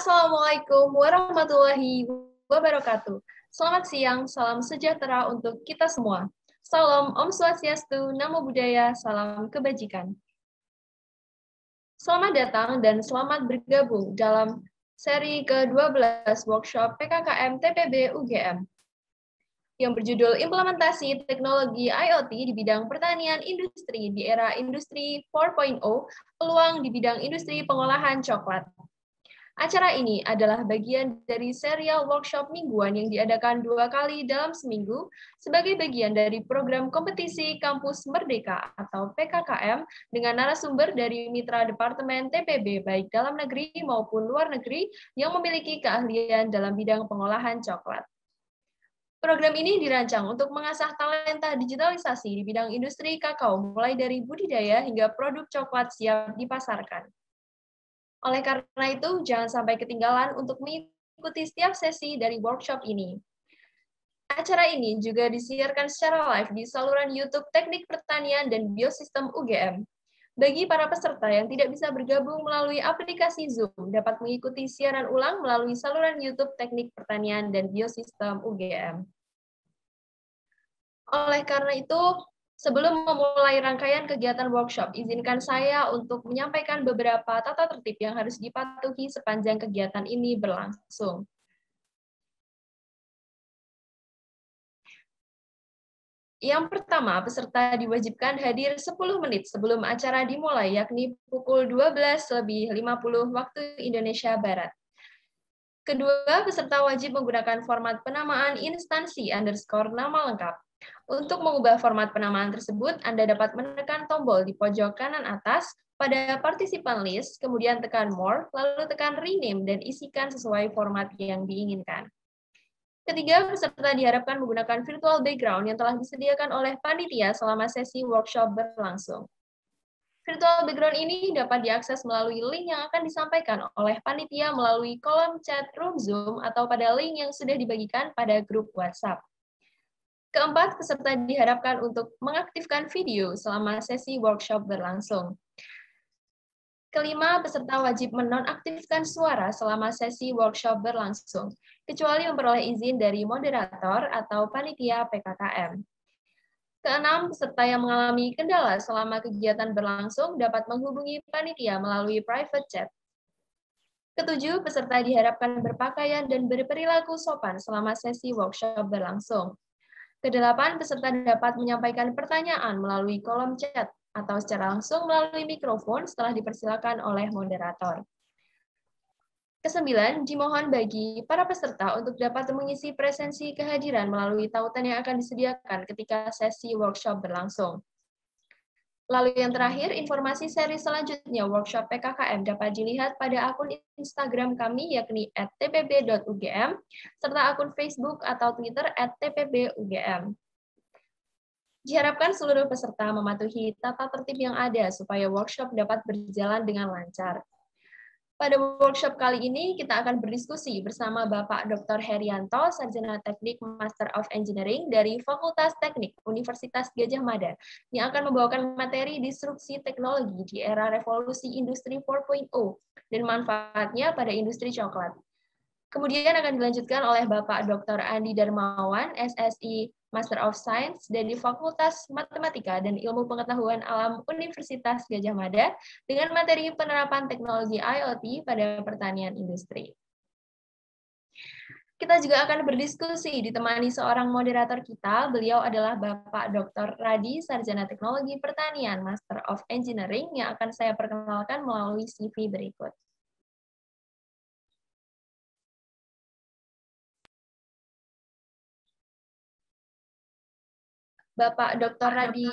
Assalamualaikum warahmatullahi wabarakatuh. Selamat siang, salam sejahtera untuk kita semua. Salam Om Swastiastu, Namo Buddhaya, salam kebajikan. Selamat datang dan selamat bergabung dalam seri ke-12 workshop PKKM TPB UGM yang berjudul Implementasi Teknologi IoT di Bidang Pertanian Industri di Era Industri 4.0, Peluang di Bidang Industri Pengolahan Coklat. Acara ini adalah bagian dari serial workshop mingguan yang diadakan dua kali dalam seminggu sebagai bagian dari program kompetisi Kampus Merdeka atau PKKM dengan narasumber dari mitra Departemen TPB baik dalam negeri maupun luar negeri yang memiliki keahlian dalam bidang pengolahan coklat. Program ini dirancang untuk mengasah talenta digitalisasi di bidang industri kakao mulai dari budidaya hingga produk coklat siap dipasarkan. Oleh karena itu, jangan sampai ketinggalan untuk mengikuti setiap sesi dari workshop ini. Acara ini juga disiarkan secara live di saluran YouTube Teknik Pertanian dan Biosistem UGM. Bagi para peserta yang tidak bisa bergabung melalui aplikasi Zoom, dapat mengikuti siaran ulang melalui saluran YouTube Teknik Pertanian dan Biosistem UGM. Oleh karena itu, Sebelum memulai rangkaian kegiatan workshop, izinkan saya untuk menyampaikan beberapa tata tertib yang harus dipatuhi sepanjang kegiatan ini berlangsung. Yang pertama, peserta diwajibkan hadir 10 menit sebelum acara dimulai, yakni pukul 12 lebih 50 waktu Indonesia Barat. Kedua, peserta wajib menggunakan format penamaan instansi underscore nama lengkap untuk mengubah format penamaan tersebut, Anda dapat menekan tombol di pojok kanan atas pada participant list, kemudian tekan more, lalu tekan rename dan isikan sesuai format yang diinginkan. Ketiga, peserta diharapkan menggunakan virtual background yang telah disediakan oleh panitia selama sesi workshop berlangsung. Virtual background ini dapat diakses melalui link yang akan disampaikan oleh panitia melalui kolom chat room Zoom atau pada link yang sudah dibagikan pada grup WhatsApp. Keempat, peserta diharapkan untuk mengaktifkan video selama sesi workshop berlangsung. Kelima, peserta wajib menonaktifkan suara selama sesi workshop berlangsung, kecuali memperoleh izin dari moderator atau panitia PKKM. Keenam, peserta yang mengalami kendala selama kegiatan berlangsung dapat menghubungi panitia melalui private chat. Ketujuh, peserta diharapkan berpakaian dan berperilaku sopan selama sesi workshop berlangsung. Kedelapan, peserta dapat menyampaikan pertanyaan melalui kolom chat atau secara langsung melalui mikrofon setelah dipersilakan oleh moderator. Kesembilan, dimohon bagi para peserta untuk dapat mengisi presensi kehadiran melalui tautan yang akan disediakan ketika sesi workshop berlangsung. Lalu yang terakhir, informasi seri selanjutnya workshop PKKM dapat dilihat pada akun Instagram kami yakni @tpb.ugm serta akun Facebook atau Twitter @tpbugm. Diharapkan seluruh peserta mematuhi tata tertib yang ada supaya workshop dapat berjalan dengan lancar. Pada workshop kali ini, kita akan berdiskusi bersama Bapak Dr. Herianto, Sarjana Teknik Master of Engineering dari Fakultas Teknik Universitas Gajah Mada, yang akan membawakan materi disrupsi teknologi di era revolusi industri 4.0 dan manfaatnya pada industri coklat. Kemudian akan dilanjutkan oleh Bapak Dr. Andi Darmawan, SSI Master of Science dari Fakultas Matematika dan Ilmu Pengetahuan Alam Universitas Gajah Mada dengan materi penerapan teknologi IoT pada pertanian industri. Kita juga akan berdiskusi ditemani seorang moderator kita. Beliau adalah Bapak Dr. Radi, Sarjana Teknologi Pertanian, Master of Engineering, yang akan saya perkenalkan melalui CV berikut. Bapak Dr. Radi,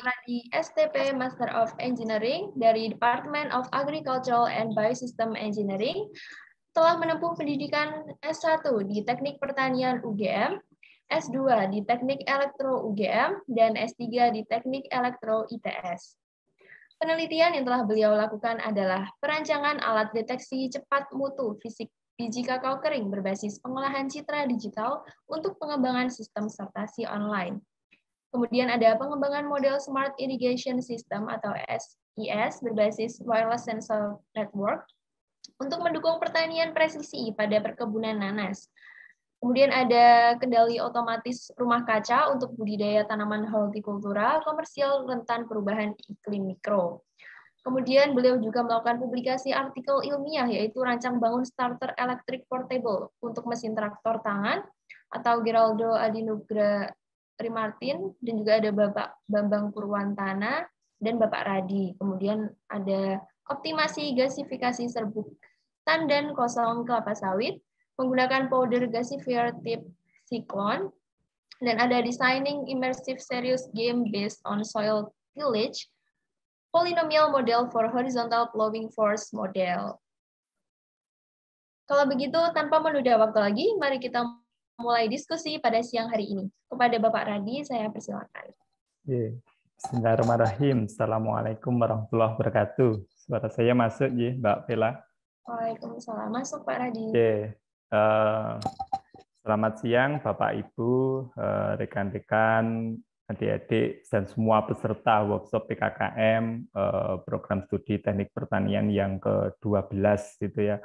STP Master of Engineering dari Department of Agricultural and Biosystem Engineering, telah menempuh pendidikan S1 di Teknik Pertanian UGM, S2 di Teknik Elektro UGM, dan S3 di Teknik Elektro ITS. Penelitian yang telah beliau lakukan adalah perancangan alat deteksi cepat mutu fisik biji kakao kering berbasis pengolahan citra digital untuk pengembangan sistem sertasi online. Kemudian ada pengembangan model Smart Irrigation System atau SIS berbasis wireless sensor network untuk mendukung pertanian presisi pada perkebunan nanas. Kemudian ada kendali otomatis rumah kaca untuk budidaya tanaman hortikultura komersial rentan perubahan iklim mikro. Kemudian beliau juga melakukan publikasi artikel ilmiah yaitu rancang bangun starter electric portable untuk mesin traktor tangan atau Geraldo Adinugra Tri Martin dan juga ada Bapak Bambang Purwantana dan Bapak Radi. Kemudian ada optimasi gasifikasi serbuk tandan kosong kelapa sawit menggunakan powder gasifier tip Sikon dan ada designing immersive serious game based on soil tillage polynomial model for horizontal plowing force model. Kalau begitu, tanpa menunda waktu lagi, mari kita mulai diskusi pada siang hari ini. Kepada Bapak Radi, saya persilakan. Bismillahirrahmanirrahim. Assalamualaikum warahmatullahi wabarakatuh. Suara saya masuk, ya, Mbak Vela. Waalaikumsalam. Masuk, Pak Radi. Oke. Uh, selamat siang, Bapak, Ibu, eh, rekan-rekan, adik-adik, dan semua peserta workshop PKKM uh, eh, program studi teknik pertanian yang ke-12 gitu ya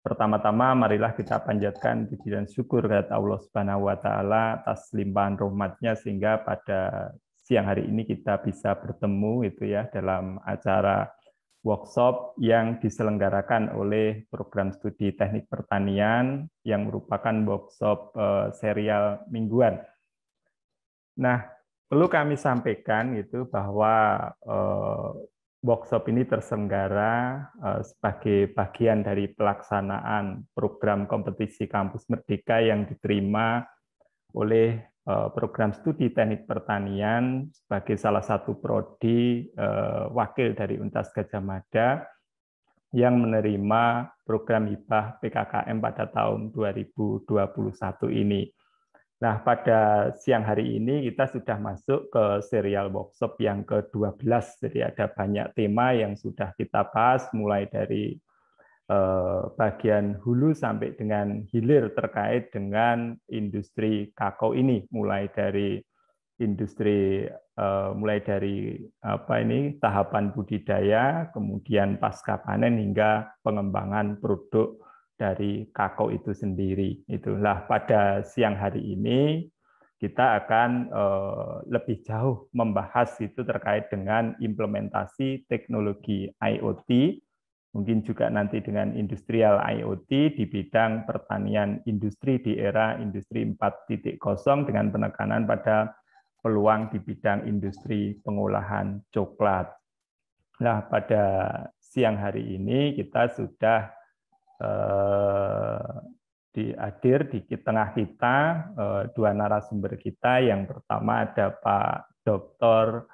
Pertama-tama marilah kita panjatkan puji dan syukur kepada Allah Subhanahu wa taala atas limpahan rahmatnya sehingga pada siang hari ini kita bisa bertemu itu ya dalam acara workshop yang diselenggarakan oleh program studi teknik pertanian yang merupakan workshop eh, serial mingguan. Nah, perlu kami sampaikan itu bahwa eh, workshop ini tersenggara eh, sebagai bagian dari pelaksanaan program kompetisi kampus merdeka yang diterima oleh eh, program studi teknik pertanian sebagai salah satu prodi eh, wakil dari Untas Gajah Mada yang menerima program hibah PKKM pada tahun 2021 ini. Nah, pada siang hari ini kita sudah masuk ke serial workshop yang ke-12. Jadi ada banyak tema yang sudah kita bahas mulai dari eh, bagian hulu sampai dengan hilir terkait dengan industri kakao ini, mulai dari industri eh, mulai dari apa ini tahapan budidaya, kemudian pasca panen hingga pengembangan produk dari kakao itu sendiri. Itulah pada siang hari ini kita akan eh, lebih jauh membahas itu terkait dengan implementasi teknologi IoT, mungkin juga nanti dengan industrial IoT di bidang pertanian industri di era industri 4.0 dengan penekanan pada peluang di bidang industri pengolahan coklat. Nah, pada siang hari ini kita sudah Eh, di hadir di tengah kita eh, dua narasumber kita yang pertama ada Pak Dr.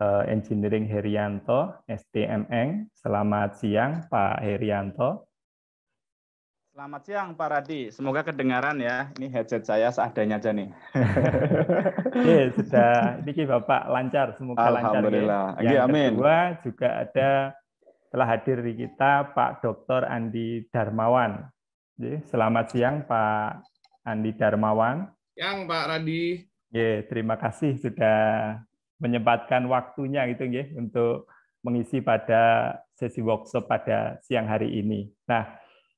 Eh, Engineering Herianto STMN. Selamat siang Pak Herianto. Selamat siang Pak Radi. Semoga kedengaran ya. Ini headset saya seadanya aja nih. Oke, sudah. Ini Bapak lancar, semoga ya. Alhamdulillah. lancar. Alhamdulillah. Ya. Yang kedua juga ada telah hadir di kita Pak Dr. Andi Darmawan. Selamat siang Pak Andi Darmawan. Yang Pak Radi. Ya, terima kasih sudah menyempatkan waktunya gitu ya untuk mengisi pada sesi workshop pada siang hari ini. Nah,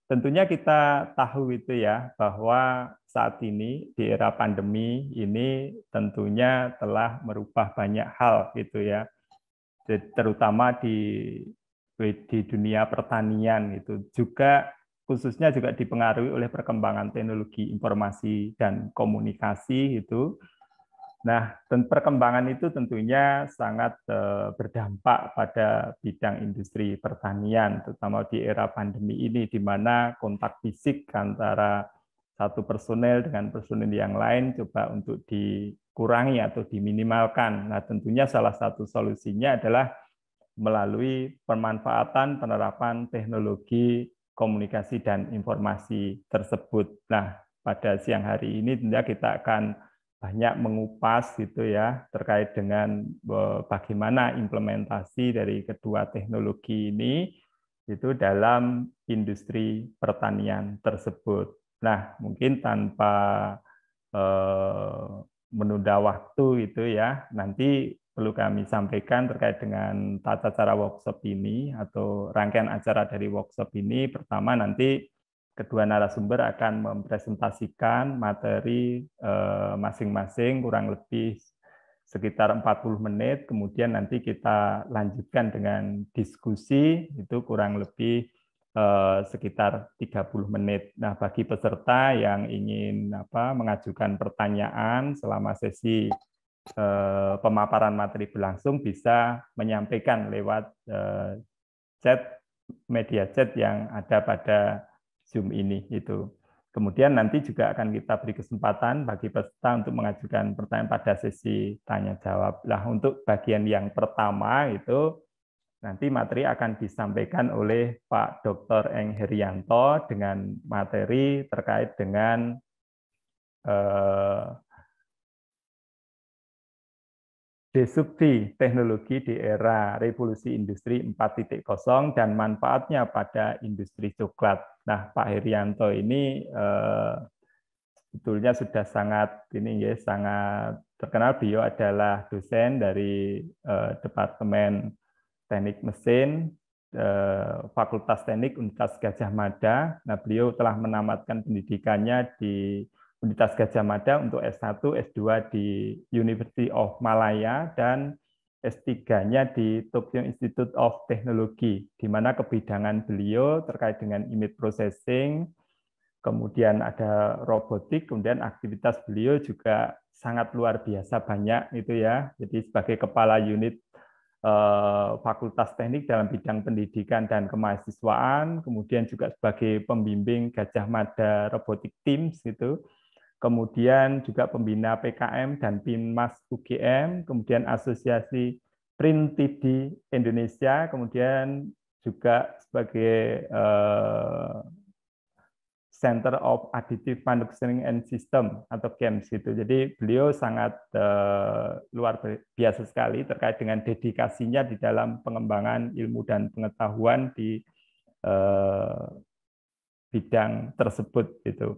tentunya kita tahu itu ya bahwa saat ini di era pandemi ini tentunya telah merubah banyak hal gitu ya. Terutama di di dunia pertanian itu juga khususnya juga dipengaruhi oleh perkembangan teknologi informasi dan komunikasi itu. Nah, dan perkembangan itu tentunya sangat eh, berdampak pada bidang industri pertanian, terutama di era pandemi ini, di mana kontak fisik antara satu personel dengan personel yang lain coba untuk dikurangi atau diminimalkan. Nah, tentunya salah satu solusinya adalah melalui pemanfaatan penerapan teknologi komunikasi dan informasi tersebut. Nah, pada siang hari ini tentunya kita akan banyak mengupas gitu ya terkait dengan eh, bagaimana implementasi dari kedua teknologi ini itu dalam industri pertanian tersebut. Nah, mungkin tanpa eh, menunda waktu itu ya, nanti perlu kami sampaikan terkait dengan tata cara workshop ini atau rangkaian acara dari workshop ini. Pertama nanti kedua narasumber akan mempresentasikan materi eh, masing-masing eh, kurang lebih sekitar 40 menit, kemudian nanti kita lanjutkan dengan diskusi itu kurang lebih eh, sekitar 30 menit. Nah, bagi peserta yang ingin apa mengajukan pertanyaan selama sesi Eh, pemaparan materi berlangsung bisa menyampaikan lewat eh, chat media chat yang ada pada Zoom ini itu. Kemudian nanti juga akan kita beri kesempatan bagi peserta untuk mengajukan pertanyaan pada sesi tanya jawab. Lah untuk bagian yang pertama itu nanti materi akan disampaikan oleh Pak Dr. Eng Herianto dengan materi terkait dengan eh, D teknologi di era revolusi industri 4.0 dan manfaatnya pada industri coklat. Nah, Pak Herianto ini eh, sebetulnya sudah sangat ini ya, sangat terkenal. Beliau adalah dosen dari eh, Departemen Teknik Mesin eh, Fakultas Teknik Universitas Gajah Mada. Nah, beliau telah menamatkan pendidikannya di Universitas Gajah Mada untuk S1, S2 di University of Malaya dan S3-nya di Tokyo Institute of Technology, di mana kebidangan beliau terkait dengan image processing, kemudian ada robotik, kemudian aktivitas beliau juga sangat luar biasa banyak itu ya. Jadi sebagai kepala unit eh, Fakultas Teknik dalam bidang pendidikan dan kemahasiswaan, kemudian juga sebagai pembimbing Gajah Mada Robotik Teams gitu kemudian juga pembina PKM dan Pinmas UGM, kemudian Asosiasi Print di Indonesia, kemudian juga sebagai eh, Center of Additive Manufacturing and System atau CAMS e itu. Jadi beliau sangat eh, luar biasa sekali terkait dengan dedikasinya di dalam pengembangan ilmu dan pengetahuan di eh, bidang tersebut itu.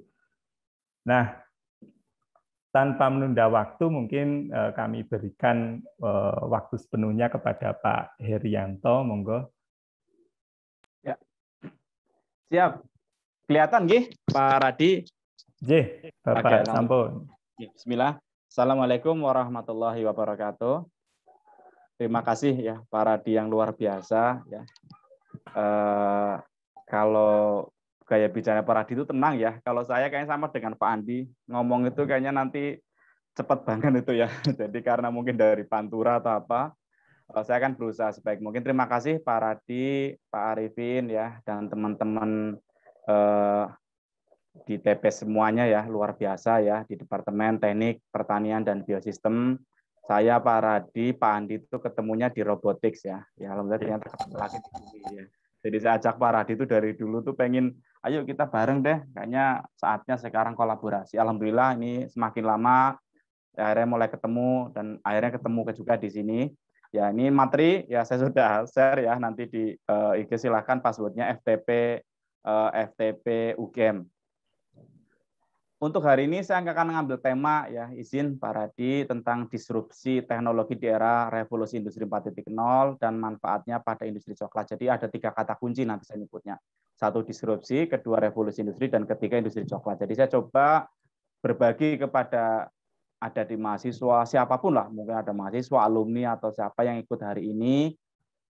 Nah, tanpa menunda waktu mungkin eh, kami berikan eh, waktu sepenuhnya kepada Pak Herianto monggo ya siap kelihatan gih Pak Radi gih Bapak sampun ya, Bismillah Assalamualaikum warahmatullahi wabarakatuh terima kasih ya Pak Radi yang luar biasa ya eh, kalau gaya bicara Pak Radi itu tenang ya. Kalau saya kayaknya sama dengan Pak Andi, ngomong itu hmm. kayaknya nanti cepat banget itu ya. Jadi karena mungkin dari Pantura atau apa, eh, saya akan berusaha sebaik mungkin. Terima kasih Pak Radi, Pak Arifin ya, dan teman-teman eh, di TP semuanya ya, luar biasa ya, di Departemen Teknik, Pertanian, dan Biosistem. Saya, Pak Radi, Pak Andi itu ketemunya di robotics ya. Ya, alhamdulillah iya. ternyata lagi di sini ya. Jadi saya ajak Pak Radi itu dari dulu tuh pengen ayo kita bareng deh, kayaknya saatnya sekarang kolaborasi. Alhamdulillah ini semakin lama akhirnya mulai ketemu dan akhirnya ketemu juga di sini. Ya ini materi ya saya sudah share ya nanti di uh, eh, IG silahkan passwordnya FTP eh, uh, FTP UGM. Untuk hari ini saya akan mengambil tema ya izin Pak Radi tentang disrupsi teknologi di era revolusi industri 4.0 dan manfaatnya pada industri coklat. Jadi ada tiga kata kunci nanti saya nyebutnya. Satu disrupsi, kedua revolusi industri, dan ketiga industri coklat. Jadi saya coba berbagi kepada ada di mahasiswa, siapapun lah, mungkin ada mahasiswa, alumni, atau siapa yang ikut hari ini,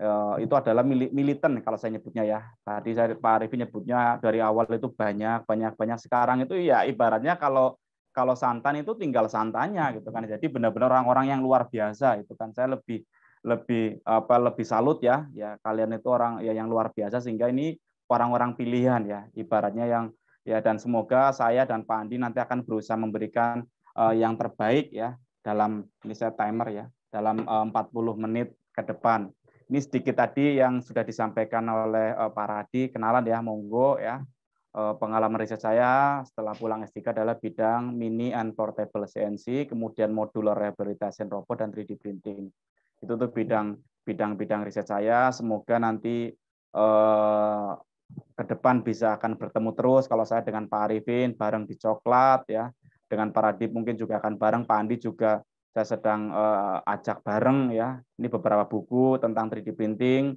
eh, itu adalah militan kalau saya nyebutnya ya. Tadi saya Pak Arifin nyebutnya dari awal itu banyak banyak banyak sekarang itu ya ibaratnya kalau kalau santan itu tinggal santannya gitu kan. Jadi benar-benar orang-orang yang luar biasa itu kan saya lebih lebih apa lebih salut ya ya kalian itu orang ya yang luar biasa sehingga ini orang-orang pilihan ya ibaratnya yang ya dan semoga saya dan Pak Andi nanti akan berusaha memberikan uh, yang terbaik ya dalam ini saya timer ya dalam eh, uh, 40 menit ke depan. Ini sedikit tadi yang sudah disampaikan oleh uh, Pak Radi, kenalan ya monggo ya. Uh, pengalaman riset saya setelah pulang S3 adalah bidang mini and portable CNC, kemudian modular rehabilitation robot dan 3D printing. Itu tuh bidang bidang-bidang riset saya. Semoga nanti ke depan bisa akan bertemu terus kalau saya dengan Pak Arifin bareng di coklat ya dengan Pak Radip mungkin juga akan bareng Pak Andi juga saya sedang uh, ajak bareng ya ini beberapa buku tentang 3D printing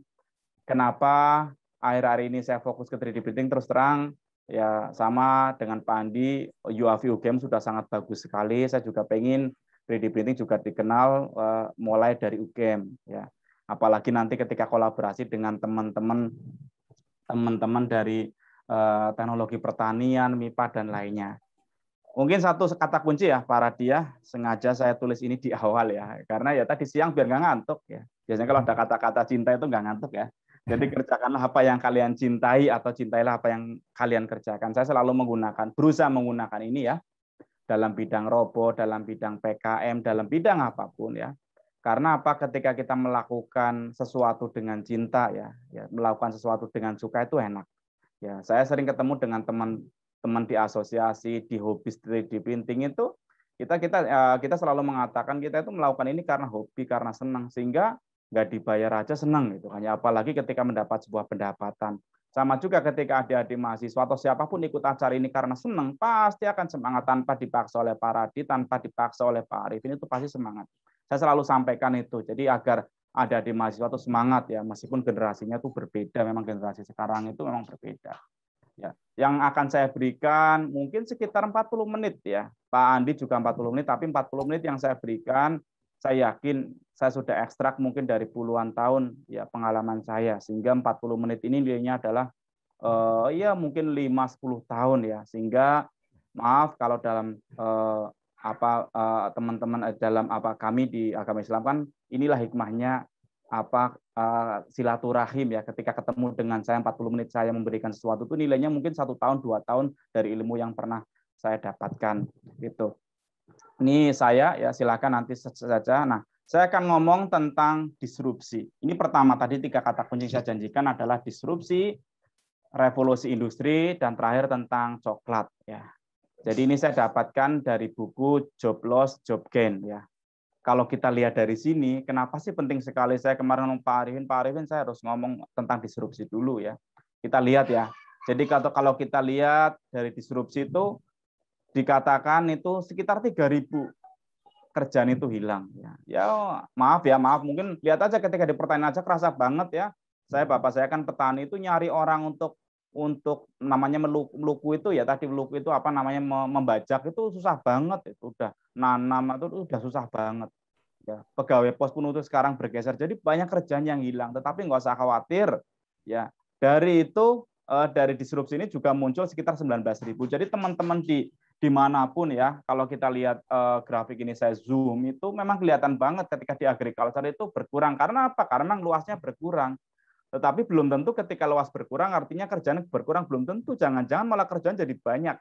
kenapa akhir-akhir ini saya fokus ke 3D printing terus terang ya sama dengan Pak Andi UAV UGM sudah sangat bagus sekali saya juga pengen 3D printing juga dikenal uh, mulai dari UGM ya apalagi nanti ketika kolaborasi dengan teman-teman teman-teman dari eh, teknologi pertanian, MIPA, dan lainnya. Mungkin satu kata kunci ya, Pak Radia, ya, sengaja saya tulis ini di awal ya, karena ya tadi siang biar nggak ngantuk ya. Biasanya kalau ada kata-kata cinta itu nggak ngantuk ya. Jadi kerjakanlah apa yang kalian cintai atau cintailah apa yang kalian kerjakan. Saya selalu menggunakan, berusaha menggunakan ini ya, dalam bidang robot, dalam bidang PKM, dalam bidang apapun ya. Karena apa? Ketika kita melakukan sesuatu dengan cinta ya, ya melakukan sesuatu dengan suka itu enak. Ya, saya sering ketemu dengan teman-teman di asosiasi, di hobi 3D printing itu kita kita eh, kita selalu mengatakan kita itu melakukan ini karena hobi, karena senang sehingga nggak dibayar aja senang gitu hanya apalagi ketika mendapat sebuah pendapatan. Sama juga ketika adik-adik mahasiswa atau siapapun ikut acara ini karena senang, pasti akan semangat tanpa dipaksa oleh Pak Radi, tanpa dipaksa oleh Pak Arifin, itu pasti semangat. Saya selalu sampaikan itu. Jadi agar ada di mahasiswa itu semangat ya, meskipun generasinya itu berbeda, memang generasi sekarang itu memang berbeda. Ya, yang akan saya berikan mungkin sekitar 40 menit ya. Pak Andi juga 40 menit, tapi 40 menit yang saya berikan saya yakin saya sudah ekstrak mungkin dari puluhan tahun ya pengalaman saya sehingga 40 menit ini nilainya adalah eh, ya mungkin 5 10 tahun ya sehingga maaf kalau dalam uh, apa eh, teman-teman uh, dalam apa kami di agama Islam kan inilah hikmahnya apa uh, silaturahim ya ketika ketemu dengan saya 40 menit saya memberikan sesuatu itu nilainya mungkin satu tahun dua tahun dari ilmu yang pernah saya dapatkan itu ini saya ya silakan nanti saja nah saya akan ngomong tentang disrupsi ini pertama tadi tiga kata kunci saya janjikan adalah disrupsi revolusi industri dan terakhir tentang coklat ya jadi ini saya dapatkan dari buku Job Loss, Job Gain ya. Kalau kita lihat dari sini, kenapa sih penting sekali saya kemarin ngomong Pak Arifin, Pak Arifin saya harus ngomong tentang disrupsi dulu ya. Kita lihat ya. Jadi kalau kalau kita lihat dari disrupsi itu dikatakan itu sekitar 3000 kerjaan itu hilang ya. Ya maaf ya, maaf mungkin lihat aja ketika di pertanyaan aja kerasa banget ya. Saya bapak saya kan petani itu nyari orang untuk untuk namanya meluku, meluku itu ya tadi meluku itu apa namanya membajak itu susah banget itu udah nanam itu udah susah banget ya pegawai pos pun itu sekarang bergeser jadi banyak kerjaan yang hilang tetapi nggak usah khawatir ya dari itu eh, dari disrupsi ini juga muncul sekitar 19.000 jadi teman-teman di dimanapun ya kalau kita lihat eh, grafik ini saya zoom itu memang kelihatan banget ketika di agriculture itu berkurang karena apa karena luasnya berkurang tetapi belum tentu ketika luas berkurang, artinya kerjaan berkurang belum tentu. Jangan-jangan malah kerjaan jadi banyak.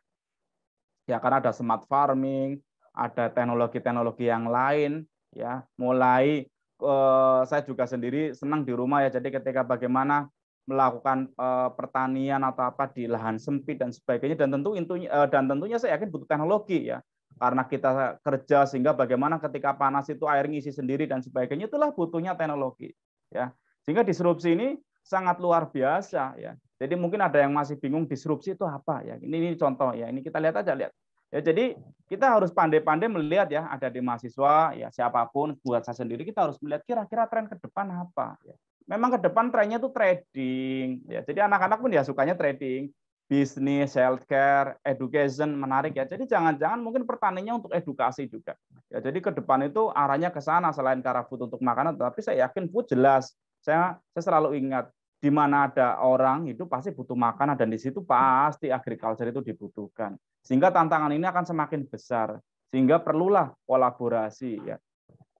Ya karena ada smart farming, ada teknologi-teknologi yang lain, ya mulai eh, saya juga sendiri senang di rumah ya. Jadi ketika bagaimana melakukan eh, pertanian atau apa di lahan sempit dan sebagainya dan tentu intunya eh, dan tentunya saya yakin butuh teknologi ya karena kita kerja sehingga bagaimana ketika panas itu air ngisi sendiri dan sebagainya itulah butuhnya teknologi ya sehingga disrupsi ini sangat luar biasa ya. Jadi mungkin ada yang masih bingung disrupsi itu apa ya. Ini, ini contoh ya. Ini kita lihat aja lihat. Ya, jadi kita harus pandai-pandai melihat ya ada di mahasiswa ya siapapun buat saya sendiri kita harus melihat kira-kira tren ke depan apa ya. Memang ke depan trennya itu trading ya. Jadi anak-anak pun ya sukanya trading, bisnis, healthcare, education menarik ya. Jadi jangan-jangan mungkin pertaniannya untuk edukasi juga. Ya, jadi ke depan itu arahnya ke sana selain ke arah food untuk makanan tapi saya yakin food jelas saya saya selalu ingat di mana ada orang itu pasti butuh makanan dan di situ pasti agriculture itu dibutuhkan. Sehingga tantangan ini akan semakin besar. Sehingga perlulah kolaborasi ya.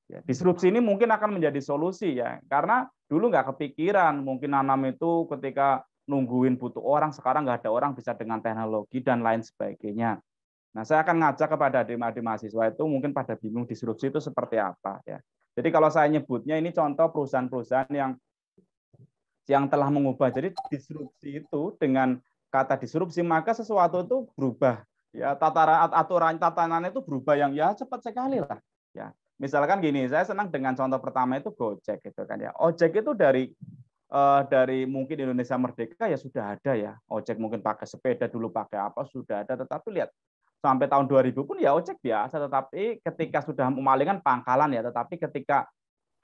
Ya, disrupsi ini mungkin akan menjadi solusi ya, karena dulu nggak kepikiran mungkin nanam itu ketika nungguin butuh orang, sekarang nggak ada orang bisa dengan teknologi dan lain sebagainya. Nah, saya akan ngajak kepada adik-adik mahasiswa itu mungkin pada bingung disrupsi itu seperti apa ya. Jadi kalau saya nyebutnya ini contoh perusahaan-perusahaan yang yang telah mengubah. Jadi disrupsi itu dengan kata disrupsi maka sesuatu itu berubah. Ya tataran aturan tatanannya itu berubah yang ya cepat sekali lah. Ya misalkan gini, saya senang dengan contoh pertama itu Gojek gitu kan ya. Ojek itu dari uh, dari mungkin Indonesia merdeka ya sudah ada ya. Ojek mungkin pakai sepeda dulu pakai apa sudah ada, tetapi lihat sampai tahun 2000 pun ya ojek biasa tetapi ketika sudah memalingan pangkalan ya tetapi ketika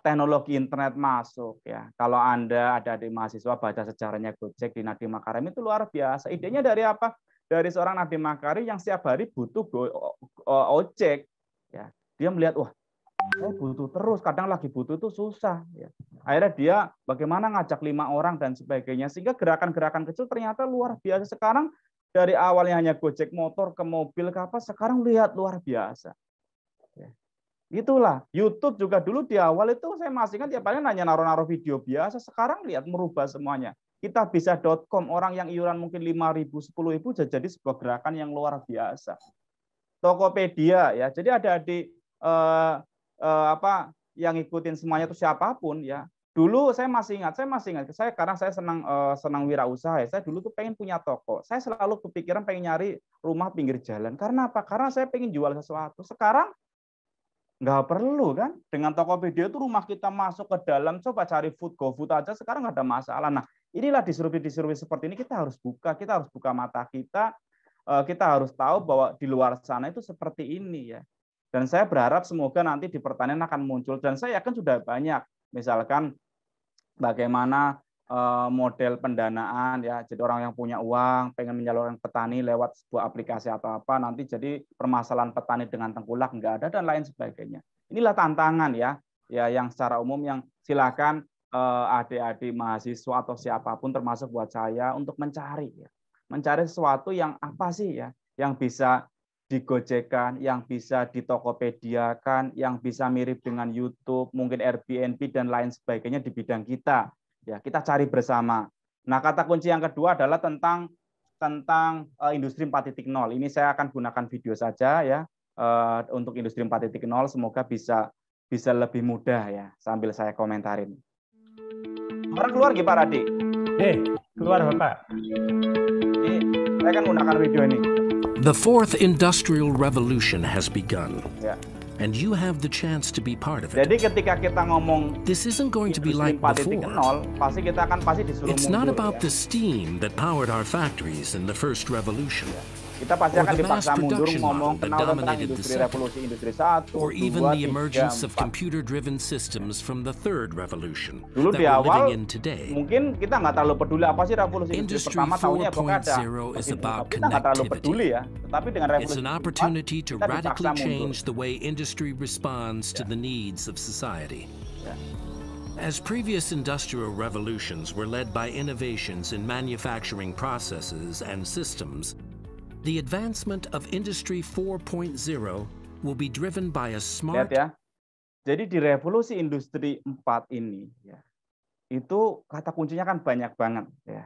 teknologi internet masuk ya kalau anda ada di mahasiswa baca sejarahnya Gojek di Nadiem Makarim itu luar biasa idenya dari apa dari seorang nadi Makarim yang setiap hari butuh go, ojek ya dia melihat wah saya butuh terus kadang lagi butuh itu susah ya akhirnya dia bagaimana ngajak lima orang dan sebagainya sehingga gerakan-gerakan kecil ternyata luar biasa sekarang dari awal yang hanya gojek motor ke mobil ke apa, sekarang lihat luar biasa. Ya. Itulah, YouTube juga dulu di awal itu saya masih kan tiap ya paling nanya naruh-naruh video biasa, sekarang lihat merubah semuanya. Kita bisa.com, orang yang iuran mungkin 5.000, ribu jadi sebuah gerakan yang luar biasa. Tokopedia ya, jadi ada di eh, eh, apa yang ikutin semuanya itu siapapun ya dulu saya masih ingat, saya masih ingat, saya karena saya senang uh, senang wirausaha ya, saya dulu tuh pengen punya toko. Saya selalu kepikiran pengen nyari rumah pinggir jalan. Karena apa? Karena saya pengen jual sesuatu. Sekarang nggak perlu kan? Dengan toko video itu rumah kita masuk ke dalam, coba cari food go food aja sekarang nggak ada masalah. Nah, inilah disurvey disurvey seperti ini kita harus buka, kita harus buka mata kita. Eh, kita harus tahu bahwa di luar sana itu seperti ini ya. Dan saya berharap semoga nanti di pertanian akan muncul. Dan saya yakin sudah banyak misalkan bagaimana eh, model pendanaan ya jadi orang yang punya uang pengen menyalurkan petani lewat sebuah aplikasi atau apa nanti jadi permasalahan petani dengan tengkulak nggak ada dan lain sebagainya inilah tantangan ya ya yang secara umum yang silakan eh, adik-adik mahasiswa atau siapapun termasuk buat saya untuk mencari ya mencari sesuatu yang apa sih ya yang bisa digojekan, yang bisa di Tokopedia kan, yang bisa mirip dengan YouTube, mungkin Airbnb dan lain sebagainya di bidang kita. Ya, kita cari bersama. Nah, kata kunci yang kedua adalah tentang tentang eh, industri 4.0. Ini saya akan gunakan video saja ya eh, untuk industri 4.0 semoga bisa bisa lebih mudah ya sambil saya komentarin. Orang keluar Pak Radi? Eh, keluar Bapak. Ini saya akan gunakan video ini. The fourth industrial revolution has begun. Yeah. And you have the chance to be part of it. Jadi ketika kita ngomong this isn't going to be like before. pasti kita akan pasti It's not about the steam that powered our factories in the first revolution. Yeah kita pasti akan dipaksa mundur ngomong kenal tentang industri revolusi industri or even the emergence of computer-driven systems from the third revolution Dulu that di awal, today. Mungkin kita nggak terlalu peduli apa sih revolusi industri pertama tahunnya apa ada. Kita nggak terlalu peduli ya. Tetapi dengan revolusi It's an opportunity to radically change the way industry responds to the needs of society. As previous industrial revolutions were led by innovations in manufacturing processes and systems, The advancement of Industry 4.0 will be driven by a smart Lihat ya. Jadi di revolusi industri 4 ini ya. Itu kata kuncinya kan banyak banget ya.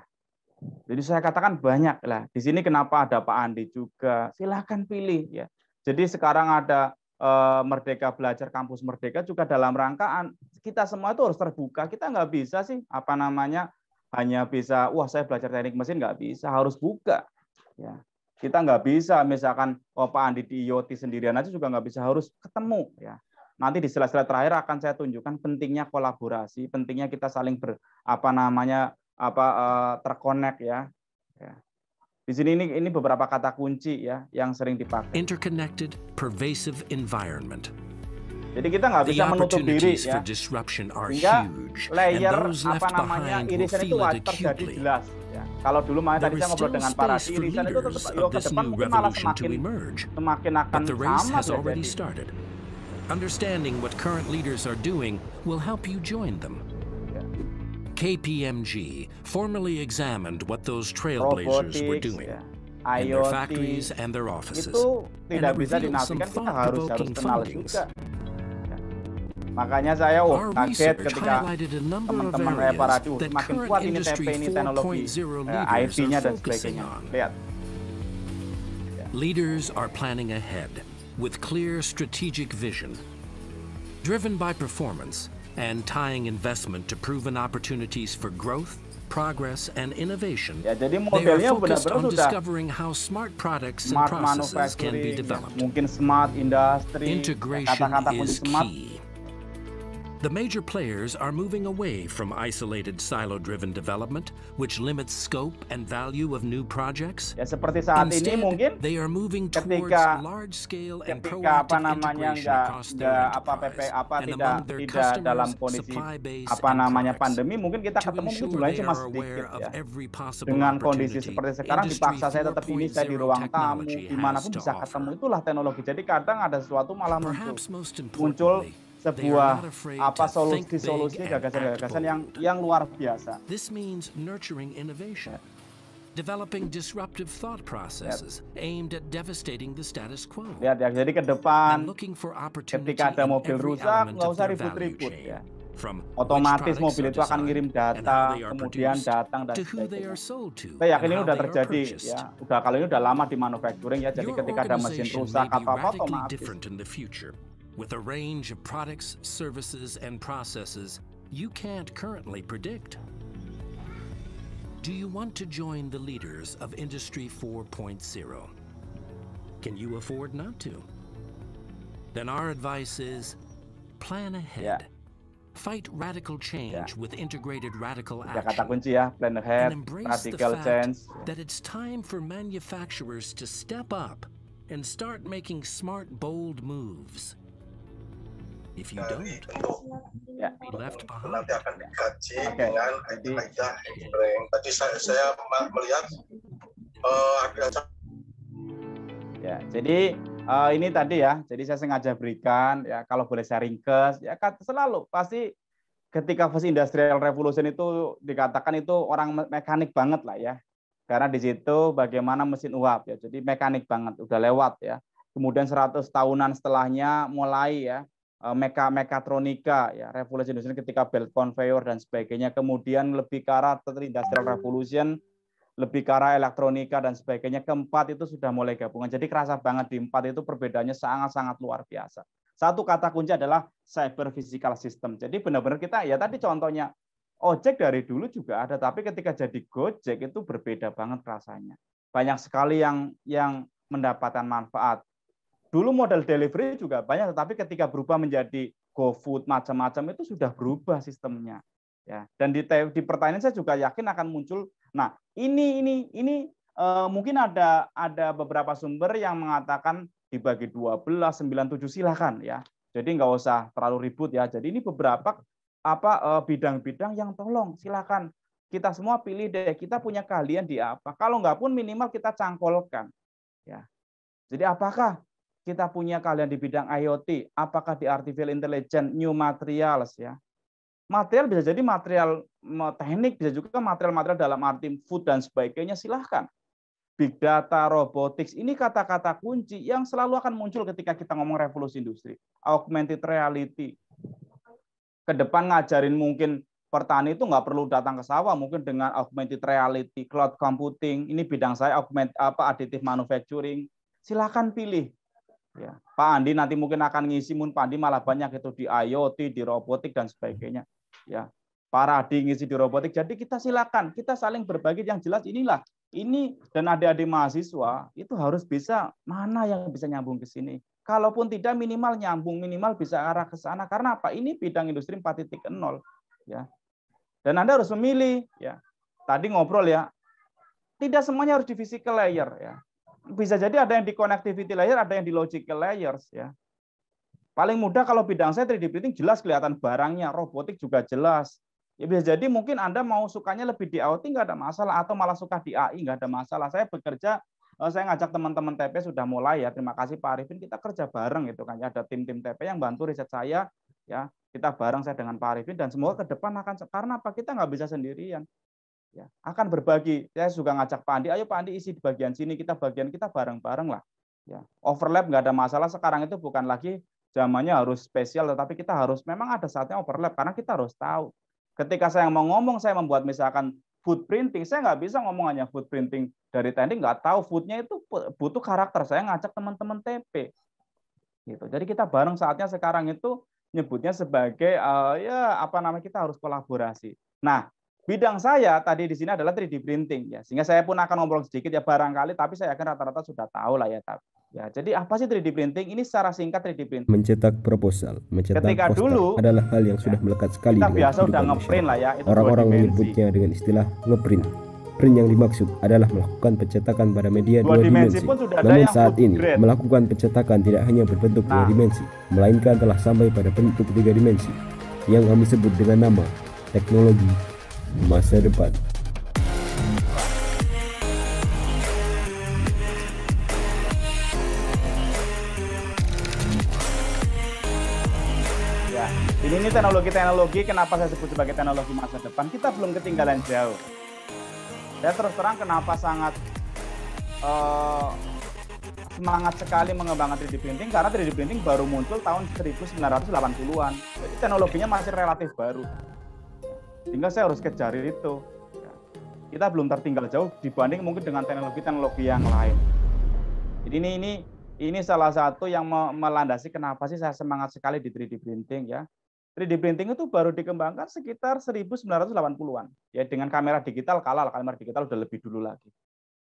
Jadi saya katakan banyak lah. Di sini kenapa ada Pak Andi juga. Silahkan pilih ya. Jadi sekarang ada eh, Merdeka Belajar Kampus Merdeka juga dalam rangkaan kita semua itu harus terbuka. Kita nggak bisa sih apa namanya hanya bisa wah saya belajar teknik mesin nggak bisa harus buka ya kita nggak bisa misalkan oh, Pak Andi di IoT sendirian aja juga nggak bisa harus ketemu ya. Nanti di sela-sela terakhir akan saya tunjukkan pentingnya kolaborasi, pentingnya kita saling ber apa namanya apa eh, terkonek ya. ya. Di sini ini ini beberapa kata kunci ya yang sering dipakai. Interconnected, pervasive environment. Jadi kita nggak bisa menutup diri ya. Sehingga layer apa namanya irisan itu terjadi jelas. Ya. Kalau dulu makanya tadi saya ngobrol dengan para itu tetap ke depan mungkin malah semakin semakin akan sama ya, Understanding what current leaders are doing will help you join them. KPMG formally examined what those trailblazers were doing yeah. in their factories and their offices, and it revealed some thought-provoking findings. Juga. Hmm. Makanya saya oh kaget ketika teman-teman saya para di makin kuat ini TP ini teknologi eh, IT-nya dan sebagainya. Lihat. Leaders are planning ahead with clear strategic vision. Driven by performance and tying investment to proven opportunities for growth progress and innovation, ya, jadi focused benar-benar sudah how smart products and processes can be developed. mungkin smart industry, kata-kata is pun smart, The major players are moving away from isolated silo-driven development, which limits scope and value of new projects. Ya seperti saat Instead, ini mungkin they are moving ketika large-scale and ketika apa namanya nggak nggak apa PP apa tidak tidak dalam kondisi apa namanya pandemi mungkin kita ketemu mungkin jumlahnya cuma sedikit ya. Dengan kondisi seperti sekarang dipaksa saya tetap ini saya di ruang tamu dimanapun bisa ketemu itulah teknologi. Jadi kadang ada sesuatu malah muncul muncul sebuah apa solusi-solusi gagasan-gagasan yang yang luar biasa. This means nurturing innovation. Developing disruptive thought processes aimed at devastating the status quo. Lihat ya, jadi ke depan ketika ada mobil rusak nggak usah ribut-ribut ya. Otomatis mobil itu akan ngirim data, kemudian datang dan sebagainya. Saya yakin ini udah terjadi ya. Udah kalau ini udah lama di manufacturing ya. Jadi ketika ada mesin rusak atau apa otomatis. With a range of products, services, and processes you can't currently predict. Do you want to join the leaders of Industry 4.0? Can you afford not to? Then our advice is plan ahead. Yeah. Fight radical change yeah. with integrated radical action. Ya kata kunci ya, radical change. That it's time for manufacturers to step up and start making smart, bold moves If you nah, don't, ya. be left behind. Nanti akan dikaji okay. dengan kaidah Hebring. Tadi saya, saya melihat uh, ada Ya, jadi uh, ini tadi ya. Jadi saya sengaja berikan ya kalau boleh saya ringkes ya selalu pasti ketika first industrial revolution itu dikatakan itu orang mekanik banget lah ya. Karena di situ bagaimana mesin uap ya. Jadi mekanik banget udah lewat ya. Kemudian 100 tahunan setelahnya mulai ya Eh, meka mekatronika ya revolusi industri ketika belt conveyor dan sebagainya kemudian lebih ke arah industrial revolution lebih ke arah elektronika dan sebagainya keempat itu sudah mulai gabungan jadi kerasa banget di empat itu perbedaannya sangat-sangat luar biasa satu kata kunci adalah cyber physical system jadi benar-benar kita ya tadi contohnya ojek dari dulu juga ada tapi ketika jadi gojek itu berbeda banget rasanya banyak sekali yang yang mendapatkan manfaat Dulu model delivery juga banyak, tetapi ketika berubah menjadi GoFood macam-macam itu sudah berubah sistemnya. Ya, dan di, di pertanyaan saya juga yakin akan muncul. Nah, ini ini ini e, mungkin ada ada beberapa sumber yang mengatakan dibagi 12, 97 silahkan ya. Jadi nggak usah terlalu ribut ya. Jadi ini beberapa apa eh, bidang-bidang yang tolong silahkan kita semua pilih deh kita punya keahlian di apa. Kalau nggak pun minimal kita cangkolkan ya. Jadi apakah kita punya kalian di bidang IoT, apakah di artificial intelligence, new materials ya. Material bisa jadi material teknik, bisa juga material-material dalam arti food dan sebagainya, silahkan. Big data, robotics, ini kata-kata kunci yang selalu akan muncul ketika kita ngomong revolusi industri. Augmented reality. Ke depan ngajarin mungkin pertani itu nggak perlu datang ke sawah, mungkin dengan augmented reality, cloud computing, ini bidang saya augment apa additive manufacturing. silahkan pilih Ya. Pak Andi nanti mungkin akan ngisi, mungkin Pak Andi malah banyak itu di IoT, di robotik dan sebagainya. Ya. Pak Radi ngisi di robotik. Jadi kita silakan, kita saling berbagi yang jelas inilah. Ini dan adik-adik mahasiswa itu harus bisa mana yang bisa nyambung ke sini. Kalaupun tidak minimal nyambung, minimal bisa arah ke sana. Karena apa? Ini bidang industri 4.0. Ya. Dan Anda harus memilih. Ya. Tadi ngobrol ya, tidak semuanya harus di physical layer ya bisa jadi ada yang di connectivity layer, ada yang di logical layers ya. Paling mudah kalau bidang saya 3D printing jelas kelihatan barangnya, robotik juga jelas. Ya bisa jadi mungkin Anda mau sukanya lebih di outing enggak ada masalah atau malah suka di AI enggak ada masalah. Saya bekerja eh, saya ngajak teman-teman TP sudah mulai ya. Terima kasih Pak Arifin kita kerja bareng gitu kan. Ya, ada tim-tim TP yang bantu riset saya ya. Kita bareng saya dengan Pak Arifin dan semoga ke depan akan karena apa kita nggak bisa sendirian ya, akan berbagi. Saya juga ngajak Pak Andi, ayo Pak Andi isi di bagian sini, kita bagian kita bareng-bareng lah. Ya, overlap nggak ada masalah. Sekarang itu bukan lagi zamannya harus spesial, tetapi kita harus memang ada saatnya overlap karena kita harus tahu. Ketika saya mau ngomong, saya membuat misalkan food printing, saya nggak bisa ngomong hanya food printing dari tanding nggak tahu foodnya itu butuh karakter. Saya ngajak teman-teman TP. Gitu. Jadi kita bareng saatnya sekarang itu nyebutnya sebagai uh, ya apa namanya kita harus kolaborasi. Nah, Bidang saya tadi di sini adalah 3D printing ya. Sehingga saya pun akan ngobrol sedikit ya barangkali tapi saya akan rata-rata sudah tahu lah ya Ya, jadi apa sih 3D printing? Ini secara singkat 3D printing. Mencetak proposal, mencetak Ketika poster dulu, adalah hal yang ya, sudah ya, melekat sekali kita biasa udah ngeprint lah ya. Orang-orang menyebutnya dengan istilah ngeprint. Print yang dimaksud adalah melakukan pencetakan pada media dua, dimensi. dimensi. Pun sudah Namun ada saat ini grade. melakukan pencetakan tidak hanya berbentuk nah. dua dimensi, melainkan telah sampai pada bentuk tiga dimensi yang kami sebut dengan nama teknologi masa depan. Ya, ini ini teknologi-teknologi kenapa saya sebut sebagai teknologi masa depan? Kita belum ketinggalan jauh. Saya terus terang kenapa sangat uh, semangat sekali mengembangkan 3D printing karena 3D printing baru muncul tahun 1980-an. Jadi teknologinya masih relatif baru. Sehingga saya harus kejar itu. Ya. Kita belum tertinggal jauh dibanding mungkin dengan teknologi-teknologi yang lain. Jadi ini ini ini salah satu yang melandasi kenapa sih saya semangat sekali di 3D printing ya. 3D printing itu baru dikembangkan sekitar 1980-an. Ya dengan kamera digital kalah, kamera digital udah lebih dulu lagi.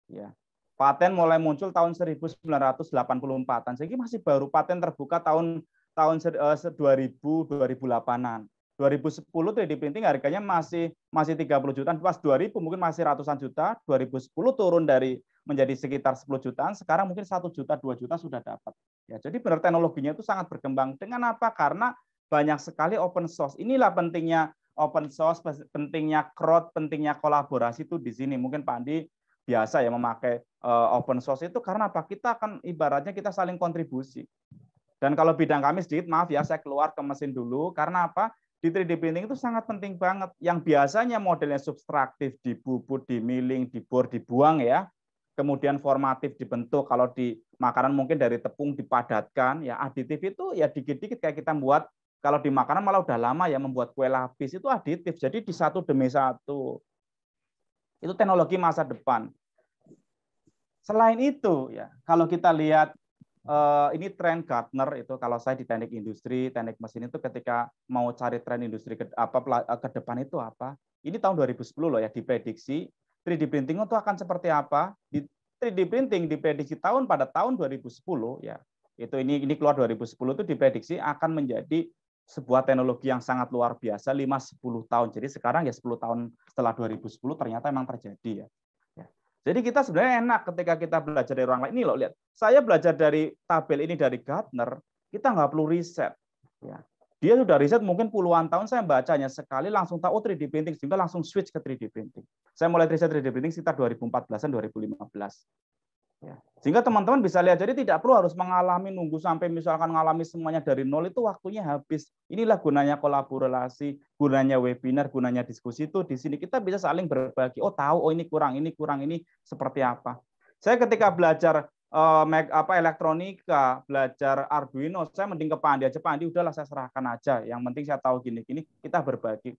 Ya. Paten mulai muncul tahun 1984-an. Jadi masih baru paten terbuka tahun tahun 2000 2008-an. Eh, 2010 3D ya, printing harganya masih masih 30 jutaan, pas 2000 mungkin masih ratusan juta, 2010 turun dari menjadi sekitar 10 jutaan, sekarang mungkin 1 juta, 2 juta sudah dapat. Ya, jadi benar teknologinya itu sangat berkembang. Dengan apa? Karena banyak sekali open source. Inilah pentingnya open source, pentingnya crowd, pentingnya kolaborasi itu di sini. Mungkin Pak Andi biasa ya memakai eh, open source itu karena apa? Kita akan ibaratnya kita saling kontribusi. Dan kalau bidang kami sedikit, maaf ya, saya keluar ke mesin dulu. Karena apa? di 3D printing itu sangat penting banget. Yang biasanya modelnya subtraktif, dibubut, dimiling, dibor, dibuang ya. Kemudian formatif dibentuk. Kalau di makanan mungkin dari tepung dipadatkan. Ya aditif itu ya dikit-dikit kayak kita buat. Kalau di makanan malah udah lama ya membuat kue lapis itu aditif. Jadi di satu demi satu. Itu teknologi masa depan. Selain itu ya, kalau kita lihat uh, ini tren Gartner itu kalau saya di teknik industri, teknik mesin itu ketika mau cari tren industri ke, apa eh, ke depan itu apa? Ini tahun 2010 loh ya diprediksi 3D printing itu akan seperti apa? Di 3D printing diprediksi tahun pada tahun 2010 ya. Itu ini ini keluar 2010 itu diprediksi akan menjadi sebuah teknologi yang sangat luar biasa 5 10 tahun. Jadi sekarang ya 10 tahun setelah 2010 ternyata memang terjadi ya. Jadi kita sebenarnya enak ketika kita belajar dari orang lain. Ini loh, lihat. Saya belajar dari tabel ini dari Gartner, kita nggak perlu riset. Ya. Dia sudah riset mungkin puluhan tahun, saya bacanya sekali, langsung tahu 3D printing, sehingga langsung switch ke 3D printing. Saya mulai riset 3D printing sekitar 2014-an, 2015. Ya. Sehingga teman-teman bisa lihat, jadi tidak perlu harus mengalami nunggu sampai misalkan mengalami semuanya dari nol itu waktunya habis. Inilah gunanya kolaborasi, gunanya webinar, gunanya diskusi itu di sini kita bisa saling berbagi. Oh tahu, oh ini kurang, ini kurang, ini seperti apa. Saya ketika belajar eh, apa elektronika, belajar Arduino, saya mending ke Pandi aja. Pandi udahlah saya serahkan aja. Yang penting saya tahu gini-gini, kita berbagi.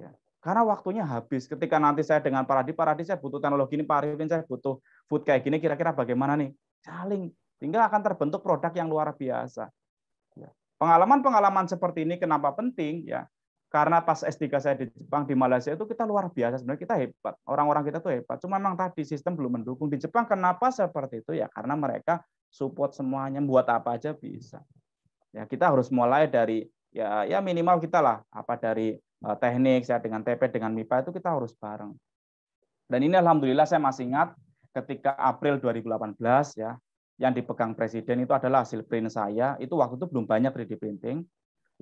Ya. Karena waktunya habis. Ketika nanti saya dengan para di para di saya butuh teknologi ini, Pak Arifin saya butuh food kayak gini, kira-kira bagaimana nih? Saling. tinggal akan terbentuk produk yang luar biasa. Ya. Pengalaman-pengalaman seperti ini kenapa penting? ya Karena pas S3 saya di Jepang, di Malaysia itu kita luar biasa. Sebenarnya kita hebat. Orang-orang kita tuh hebat. Cuma memang tadi sistem belum mendukung. Di Jepang kenapa seperti itu? Ya karena mereka support semuanya. Buat apa aja bisa. Ya kita harus mulai dari ya ya minimal kita lah apa dari Eh, teknik, saya dengan TP, dengan MIPA itu kita harus bareng. Dan ini alhamdulillah saya masih ingat ketika April 2018 ya, yang dipegang presiden itu adalah hasil print saya. Itu waktu itu belum banyak 3D printing.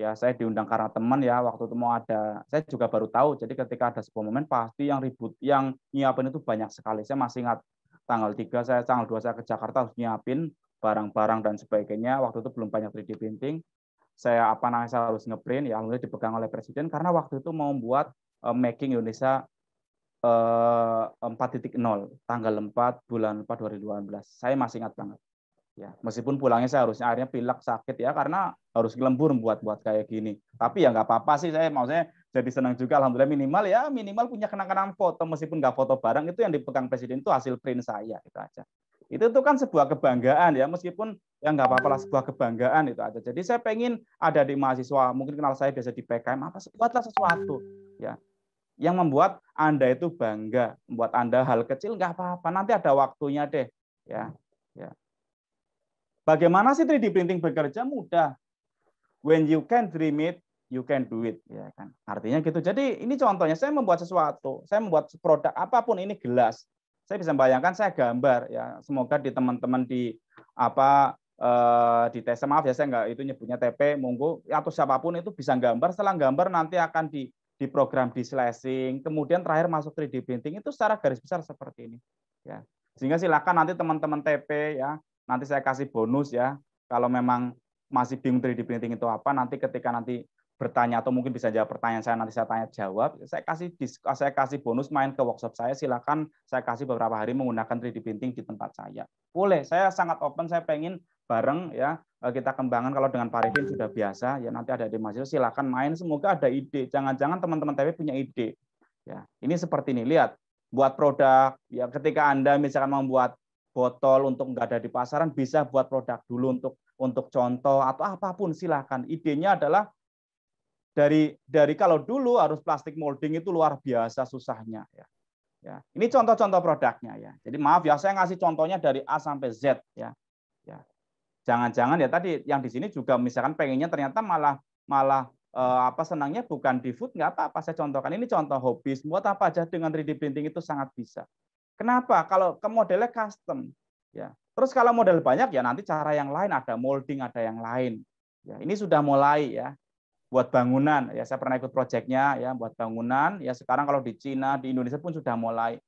Ya, saya diundang karena teman ya, waktu itu mau ada, saya juga baru tahu. Jadi ketika ada sebuah momen pasti yang ribut, yang nyiapin itu banyak sekali. Saya masih ingat tanggal 3 saya tanggal 2 saya ke Jakarta harus nyiapin barang-barang dan sebagainya. Waktu itu belum banyak 3D printing saya apa namanya saya harus ngeprint ya alhamdulillah dipegang oleh presiden karena waktu itu mau membuat uh, making Indonesia uh, eh, 4.0 tanggal 4 bulan 4 2018. Saya masih ingat banget. Ya, meskipun pulangnya saya harusnya akhirnya pilek sakit ya karena harus lembur buat buat kayak gini. Tapi ya nggak apa-apa sih saya maksudnya jadi senang juga alhamdulillah minimal ya minimal punya kenang-kenang foto meskipun nggak foto bareng itu yang dipegang presiden itu hasil print saya itu aja. Itu tuh kan sebuah kebanggaan ya, meskipun ya nggak apa-apa lah sebuah kebanggaan itu aja. Jadi saya pengen ada di mahasiswa, mungkin kenal saya biasa di PKM, apa buatlah sesuatu ya yang membuat anda itu bangga, membuat anda hal kecil nggak apa-apa, nanti ada waktunya deh ya. ya. Bagaimana sih 3D printing bekerja mudah? When you can dream it, you can do it ya kan artinya gitu jadi ini contohnya saya membuat sesuatu saya membuat produk apapun ini gelas saya bisa bayangkan saya gambar ya semoga di teman-teman di apa eh, di tes maaf ya saya nggak itu nyebutnya TP monggo atau siapapun itu bisa gambar setelah gambar nanti akan di di program di slicing kemudian terakhir masuk 3D printing itu secara garis besar seperti ini ya sehingga silakan nanti teman-teman TP ya nanti saya kasih bonus ya kalau memang masih bingung 3D printing itu apa nanti ketika nanti bertanya atau mungkin bisa jawab pertanyaan saya nanti saya tanya jawab saya kasih saya kasih bonus main ke workshop saya silakan saya kasih beberapa hari menggunakan 3D printing di tempat saya boleh saya sangat open saya pengen bareng ya eh, kita kembangkan kalau dengan Parivin sudah biasa ya nanti ada di masjid silakan main semoga ada ide jangan-jangan teman-teman TW punya ide ya ini seperti ini lihat buat produk ya ketika anda misalkan membuat botol untuk nggak ada di pasaran bisa buat produk dulu untuk untuk contoh atau apapun silahkan idenya adalah dari dari kalau dulu harus plastik molding itu luar biasa susahnya ya. Ya, ini contoh-contoh produknya ya. Jadi maaf ya saya ngasih contohnya dari A sampai Z ya. ya. Jangan-jangan ya tadi yang di sini juga misalkan pengennya ternyata malah malah eh, apa senangnya bukan di food nggak apa-apa saya contohkan ini contoh hobi buat apa aja dengan 3D printing itu sangat bisa. Kenapa? Kalau ke modelnya custom ya. Terus kalau model banyak ya nanti cara yang lain ada molding ada yang lain. Ya, ini sudah mulai ya buat bangunan ya saya pernah ikut proyeknya ya buat bangunan ya sekarang kalau di Cina di Indonesia pun sudah mulai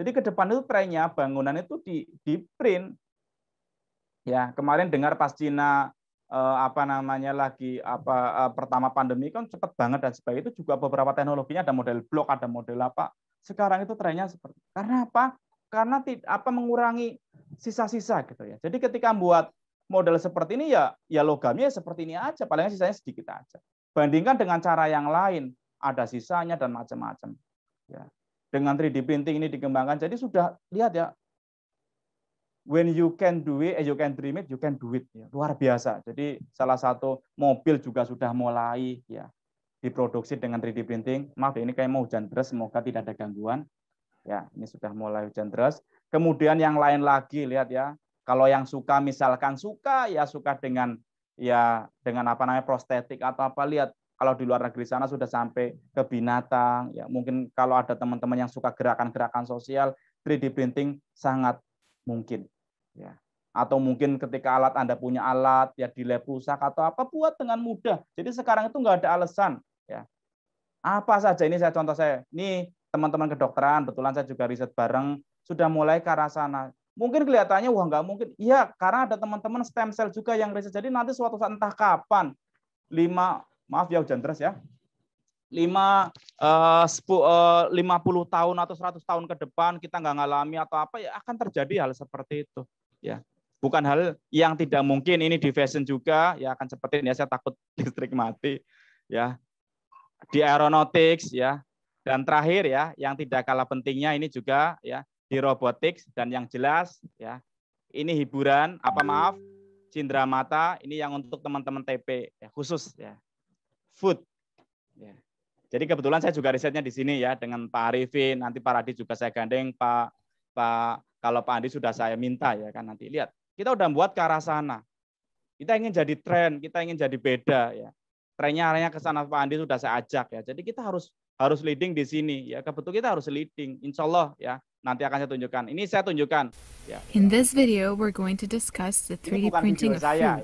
jadi ke depan itu trennya bangunan itu di di print ya kemarin dengar pas Cina eh, apa namanya lagi apa eh, pertama pandemi kan cepet banget dan sebagainya itu juga beberapa teknologinya ada model blok ada model apa sekarang itu trennya seperti karena apa karena apa mengurangi sisa-sisa gitu ya jadi ketika membuat model seperti ini ya ya logamnya ya seperti ini aja paling sisanya sedikit aja Bandingkan dengan cara yang lain, ada sisanya dan macam-macam. Ya. Dengan 3D printing ini dikembangkan, jadi sudah lihat ya, when you can do it, eh, you can dream it, you can do it. Ya. Luar biasa. Jadi salah satu mobil juga sudah mulai ya diproduksi dengan 3D printing. Maaf ini kayak mau hujan deras, semoga tidak ada gangguan. Ya, ini sudah mulai hujan deras. Kemudian yang lain lagi lihat ya, kalau yang suka misalkan suka ya suka dengan ya dengan apa namanya prostetik atau apa lihat kalau di luar negeri sana sudah sampai ke binatang ya mungkin kalau ada teman-teman yang suka gerakan-gerakan sosial 3D printing sangat mungkin ya atau mungkin ketika alat Anda punya alat ya di lab rusak atau apa buat dengan mudah. Jadi sekarang itu enggak ada alasan ya. Apa saja ini saya contoh saya. Ini teman-teman kedokteran, betulan saya juga riset bareng sudah mulai ke arah sana. Mungkin kelihatannya wah nggak mungkin. Iya, karena ada teman-teman stem cell juga yang riset. Jadi nanti suatu saat entah kapan lima maaf ya hujan deras ya. lima eh, eh tahun atau 100 tahun ke depan kita nggak ngalami atau apa ya akan terjadi hal seperti itu ya bukan hal yang tidak mungkin ini di fashion juga ya akan seperti ini ya, saya takut listrik mati ya di aeronautics ya dan terakhir ya yang tidak kalah pentingnya ini juga ya di robotik dan yang jelas ya ini hiburan apa maaf cindera mata ini yang untuk teman-teman TP ya, khusus ya food ya. jadi kebetulan saya juga risetnya di sini ya dengan Pak Arifin nanti Pak Radi juga saya gandeng Pak Pak kalau Pak Andi sudah saya minta ya kan nanti lihat kita udah buat ke arah sana kita ingin jadi tren kita ingin jadi beda ya trennya arahnya ke sana Pak Andi sudah saya ajak ya jadi kita harus harus leading di sini ya kebetulan kita harus leading insya Allah ya nanti akan saya tunjukkan. Ini saya tunjukkan. Ya, In this video, we're going to discuss the 3D printing of food, ya,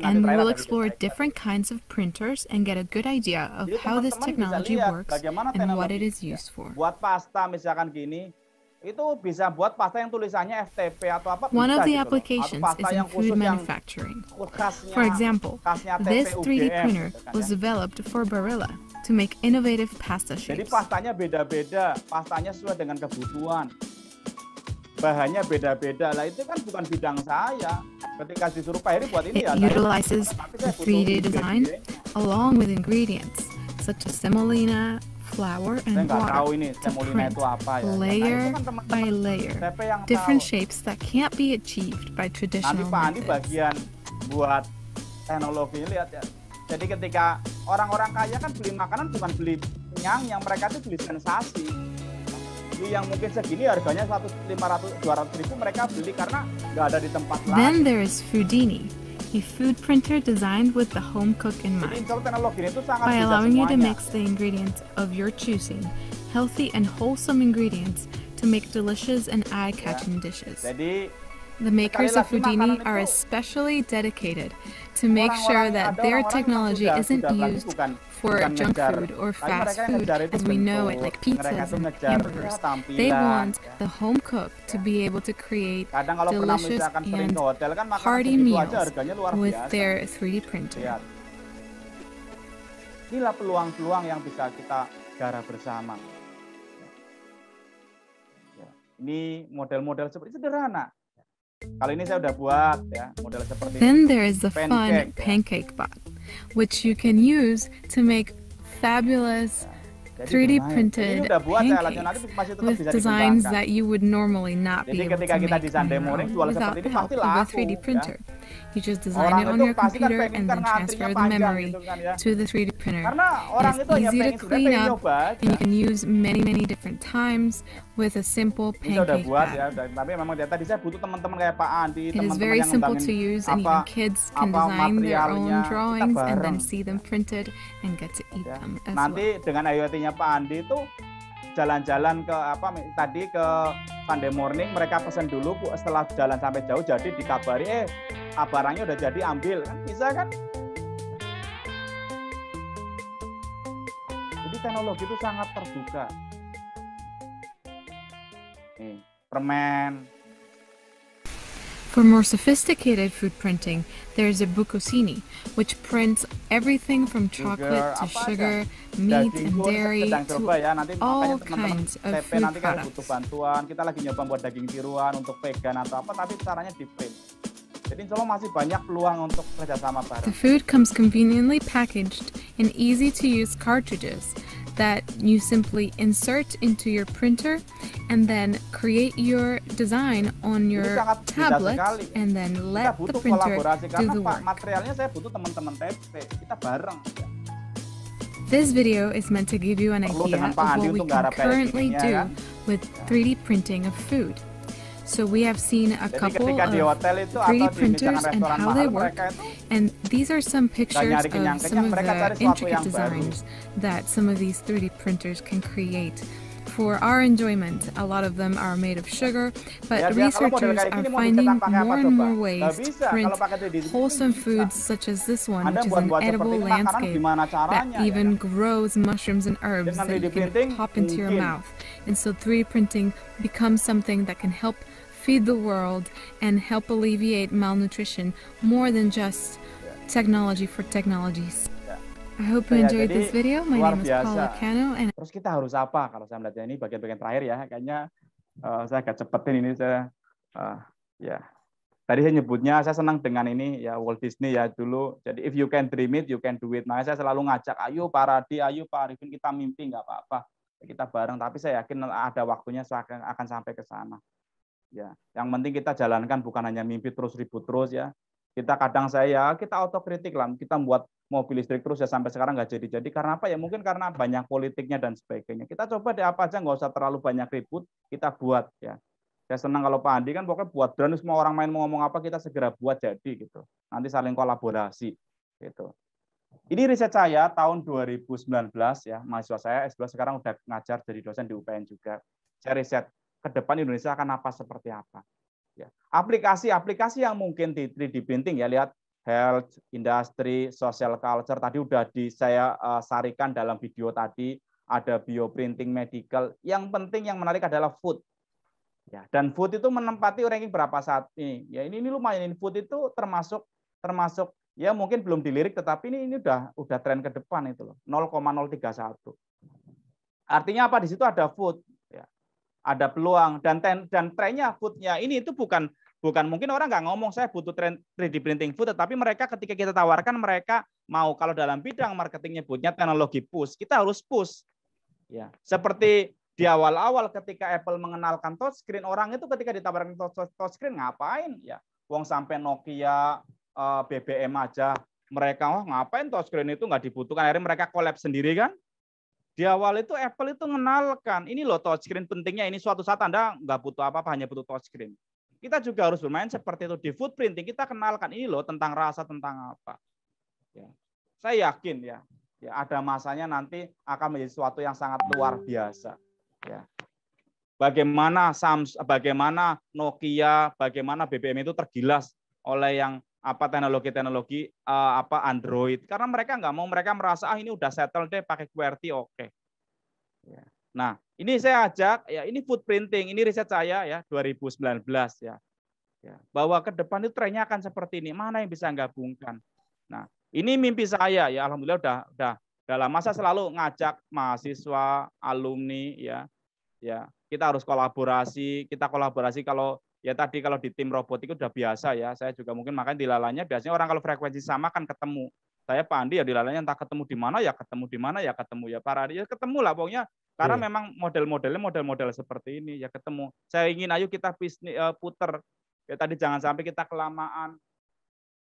and we'll explore different kinds of printers and get a good idea of Jadi, how teman -teman this technology works and what it is used for. Buat pasta misalkan gini, itu bisa buat pasta yang tulisannya FTP atau apa One of the applications is in food manufacturing. For example, this 3D printer was developed for Barilla to make innovative pasta shapes. Jadi pastanya beda-beda, pastanya sesuai dengan kebutuhan. Bahannya beda-beda lah itu kan bukan bidang saya. Ketika disuruh Pak Heri buat ini It ya. utilizes 3D design along with ingredients such as semolina, flower and water ini, to print apa, ya. layer nah, by layer different tahu. shapes that can't be achieved by traditional Nanti Pak Andi bagian buat teknologi lihat ya. Jadi ketika orang-orang kaya kan beli makanan bukan beli yang yang mereka itu beli sensasi. Beli yang mungkin segini harganya 100, 500, 200 ribu mereka beli karena nggak ada di tempat lain. Then there is Foodini, a food printer designed with the home cook in mind. By allowing you to mix the ingredients of your choosing, healthy and wholesome ingredients to make delicious and eye-catching dishes. The makers of Houdini are especially dedicated to make sure that their technology isn't used for junk food or fast food as we know it, like pizzas and hamburgers. They want the home cook to be able to create delicious and hearty meals with their 3D printer. Inilah peluang-peluang yang bisa kita bersama. Ini model-model seperti sederhana, Kali ini saya udah buat ya model seperti Then there is the pancake, fun pancake ya. bot which you can use to make fabulous ya, 3D printed pancakes with designs that you would normally not be able to make on your own without the help of a 3D printer. Ya. You just design it on your computer and then transfer the memory to the 3D printer. It's easy to clean up and you can use many many different times with a simple pancake pad. It is very simple to use and even kids can design their own drawings and then see them printed and get to eat them as well. jalan-jalan ke apa tadi ke Sunday morning mereka pesen dulu setelah jalan sampai jauh jadi dikabari eh barangnya udah jadi ambil kan bisa kan jadi teknologi itu sangat terbuka nih permen For more sophisticated food printing, there is a bucosini, which prints everything from chocolate to sugar, meat and dairy to all kinds of food products. The food comes conveniently packaged in easy to use cartridges that you simply insert into your printer and then create your design on your tablet and then let the printer do the work. This video is meant to give you an idea of what we can currently do with 3D printing of food. So we have seen a couple of 3D printers and how they work. And these are some pictures of some of the intricate designs that some of these 3D printers can create. For our enjoyment, a lot of them are made of sugar, but researchers are finding more and more ways to print wholesome foods such as this one, which is an edible landscape that even grows mushrooms and herbs that you can pop into your mouth. And so 3D printing becomes something that can help feed the world and help alleviate malnutrition more than just technology for technologies. I hope you ya, enjoyed this video. My name is Paula Cano. And... Terus kita harus apa? Kalau saya melihatnya ini bagian-bagian terakhir ya, kayaknya uh, saya agak cepetin ini saya uh, ya. Yeah. Tadi saya nyebutnya, saya senang dengan ini ya Walt Disney ya dulu. Jadi if you can dream it, you can do it. Makanya saya selalu ngajak, ayo Pak Radi, ayo Pak Arifin, kita mimpi nggak apa-apa. Kita bareng, tapi saya yakin ada waktunya saya akan sampai ke sana. Ya, yang penting kita jalankan bukan hanya mimpi terus ribut terus ya. Kita kadang saya ya, kita otokritik lah, kita buat mobil listrik terus ya sampai sekarang nggak jadi-jadi karena apa ya mungkin karena banyak politiknya dan sebagainya. Kita coba deh apa aja nggak usah terlalu banyak ribut, kita buat ya. Saya senang kalau Pak Andi kan pokoknya buat brand semua orang main mau ngomong apa kita segera buat jadi gitu. Nanti saling kolaborasi gitu. Ini riset saya tahun 2019 ya, mahasiswa saya S2 sekarang udah ngajar jadi dosen di UPN juga. Saya riset ke depan Indonesia akan apa seperti apa. Aplikasi-aplikasi ya. yang mungkin di 3D printing ya lihat health, industri, social culture tadi udah di saya eh, sarikan dalam video tadi ada bioprinting medical. Yang penting yang menarik adalah food. Ya, dan food itu menempati ranking berapa saat ini? Ya ini, ini lumayan ini food itu termasuk termasuk ya mungkin belum dilirik tetapi ini ini udah udah tren ke depan itu loh 0,031 artinya apa di situ ada food ada peluang dan ten, dan trennya foodnya ini itu bukan bukan mungkin orang nggak ngomong saya butuh tren 3D printing food, tetapi mereka ketika kita tawarkan mereka mau kalau dalam bidang marketingnya nyebutnya teknologi push, kita harus push. Ya, seperti di awal-awal ketika Apple mengenalkan touchscreen, orang itu ketika ditawarkan touchscreen ngapain? Ya, wong sampai Nokia, eh, BBM aja mereka oh ngapain touchscreen itu nggak dibutuhkan akhirnya mereka collab sendiri kan di awal itu Apple itu mengenalkan, ini loh touchscreen pentingnya, ini suatu saat Anda nggak butuh apa-apa, hanya butuh touchscreen. Kita juga harus bermain seperti itu. Di footprinting kita kenalkan, ini loh tentang rasa, tentang apa. Ya. Saya yakin ya, ya ada masanya nanti akan menjadi sesuatu yang sangat luar biasa. Ya. Bagaimana Samsung, bagaimana Nokia, bagaimana BBM itu tergilas oleh yang apa teknologi-teknologi uh, apa Android karena mereka nggak mau mereka merasa ah ini udah settle deh pakai QWERTY oke. Okay. Ya. Nah, ini saya ajak ya ini footprinting, ini riset saya ya 2019 ya. ya bahwa ke depan itu trennya akan seperti ini, mana yang bisa gabungkan. Nah, ini mimpi saya ya alhamdulillah udah udah dalam masa selalu ngajak mahasiswa, alumni ya. Ya, kita harus kolaborasi, kita kolaborasi kalau ya tadi kalau di tim robotik itu udah biasa ya. Saya juga mungkin makan dilalanya biasanya orang kalau frekuensi sama kan ketemu. Saya Pak Andi ya dilalanya entah ketemu di mana ya ketemu di mana ya ketemu ya para ya ketemu lah pokoknya karena yeah. memang model-modelnya model-model seperti ini ya ketemu. Saya ingin ayo kita bisnis eh, puter. Ya tadi jangan sampai kita kelamaan.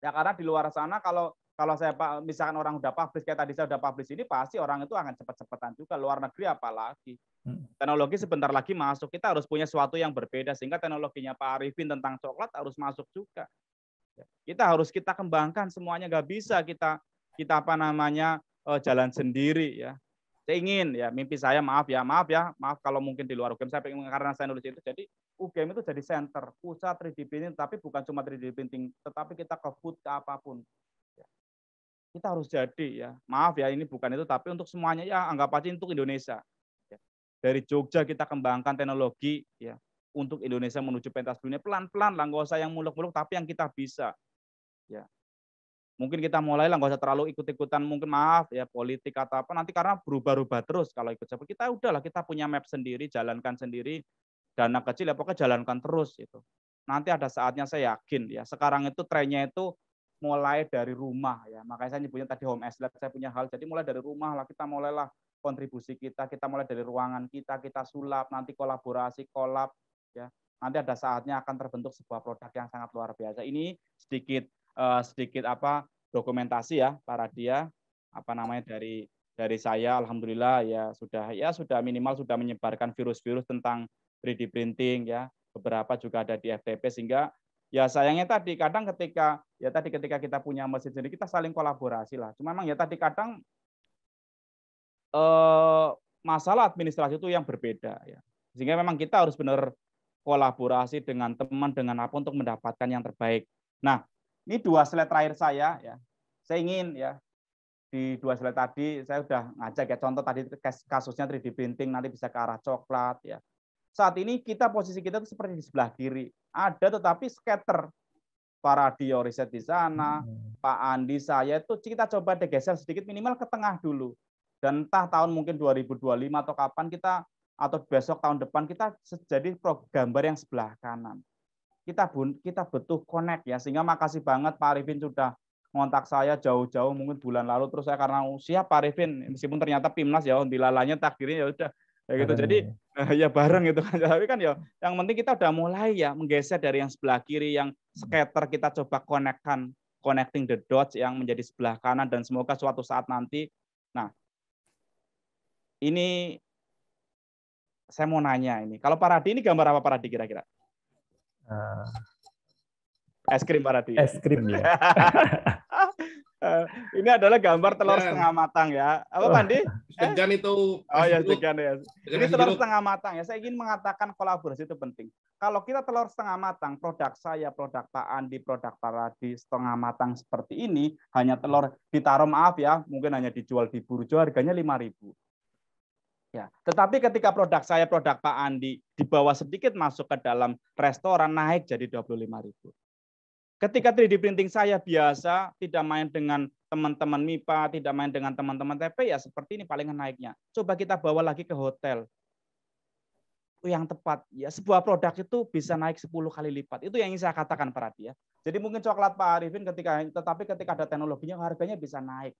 Ya karena di luar sana kalau kalau saya misalkan orang udah publish kayak tadi saya udah publish ini pasti orang itu akan cepat-cepatan juga luar negeri apalagi hmm. teknologi sebentar lagi masuk kita harus punya sesuatu yang berbeda sehingga teknologinya Pak Arifin tentang coklat harus masuk juga ya, kita harus kita kembangkan semuanya nggak bisa kita kita apa namanya eh, jalan sendiri ya saya ingin ya mimpi saya maaf ya maaf ya maaf kalau mungkin di luar UGM saya pengen karena saya nulis itu jadi UGM itu jadi center pusat 3D printing tapi bukan cuma 3D printing tetapi kita ke food ke apapun kita harus jadi ya. Maaf ya ini bukan itu tapi untuk semuanya ya anggap aja untuk Indonesia. Ya. Dari Jogja kita kembangkan teknologi ya untuk Indonesia menuju pentas dunia pelan-pelan lah nggak usah yang muluk-muluk tapi yang kita bisa. Ya. Mungkin kita mulai lah nggak usah terlalu ikut-ikutan mungkin maaf ya politik atau apa nanti karena berubah-ubah terus kalau ikut siapa kita udahlah kita punya map sendiri jalankan sendiri dana kecil ya pokoknya jalankan terus itu. Nanti ada saatnya saya yakin ya sekarang itu trennya itu mulai dari rumah ya. Makanya saya nyebutnya tadi home estate, saya punya hal. Jadi mulai dari rumah lah kita mulailah kontribusi kita, kita mulai dari ruangan kita, kita sulap, nanti kolaborasi, kolab ya. Nanti ada saatnya akan terbentuk sebuah produk yang sangat luar biasa. Ini sedikit eh, sedikit apa dokumentasi ya para dia apa namanya dari dari saya alhamdulillah ya sudah ya sudah minimal sudah menyebarkan virus-virus tentang 3D printing ya. Beberapa juga ada di FTP sehingga ya sayangnya tadi kadang ketika ya tadi ketika kita punya mesin sendiri kita saling kolaborasi lah. Cuma memang ya tadi kadang eh, masalah administrasi itu yang berbeda ya. Sehingga memang kita harus benar kolaborasi dengan teman dengan apa untuk mendapatkan yang terbaik. Nah, ini dua slide terakhir saya ya. Saya ingin ya di dua slide tadi saya sudah ngajak ya contoh tadi kasusnya 3D printing nanti bisa ke arah coklat ya saat ini kita posisi kita itu seperti di sebelah kiri. Ada tetapi scatter. para dioriset riset di sana, hmm. Pak Andi, saya itu kita coba digeser sedikit minimal ke tengah dulu. Dan entah tahun mungkin 2025 atau kapan kita atau besok tahun depan kita jadi gambar yang sebelah kanan. Kita bun, kita butuh connect ya sehingga makasih banget Pak Arifin sudah ngontak saya jauh-jauh mungkin bulan lalu terus saya karena usia oh, Pak Arifin meskipun ternyata Pimnas ya dilalanya takdirnya ya udah ya gitu. Jadi nah, ya. bareng gitu kan. Tapi kan ya yang penting kita udah mulai ya menggeser dari yang sebelah kiri yang scatter kita coba konekkan connecting the dots yang menjadi sebelah kanan dan semoga suatu saat nanti nah ini saya mau nanya ini. Kalau paradi ini gambar apa paradi kira-kira? Eh. es krim paradi. Es krim ya. Eh, ini adalah gambar telur iya. setengah matang ya. Apa Pandi? Segan eh? itu. Oh ya segan ya. ini telur setengah matang ya. Saya ingin mengatakan kolaborasi itu penting. Kalau kita telur setengah matang, produk saya, produk Pak Andi, produk Pak Radi setengah matang seperti ini, hanya telur ditaruh maaf ya, mungkin hanya dijual di Burjo harganya 5000 Ya, tetapi ketika produk saya, produk Pak Andi dibawa sedikit masuk ke dalam restoran naik jadi dua puluh ribu. Ketika 3D printing saya biasa, tidak main dengan teman-teman MIPA, tidak main dengan teman-teman TP, ya seperti ini paling naiknya. Coba kita bawa lagi ke hotel. Yang tepat, ya sebuah produk itu bisa naik 10 kali lipat. Itu yang ingin saya katakan Pak Radi ya. Jadi mungkin coklat Pak Arifin ketika tetapi ketika ada teknologinya harganya bisa naik.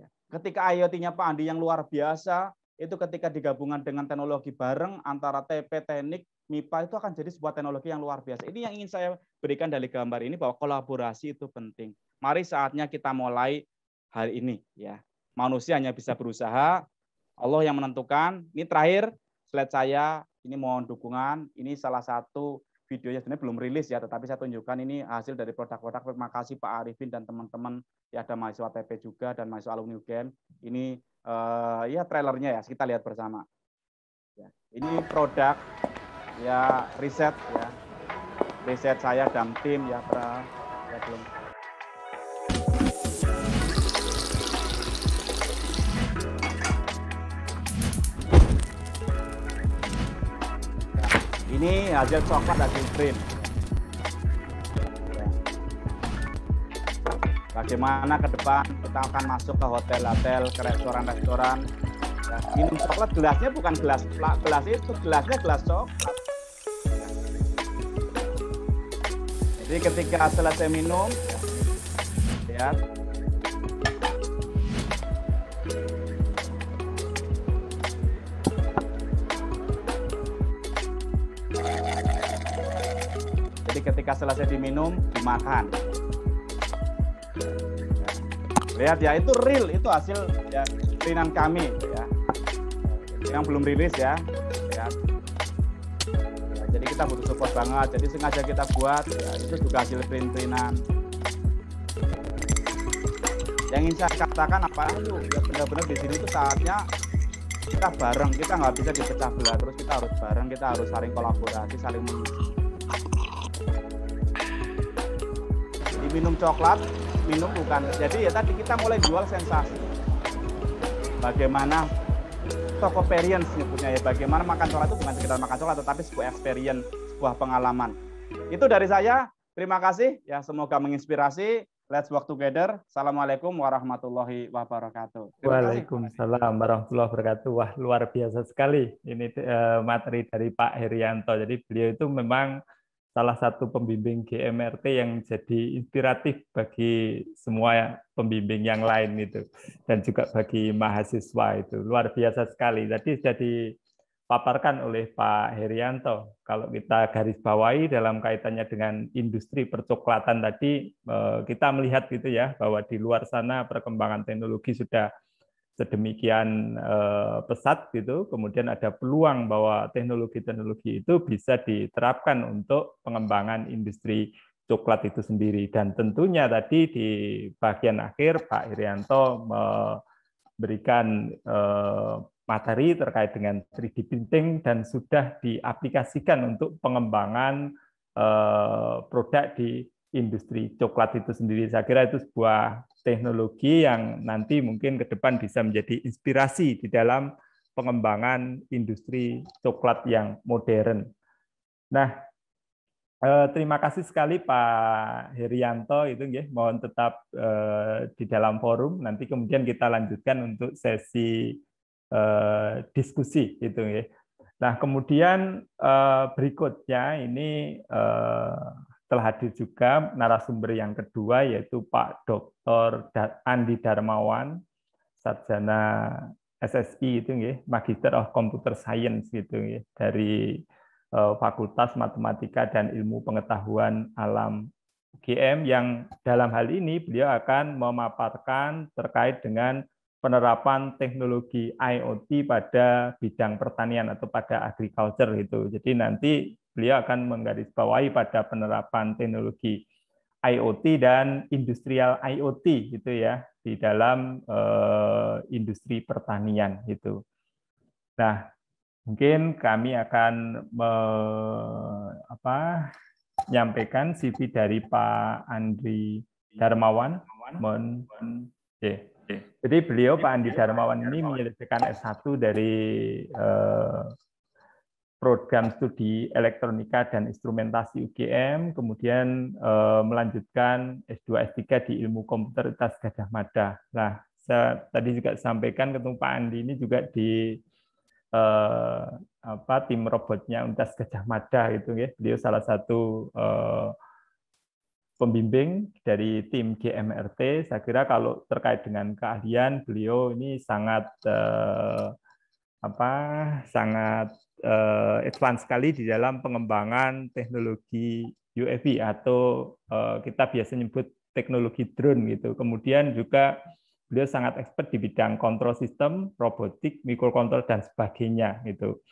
Ya, ketika IoT-nya Pak Andi yang luar biasa, itu ketika digabungkan dengan teknologi bareng antara TP, teknik, MIPA itu akan jadi sebuah teknologi yang luar biasa. Ini yang ingin saya berikan dari gambar ini bahwa kolaborasi itu penting. Mari saatnya kita mulai hari ini ya. Manusia hanya bisa berusaha, Allah yang menentukan. Ini terakhir slide saya, ini mohon dukungan. Ini salah satu videonya sebenarnya belum rilis ya, tetapi saya tunjukkan ini hasil dari produk-produk. Terima kasih Pak Arifin dan teman-teman. Ya ada mahasiswa TP juga dan mahasiswa alumni UGM. E ini uh, ya trailernya ya, kita lihat bersama. Ya, ini produk ya riset ya riset saya dan tim ya pra ya belum ini hasil coklat hasil krim ya. bagaimana ke depan kita akan masuk ke hotel-hotel, ke restoran-restoran. Ya, minum coklat gelasnya bukan gelas gelas itu, gelasnya gelas coklat. Jadi ketika selesai minum, ya. Jadi ketika selesai diminum, dimakan. Lihat ya, itu real, itu hasil ya, kami. Ya. Yang belum rilis ya, jadi kita butuh support banget jadi sengaja kita buat ya, itu juga hasil print printan yang ingin saya katakan apa itu ya benar-benar di sini itu saatnya kita bareng kita nggak bisa dipecah belah terus kita harus bareng kita harus saling kolaborasi saling mengisi diminum coklat minum bukan jadi ya tadi kita mulai jual sensasi bagaimana soft experience punya ya bagaimana makan coklat itu bukan sekedar makan coklat tetapi sebuah experience sebuah pengalaman itu dari saya terima kasih ya semoga menginspirasi let's work together assalamualaikum warahmatullahi wabarakatuh terima Waalaikumsalam warahmatullahi wabarakatuh wah luar biasa sekali ini eh, materi dari Pak Herianto jadi beliau itu memang salah satu pembimbing GMRT yang jadi inspiratif bagi semua pembimbing yang lain itu dan juga bagi mahasiswa itu luar biasa sekali. Jadi sudah dipaparkan oleh Pak Herianto kalau kita garis bawahi dalam kaitannya dengan industri percoklatan tadi eh, kita melihat gitu ya bahwa di luar sana perkembangan teknologi sudah sedemikian eh, pesat gitu, kemudian ada peluang bahwa teknologi-teknologi itu bisa diterapkan untuk pengembangan industri coklat itu sendiri. Dan tentunya tadi di bagian akhir Pak Irianto memberikan eh, materi terkait dengan 3D printing dan sudah diaplikasikan untuk pengembangan eh, produk di industri coklat itu sendiri. Saya kira itu sebuah teknologi yang nanti mungkin ke depan bisa menjadi inspirasi di dalam pengembangan industri coklat yang modern. Nah, eh, terima kasih sekali Pak Herianto itu ya mohon tetap eh, di dalam forum nanti kemudian kita lanjutkan untuk sesi eh, diskusi itu ya. Nah, kemudian berikutnya ini telah hadir juga narasumber yang kedua yaitu Pak Dr. Andi Darmawan, sarjana SSI itu nggih, Magister of Computer Science gitu nggih, dari eh, Fakultas Matematika dan Ilmu Pengetahuan Alam UGM yang dalam hal ini beliau akan memaparkan terkait dengan penerapan teknologi IoT pada bidang pertanian atau pada agriculture itu. Jadi nanti beliau akan menggarisbawahi pada penerapan teknologi IoT dan industrial IoT gitu ya di dalam eh, industri pertanian gitu. Nah, mungkin kami akan me, apa, menyampaikan CV dari Pak Andri Darmawan. Men, men, Jadi beliau Pak Andi Darmawan ini menyelesaikan S1 dari eh, program studi elektronika dan instrumentasi UGM, kemudian eh, melanjutkan S2 S3 di ilmu komputer Universitas Gajah Mada. Nah, saya tadi juga sampaikan ketemu Pak Andi ini juga di eh, apa tim robotnya Universitas Gajah Mada gitu ya. Beliau salah satu eh, pembimbing dari tim GMRT. Saya kira kalau terkait dengan keahlian beliau ini sangat eh, apa sangat uh, advance sekali di dalam pengembangan teknologi UAV atau uh, kita biasa nyebut teknologi drone gitu. Kemudian juga beliau sangat expert di bidang kontrol sistem, robotik, mikrokontrol dan sebagainya gitu.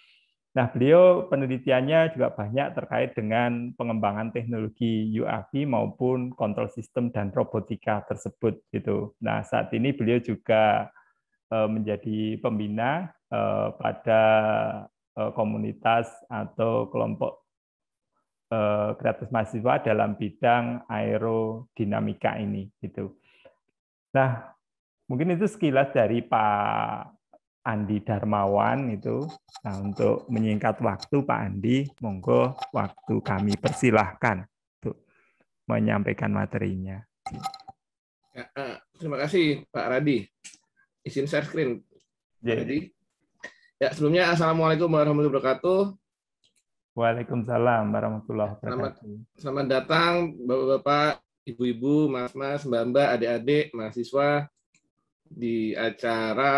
Nah, beliau penelitiannya juga banyak terkait dengan pengembangan teknologi UAV maupun kontrol sistem dan robotika tersebut gitu. Nah, saat ini beliau juga eh, menjadi pembina pada Eh, komunitas atau kelompok eh, kreatif mahasiswa dalam bidang aerodinamika ini gitu. Nah, mungkin itu sekilas dari Pak Andi Darmawan itu. Nah, untuk menyingkat waktu Pak Andi, monggo waktu kami persilahkan untuk menyampaikan materinya. Ya, eh, terima kasih Pak Radi. Izin share screen. Pak ya. Ya, sebelumnya Assalamualaikum warahmatullahi wabarakatuh. Waalaikumsalam warahmatullahi wabarakatuh. Selamat, selamat datang Bapak-bapak, Ibu-ibu, Mas-mas, Mbak-mbak, adik-adik, mahasiswa di acara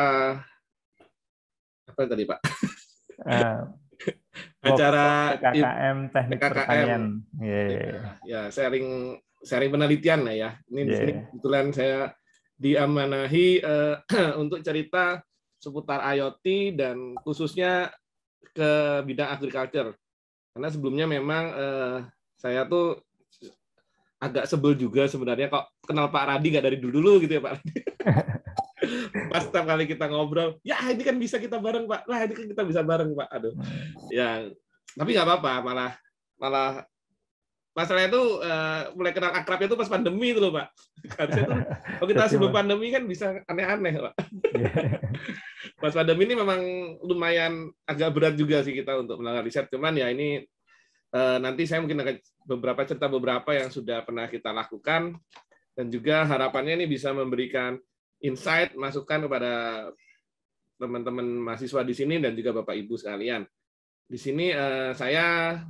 apa tadi, Pak? Uh, acara PKKM Teknik PKKM. Pertanian. Yeah. Iya, iya. Ya, sharing sharing penelitian lah ya. Ini yeah. di sini iya. kebetulan saya diamanahi uh, untuk cerita seputar IoT dan khususnya ke bidang agriculture. Karena sebelumnya memang eh, saya tuh agak sebel juga sebenarnya kok kenal Pak Radi nggak dari dulu dulu gitu ya Pak Radi. Pas setiap kali kita ngobrol, ya ini kan bisa kita bareng Pak, lah ini kan kita bisa bareng Pak. Aduh, hmm. ya tapi nggak apa-apa, malah malah masalahnya tuh uh, mulai kenal akrabnya tuh pas pandemi itu loh pak harusnya tuh kalau kita sebelum pandemi kan bisa aneh-aneh pak iya. pas pandemi ini memang lumayan agak berat juga sih kita untuk melakukan riset cuman ya ini uh, nanti saya mungkin akan beberapa cerita beberapa yang sudah pernah kita lakukan dan juga harapannya ini bisa memberikan insight masukan kepada teman-teman mahasiswa di sini dan juga bapak ibu sekalian di sini uh, saya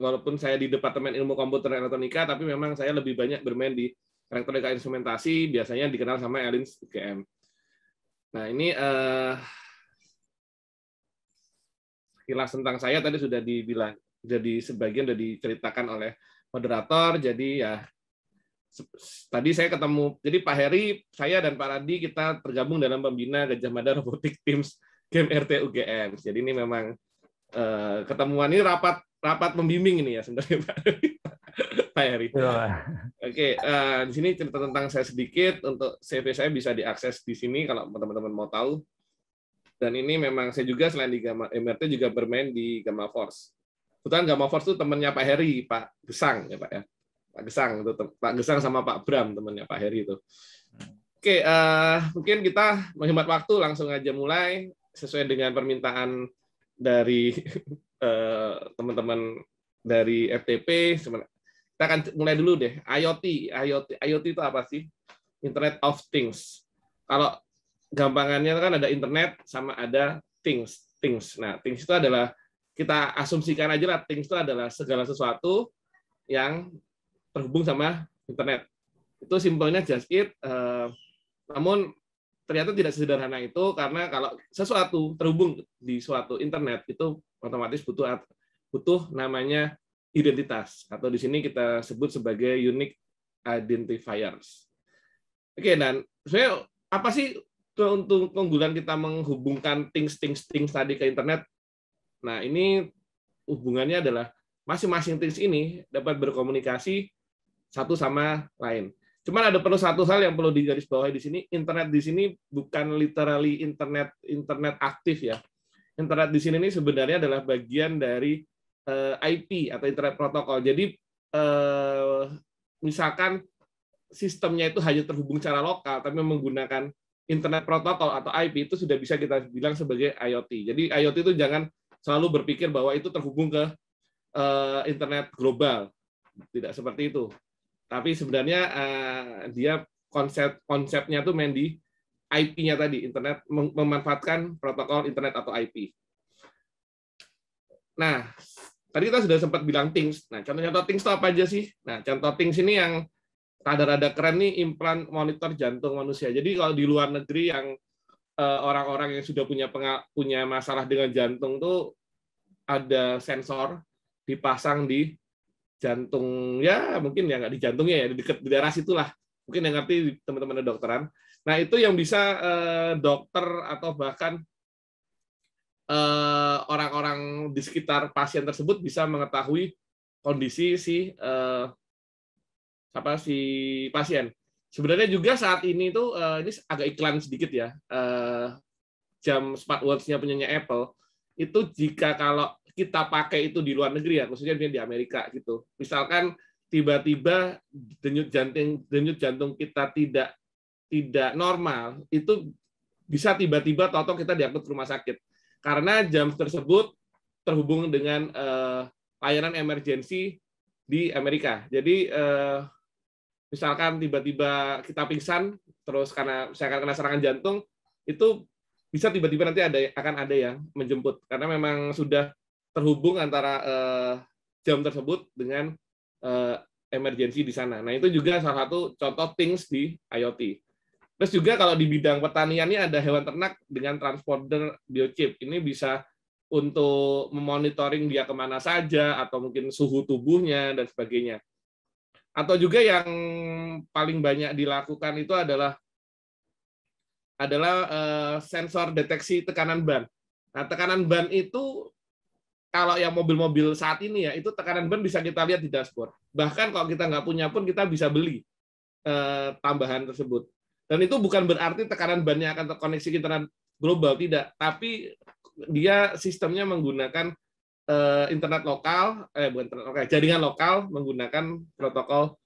walaupun saya di Departemen Ilmu Komputer dan Elektronika, tapi memang saya lebih banyak bermain di elektronika instrumentasi, biasanya dikenal sama Elins UGM. Nah, ini uh, eh, kilas tentang saya tadi sudah dibilang, jadi sebagian sudah diceritakan oleh moderator, jadi ya tadi saya ketemu, jadi Pak Heri, saya dan Pak Radi kita tergabung dalam pembina Gajah Mada Robotik Teams Game RT UGM. Jadi ini memang eh, ketemuan ini rapat rapat membimbing ini ya sebenarnya Pak. Pak Heri. Iya. Oke, uh, di sini cerita tentang saya sedikit untuk CV saya bisa diakses di sini kalau teman-teman mau tahu. Dan ini memang saya juga selain di Gamma MRT juga bermain di Gamma Force. Kebetulan Gamma Force itu temannya Pak Heri, Pak Gesang ya Pak ya. Pak Gesang itu Pak Gesang sama Pak Bram temannya Pak Heri itu. Oke, uh, mungkin kita menghemat waktu langsung aja mulai sesuai dengan permintaan dari Eh, teman-teman uh, dari FTP kita akan mulai dulu deh IoT IoT IoT itu apa sih Internet of Things kalau gampangannya kan ada internet sama ada things things nah things itu adalah kita asumsikan aja lah things itu adalah segala sesuatu yang terhubung sama internet itu simpelnya just it eh, namun ternyata tidak sederhana itu karena kalau sesuatu terhubung di suatu internet itu otomatis butuh butuh namanya identitas atau di sini kita sebut sebagai unique identifiers. Oke, dan saya apa sih untuk keunggulan kita menghubungkan things things things tadi ke internet? Nah, ini hubungannya adalah masing-masing things ini dapat berkomunikasi satu sama lain. Cuman ada perlu satu hal yang perlu digarisbawahi di sini, internet di sini bukan literally internet internet aktif ya. Internet di sini ini sebenarnya adalah bagian dari eh, IP atau internet protokol. Jadi eh, misalkan sistemnya itu hanya terhubung secara lokal tapi menggunakan internet protokol atau IP itu sudah bisa kita bilang sebagai IoT. Jadi IoT itu jangan selalu berpikir bahwa itu terhubung ke eh, internet global. Tidak seperti itu tapi sebenarnya uh, dia konsep konsepnya tuh main di IP-nya tadi internet memanfaatkan protokol internet atau IP. Nah, tadi kita sudah sempat bilang things. Nah, contohnya contoh things itu apa aja sih? Nah, contoh things ini yang ada rada keren nih implan monitor jantung manusia. Jadi kalau di luar negeri yang eh, orang-orang uh, yang sudah punya punya masalah dengan jantung tuh ada sensor dipasang di jantung ya mungkin ya nggak di jantungnya ya di dekat di daerah situlah mungkin yang ngerti teman-teman dokteran nah itu yang bisa eh, dokter atau bahkan eh, orang-orang di sekitar pasien tersebut bisa mengetahui kondisi si eh, apa si pasien sebenarnya juga saat ini itu eh, ini agak iklan sedikit ya eh, jam smartwatch-nya punyanya Apple itu jika kalau kita pakai itu di luar negeri ya, khususnya di Amerika gitu. Misalkan tiba-tiba denyut jantung denyut jantung kita tidak tidak normal, itu bisa tiba-tiba toto kita diangkut ke rumah sakit karena jam tersebut terhubung dengan eh, layanan emergensi di Amerika. Jadi eh, misalkan tiba-tiba kita pingsan terus karena saya akan kena serangan jantung itu bisa tiba-tiba nanti ada akan ada yang menjemput karena memang sudah terhubung antara uh, jam tersebut dengan uh, emergency di sana. Nah, itu juga salah satu contoh things di IoT. Terus juga kalau di bidang pertanian ini ada hewan ternak dengan transponder biochip. Ini bisa untuk memonitoring dia kemana saja, atau mungkin suhu tubuhnya, dan sebagainya. Atau juga yang paling banyak dilakukan itu adalah adalah uh, sensor deteksi tekanan ban. Nah, tekanan ban itu kalau yang mobil-mobil saat ini ya itu tekanan ban bisa kita lihat di dashboard. Bahkan kalau kita nggak punya pun kita bisa beli eh, tambahan tersebut. Dan itu bukan berarti tekanan bannya akan terkoneksi ke internet global tidak, tapi dia sistemnya menggunakan eh, internet lokal, eh bukan internet lokal, jaringan lokal menggunakan protokol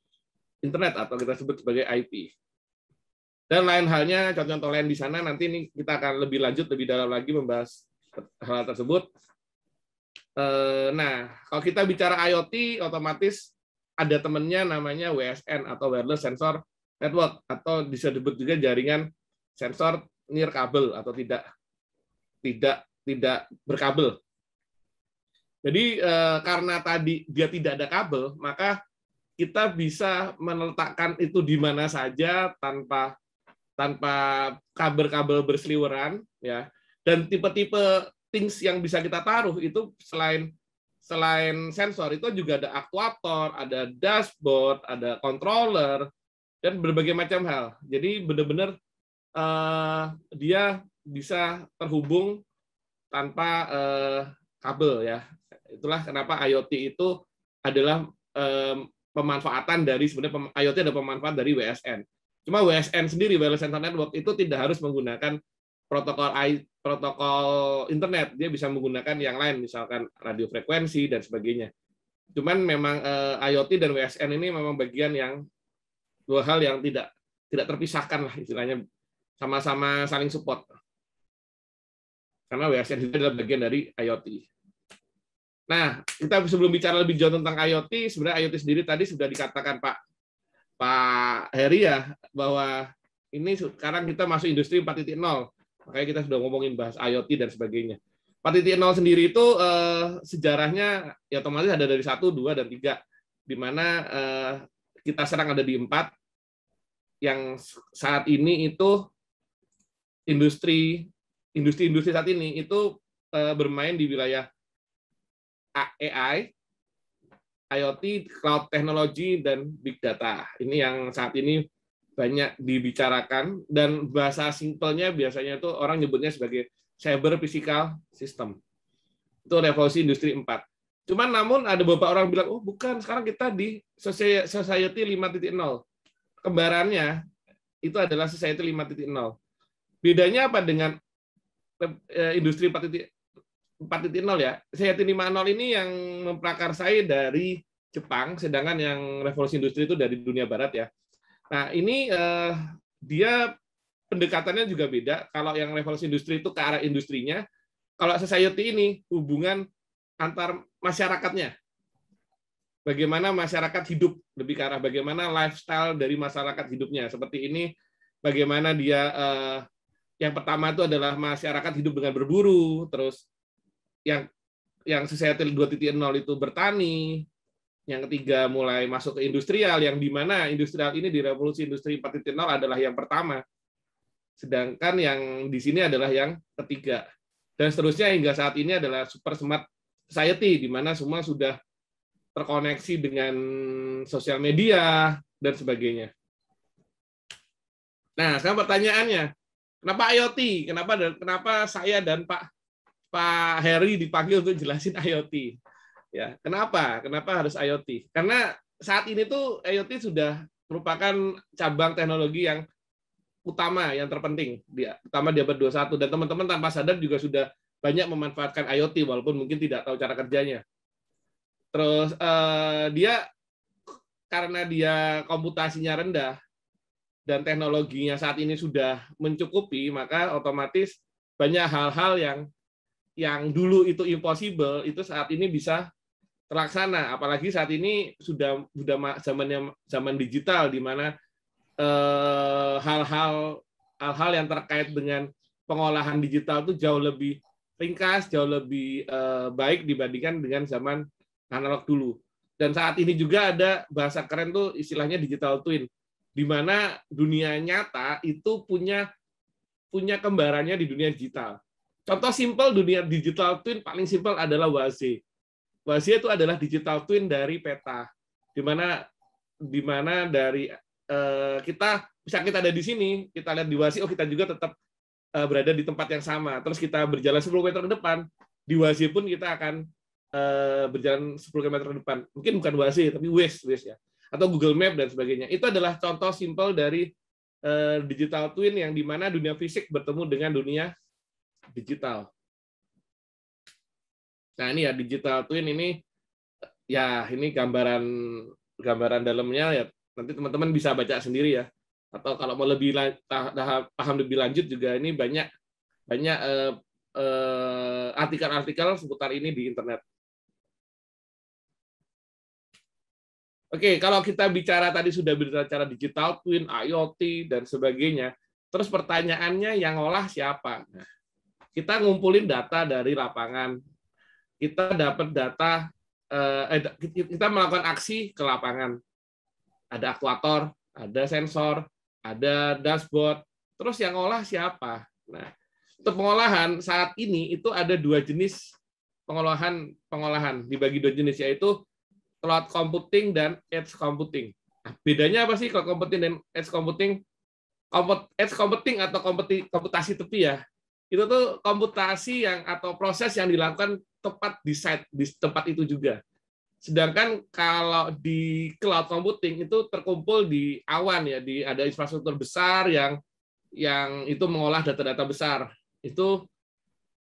internet atau kita sebut sebagai IP. Dan lain halnya contoh-contoh lain di sana nanti ini kita akan lebih lanjut lebih dalam lagi membahas hal tersebut Eh, nah, kalau kita bicara IoT, otomatis ada temennya namanya WSN atau Wireless Sensor Network atau bisa disebut juga jaringan sensor near kabel atau tidak tidak tidak berkabel. Jadi eh, karena tadi dia tidak ada kabel, maka kita bisa meletakkan itu di mana saja tanpa tanpa kabel-kabel berseliweran ya. Dan tipe-tipe things yang bisa kita taruh itu selain selain sensor itu juga ada aktuator, ada dashboard, ada controller dan berbagai macam hal. Jadi benar-benar uh, dia bisa terhubung tanpa uh, kabel ya. Itulah kenapa IoT itu adalah um, pemanfaatan dari sebenarnya IoT ada pemanfaatan dari WSN. Cuma WSN sendiri, Wireless Sensor Network itu tidak harus menggunakan protokol protokol internet dia bisa menggunakan yang lain misalkan radio frekuensi dan sebagainya cuman memang eh, IoT dan WSN ini memang bagian yang dua hal yang tidak tidak terpisahkan lah istilahnya sama-sama saling support karena WSN itu adalah bagian dari IoT. Nah, kita sebelum bicara lebih jauh tentang IoT, sebenarnya IoT sendiri tadi sudah dikatakan Pak Pak Heri ya bahwa ini sekarang kita masuk industri 4.0. Makanya kita sudah ngomongin bahas IoT dan sebagainya. 4.0 sendiri itu uh, sejarahnya ya otomatis ada dari satu, dua, dan tiga, di mana uh, kita sekarang ada di empat, yang saat ini itu industri industri-industri saat ini itu uh, bermain di wilayah AI, IoT, cloud technology, dan big data. Ini yang saat ini banyak dibicarakan dan bahasa simpelnya biasanya itu orang nyebutnya sebagai cyber physical system. Itu revolusi industri 4. Cuman namun ada beberapa orang bilang, oh bukan, sekarang kita di society 5.0. Kembarannya itu adalah society 5.0. Bedanya apa dengan eh, industri 4.0 ya? Society 5.0 ini yang memprakarsai dari Jepang, sedangkan yang revolusi industri itu dari dunia barat ya Nah, ini uh, dia pendekatannya juga beda. Kalau yang revolusi industri itu ke arah industrinya, kalau society ini hubungan antar masyarakatnya. Bagaimana masyarakat hidup lebih ke arah bagaimana lifestyle dari masyarakat hidupnya. Seperti ini bagaimana dia uh, yang pertama itu adalah masyarakat hidup dengan berburu, terus yang yang society 2.0 itu bertani, yang ketiga mulai masuk ke industrial yang di mana industrial ini di revolusi industri 4.0 adalah yang pertama sedangkan yang di sini adalah yang ketiga dan seterusnya hingga saat ini adalah super smart society di mana semua sudah terkoneksi dengan sosial media dan sebagainya. Nah, sekarang pertanyaannya, kenapa IoT? Kenapa kenapa saya dan Pak Pak Harry dipanggil untuk jelasin IoT? Ya, kenapa? Kenapa harus IoT? Karena saat ini tuh IoT sudah merupakan cabang teknologi yang utama yang terpenting dia utama di abad 21 dan teman-teman tanpa sadar juga sudah banyak memanfaatkan IoT walaupun mungkin tidak tahu cara kerjanya. Terus eh, dia karena dia komputasinya rendah dan teknologinya saat ini sudah mencukupi maka otomatis banyak hal-hal yang yang dulu itu impossible itu saat ini bisa terlaksana apalagi saat ini sudah sudah zamannya zaman digital di mana hal eh, hal-hal hal-hal yang terkait dengan pengolahan digital itu jauh lebih ringkas jauh lebih eh, baik dibandingkan dengan zaman analog dulu dan saat ini juga ada bahasa keren tuh istilahnya digital twin di mana dunia nyata itu punya punya kembarannya di dunia digital contoh simpel dunia digital twin paling simpel adalah Waze Wasia itu adalah digital twin dari peta, di mana di mana dari eh, kita bisa kita ada di sini, kita lihat di Wasi, oh kita juga tetap eh, berada di tempat yang sama. Terus kita berjalan 10 meter ke depan, di Wasi pun kita akan eh, berjalan 10 meter ke depan. Mungkin bukan Wasi, tapi Waze, Waze ya. Atau Google Map dan sebagainya. Itu adalah contoh simpel dari eh, digital twin yang di mana dunia fisik bertemu dengan dunia digital. Nah ini ya digital twin ini ya ini gambaran gambaran dalamnya ya nanti teman-teman bisa baca sendiri ya. Atau kalau mau lebih paham lebih lanjut juga ini banyak banyak eh, eh, artikel-artikel seputar ini di internet. Oke, kalau kita bicara tadi sudah bicara digital twin, IoT dan sebagainya, terus pertanyaannya yang olah siapa? Nah, kita ngumpulin data dari lapangan kita dapat data eh, eh, kita melakukan aksi ke lapangan. Ada aktuator, ada sensor, ada dashboard. Terus yang olah siapa? Nah, untuk pengolahan saat ini itu ada dua jenis pengolahan pengolahan dibagi dua jenis yaitu cloud computing dan edge computing. Nah, bedanya apa sih cloud computing dan edge computing? edge computing atau komputasi tepi ya itu tuh komputasi yang atau proses yang dilakukan tepat di site di tempat itu juga. Sedangkan kalau di cloud computing itu terkumpul di awan ya, di ada infrastruktur besar yang yang itu mengolah data-data besar. Itu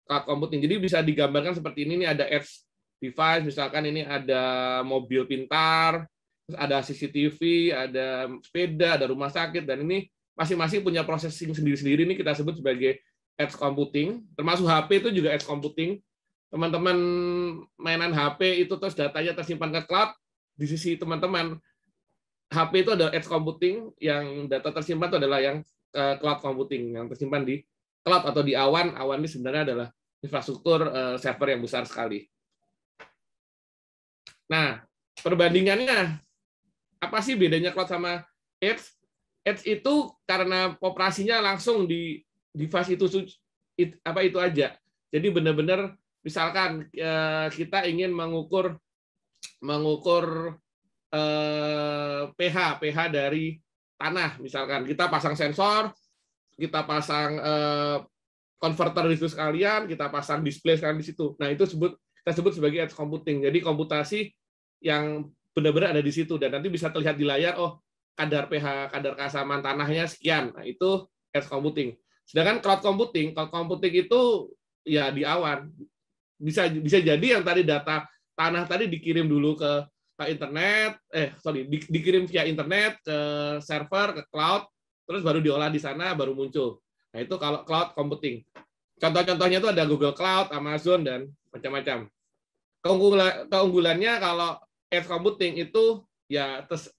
cloud computing. Jadi bisa digambarkan seperti ini, ini ada edge device, misalkan ini ada mobil pintar, terus ada CCTV, ada sepeda, ada rumah sakit, dan ini masing-masing punya processing sendiri-sendiri ini kita sebut sebagai edge computing, termasuk HP itu juga edge computing. Teman-teman mainan HP itu terus datanya tersimpan ke cloud, di sisi teman-teman HP itu ada edge computing yang data tersimpan itu adalah yang eh, cloud computing yang tersimpan di cloud atau di awan. Awan ini sebenarnya adalah infrastruktur eh, server yang besar sekali. Nah, perbandingannya apa sih bedanya cloud sama edge? Edge itu karena operasinya langsung di device itu apa itu aja. Jadi benar-benar misalkan eh, kita ingin mengukur mengukur pH eh, pH dari tanah misalkan kita pasang sensor, kita pasang konverter eh, converter di situ sekalian, kita pasang display sekalian di situ. Nah, itu sebut kita sebut sebagai edge computing. Jadi komputasi yang benar-benar ada di situ dan nanti bisa terlihat di layar oh kadar pH, kadar keasaman tanahnya sekian. Nah, itu edge computing. Sedangkan cloud computing, cloud computing itu ya di awan. Bisa bisa jadi yang tadi data tanah tadi dikirim dulu ke ke internet, eh sorry, di, dikirim via internet ke server, ke cloud, terus baru diolah di sana, baru muncul. Nah itu kalau cloud computing. Contoh-contohnya itu ada Google Cloud, Amazon, dan macam-macam. keunggulannya kalau edge computing itu ya terus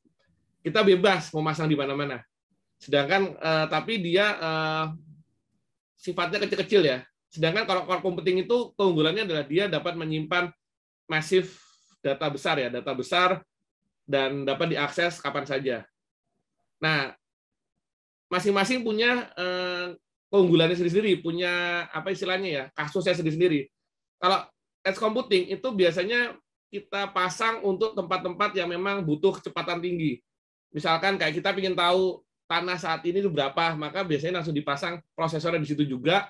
kita bebas memasang di mana-mana. Sedangkan eh, tapi dia eh, sifatnya kecil-kecil ya. Sedangkan kalau core computing itu keunggulannya adalah dia dapat menyimpan masif data besar ya, data besar dan dapat diakses kapan saja. Nah, masing-masing punya eh, keunggulannya sendiri-sendiri, punya apa istilahnya ya, kasusnya sendiri-sendiri. Kalau edge computing itu biasanya kita pasang untuk tempat-tempat yang memang butuh kecepatan tinggi. Misalkan kayak kita ingin tahu tanah saat ini itu berapa, maka biasanya langsung dipasang prosesornya di situ juga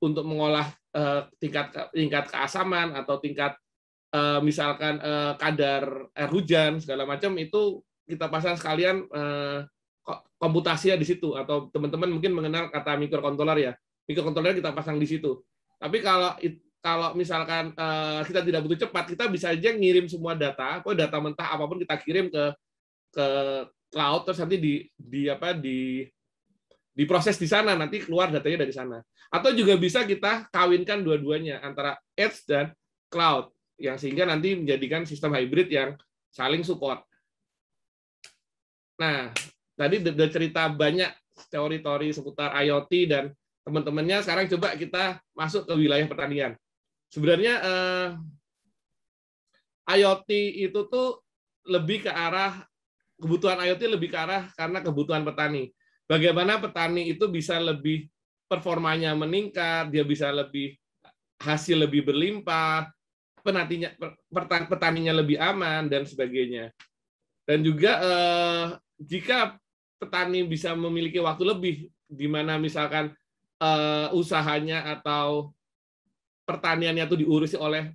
untuk mengolah eh, tingkat tingkat keasaman atau tingkat eh, misalkan eh, kadar air hujan segala macam itu kita pasang sekalian eh, komputasinya di situ atau teman-teman mungkin mengenal kata mikrokontroler ya. Mikrokontroler kita pasang di situ. Tapi kalau kalau misalkan eh, kita tidak butuh cepat, kita bisa aja ngirim semua data, kok data mentah apapun kita kirim ke ke cloud terus nanti di di apa di diproses di sana nanti keluar datanya dari sana. Atau juga bisa kita kawinkan dua-duanya antara edge dan cloud yang sehingga nanti menjadikan sistem hybrid yang saling support. Nah, tadi udah cerita banyak teori-teori seputar IoT dan teman-temannya. Sekarang coba kita masuk ke wilayah pertanian. Sebenarnya eh, IoT itu tuh lebih ke arah kebutuhan IoT lebih ke arah karena kebutuhan petani. Bagaimana petani itu bisa lebih performanya meningkat, dia bisa lebih hasil lebih berlimpah, penatinya petaninya lebih aman dan sebagainya. Dan juga eh, jika petani bisa memiliki waktu lebih di mana misalkan eh, usahanya atau pertaniannya itu diurusi oleh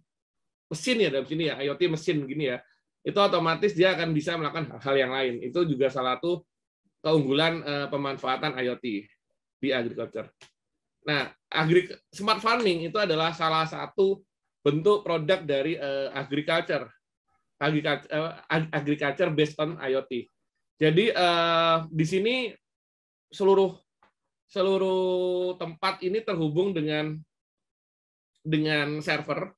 mesin ya dalam sini ya IoT mesin gini ya itu otomatis dia akan bisa melakukan hal-hal yang lain. Itu juga salah satu keunggulan eh, pemanfaatan IoT di agriculture. Nah, agri smart farming itu adalah salah satu bentuk produk dari uh, agriculture. Agriculture, uh, agriculture based on IoT. Jadi uh, di sini seluruh seluruh tempat ini terhubung dengan dengan server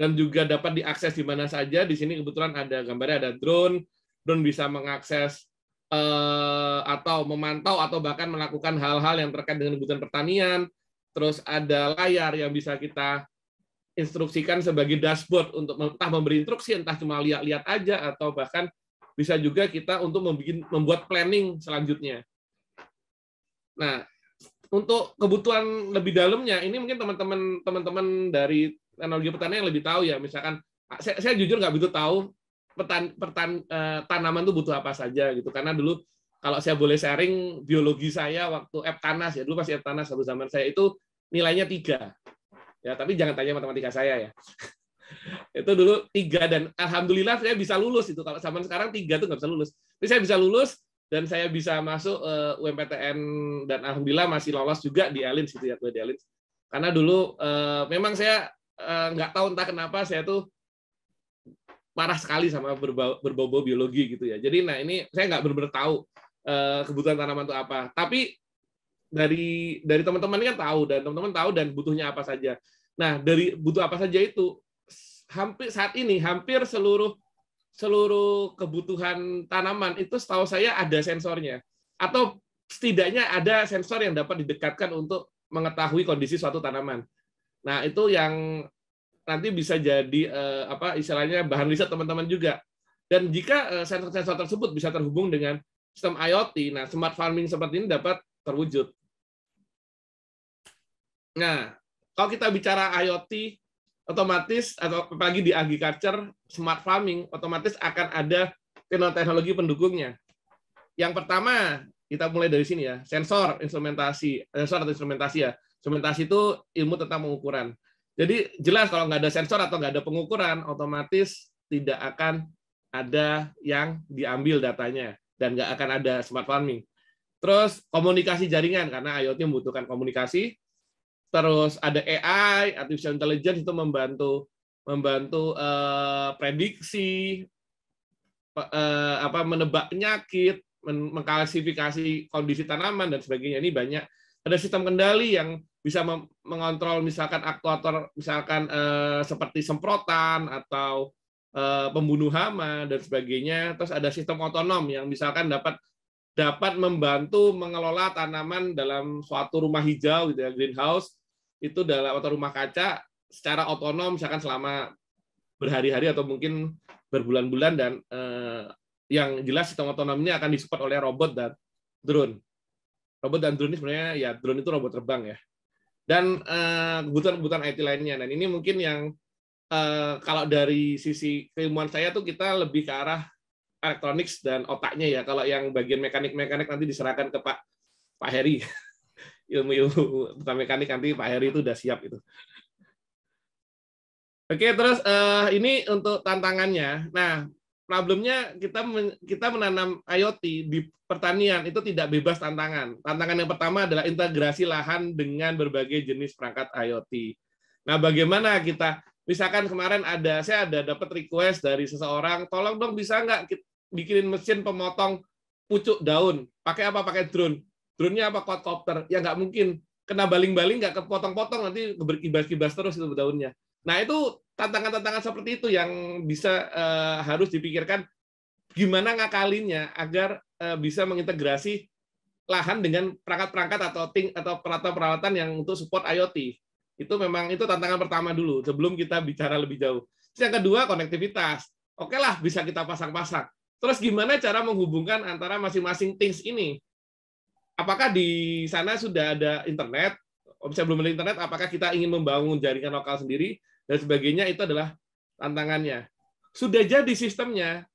dan juga dapat diakses di mana saja. Di sini kebetulan ada gambarnya ada drone, drone bisa mengakses eh, atau memantau atau bahkan melakukan hal-hal yang terkait dengan kebutuhan pertanian. Terus ada layar yang bisa kita instruksikan sebagai dashboard untuk entah memberi instruksi, entah cuma lihat-lihat aja, atau bahkan bisa juga kita untuk membuat planning selanjutnya. Nah, untuk kebutuhan lebih dalamnya, ini mungkin teman-teman teman-teman dari teknologi pertanian yang lebih tahu ya. Misalkan ah, saya, saya jujur nggak begitu tahu petan, pertan, eh, tanaman itu butuh apa saja gitu. Karena dulu kalau saya boleh sharing biologi saya waktu Eptanas ya dulu pas Eptanas satu zaman saya itu nilainya tiga. Ya tapi jangan tanya matematika saya ya. itu dulu tiga dan alhamdulillah saya bisa lulus itu kalau zaman sekarang tiga tuh nggak bisa lulus tapi saya bisa lulus dan saya bisa masuk uh, eh, UMPTN dan alhamdulillah masih lolos juga di Alins gitu ya buat di Alins karena dulu uh, memang saya Eh, nggak tahu entah kenapa saya tuh parah sekali sama berbau berbau biologi gitu ya. Jadi nah ini saya nggak benar-benar tahu eh, kebutuhan tanaman itu apa. Tapi dari dari teman-teman kan tahu dan teman-teman tahu dan butuhnya apa saja. Nah, dari butuh apa saja itu hampir saat ini hampir seluruh seluruh kebutuhan tanaman itu setahu saya ada sensornya atau setidaknya ada sensor yang dapat didekatkan untuk mengetahui kondisi suatu tanaman. Nah, itu yang nanti bisa jadi eh, apa istilahnya bahan riset teman-teman juga. Dan jika eh, sensor-sensor eh, tersebut bisa terhubung dengan sistem IoT, nah smart farming seperti ini dapat terwujud. Nah, kalau kita bicara IoT, otomatis atau pagi di agriculture, smart farming, otomatis akan ada teknologi pendukungnya. Yang pertama, kita mulai dari sini ya, sensor, instrumentasi, eh, sensor atau instrumentasi ya. Sementasi itu ilmu tentang pengukuran. Jadi jelas kalau nggak ada sensor atau nggak ada pengukuran, otomatis tidak akan ada yang diambil datanya dan nggak akan ada smart farming. Terus komunikasi jaringan karena IoT membutuhkan komunikasi. Terus ada AI, artificial intelligence itu membantu membantu eh, prediksi eh, apa menebak penyakit, mengklasifikasi kondisi tanaman dan sebagainya. Ini banyak ada sistem kendali yang bisa mengontrol misalkan aktuator misalkan eh, seperti semprotan atau eh, pembunuh hama dan sebagainya terus ada sistem otonom yang misalkan dapat dapat membantu mengelola tanaman dalam suatu rumah hijau gitu ya greenhouse itu dalam atau rumah kaca secara otonom misalkan selama berhari-hari atau mungkin berbulan-bulan dan eh, yang jelas sistem otonomnya akan disupport oleh robot dan drone robot dan drone ini sebenarnya ya drone itu robot terbang ya dan eh, kebutuhan-kebutuhan IT lainnya. Dan ini mungkin yang uh, kalau dari sisi keilmuan saya tuh kita lebih ke arah elektronik dan otaknya ya. Kalau yang bagian mekanik-mekanik nanti diserahkan ke Pak Pak Heri. Ilmu-ilmu tentang mekanik nanti Pak Heri itu udah siap itu. Oke, terus uh, ini untuk tantangannya. Nah, problemnya kita men, kita menanam IoT di pertanian itu tidak bebas tantangan. Tantangan yang pertama adalah integrasi lahan dengan berbagai jenis perangkat IoT. Nah, bagaimana kita misalkan kemarin ada saya ada dapat request dari seseorang, tolong dong bisa nggak bikinin mesin pemotong pucuk daun. Pakai apa? Pakai drone. Drone-nya apa? Quadcopter. Ya nggak mungkin. Kena baling-baling nggak kepotong-potong nanti berkibas-kibas terus itu daunnya. Nah, itu tantangan-tantangan seperti itu yang bisa uh, harus dipikirkan gimana ngakalinya agar uh, bisa mengintegrasi lahan dengan perangkat-perangkat atau ting atau peralatan-peralatan yang untuk support IoT. Itu memang itu tantangan pertama dulu sebelum kita bicara lebih jauh. Terus yang kedua konektivitas. Oke lah bisa kita pasang-pasang. Terus gimana cara menghubungkan antara masing-masing things ini? Apakah di sana sudah ada internet? Bisa belum ada internet? Apakah kita ingin membangun jaringan lokal sendiri? dan sebagainya itu adalah tantangannya. Sudah jadi sistemnya,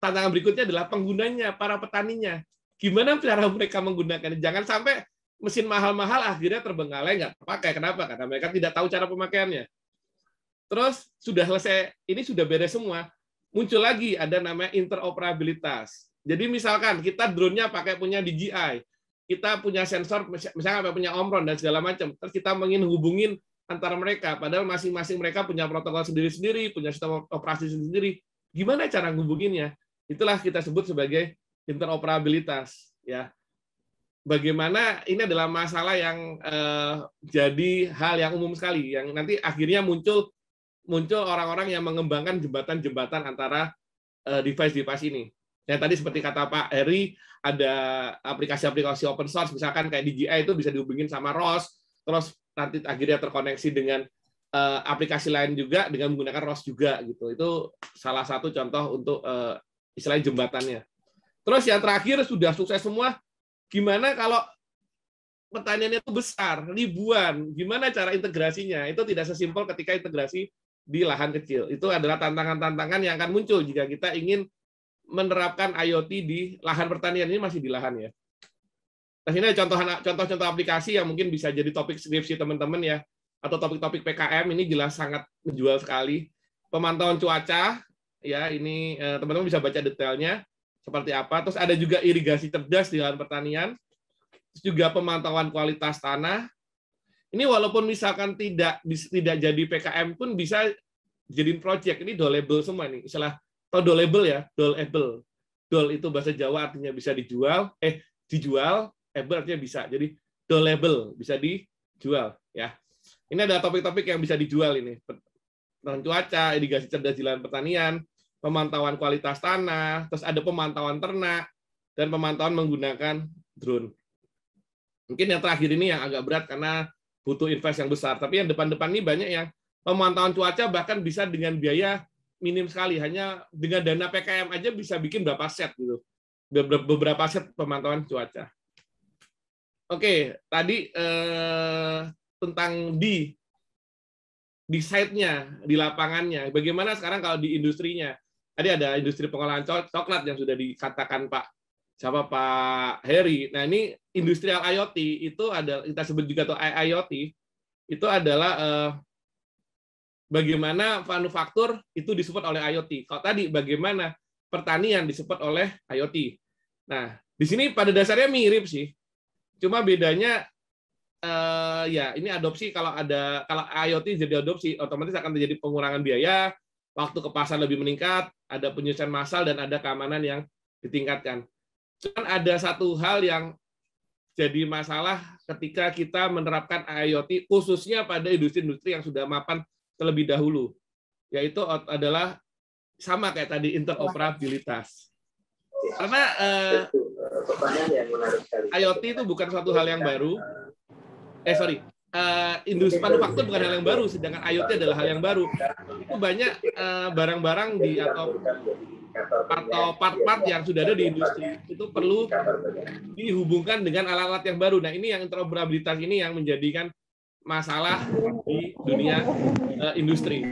tantangan berikutnya adalah penggunanya, para petaninya. Gimana cara mereka menggunakan? Jangan sampai mesin mahal-mahal akhirnya terbengkalai nggak pakai. Kenapa? Karena mereka tidak tahu cara pemakaiannya. Terus sudah selesai, ini sudah beres semua. Muncul lagi ada namanya interoperabilitas. Jadi misalkan kita drone-nya pakai punya DJI, kita punya sensor, misalnya punya Omron dan segala macam. Terus kita ingin hubungin antara mereka. Padahal masing-masing mereka punya protokol sendiri-sendiri, punya sistem operasi sendiri. sendiri Gimana cara ngubunginnya? Itulah kita sebut sebagai interoperabilitas. Ya, bagaimana ini adalah masalah yang eh, jadi hal yang umum sekali, yang nanti akhirnya muncul muncul orang-orang yang mengembangkan jembatan-jembatan antara eh, device-device eh, ini. Ya tadi seperti kata Pak Eri ada aplikasi-aplikasi open source, misalkan kayak DJI itu bisa dihubungin sama ROS, terus nanti akhirnya terkoneksi dengan uh, aplikasi lain juga dengan menggunakan ROS juga gitu. Itu salah satu contoh untuk uh, eh, istilah jembatannya. Terus yang terakhir sudah sukses semua, gimana kalau pertanyaannya itu besar, ribuan, gimana cara integrasinya? Itu tidak sesimpel ketika integrasi di lahan kecil. Itu adalah tantangan-tantangan yang akan muncul jika kita ingin menerapkan IoT di lahan pertanian ini masih di lahan ya. Nah ini contoh contoh-contoh aplikasi yang mungkin bisa jadi topik skripsi teman-teman ya atau topik-topik PKM ini jelas sangat menjual sekali. Pemantauan cuaca ya ini eh, teman-teman bisa baca detailnya seperti apa. Terus ada juga irigasi cerdas di lahan pertanian. Terus juga pemantauan kualitas tanah. Ini walaupun misalkan tidak tidak jadi PKM pun bisa jadi project. Ini dolable semua nih. Istilah atau dolable ya, dolable. Dol itu bahasa Jawa artinya bisa dijual, eh dijual able artinya bisa. Jadi the label bisa dijual ya. Ini ada topik-topik yang bisa dijual ini. Tentang cuaca, irigasi cerdas jalan pertanian, pemantauan kualitas tanah, terus ada pemantauan ternak dan pemantauan menggunakan drone. Mungkin yang terakhir ini yang agak berat karena butuh invest yang besar, tapi yang depan-depan ini banyak yang pemantauan cuaca bahkan bisa dengan biaya minim sekali, hanya dengan dana PKM aja bisa bikin berapa set gitu. Beberapa set pemantauan cuaca. Oke, tadi eh, tentang di di site-nya, di lapangannya. Bagaimana sekarang kalau di industrinya? Tadi ada industri pengolahan coklat yang sudah dikatakan Pak siapa Pak Heri. Nah ini industrial IoT itu ada kita sebut juga tuh IoT itu adalah eh, bagaimana manufaktur itu disupport oleh IoT. Kalau tadi bagaimana pertanian disupport oleh IoT. Nah di sini pada dasarnya mirip sih Cuma bedanya uh, ya ini adopsi kalau ada kalau IoT jadi adopsi otomatis akan terjadi pengurangan biaya, waktu ke pasar lebih meningkat, ada penyusunan massal dan ada keamanan yang ditingkatkan. Cuman ada satu hal yang jadi masalah ketika kita menerapkan IoT khususnya pada industri-industri yang sudah mapan terlebih dahulu yaitu adalah sama kayak tadi interoperabilitas. Karena eh, eh, uh, IoT itu bukan suatu hal yang baru. Eh, eh sorry, uh, industri manufaktur bukan hal yang baru, sedangkan IoT adalah hal yang baru. Itu banyak barang-barang uh, di atau atau part-part iya, yang iya. sudah ada di industri itu perlu dihubungkan dengan alat-alat yang baru. Nah ini yang interoperabilitas ini yang menjadikan masalah di dunia uh, industri.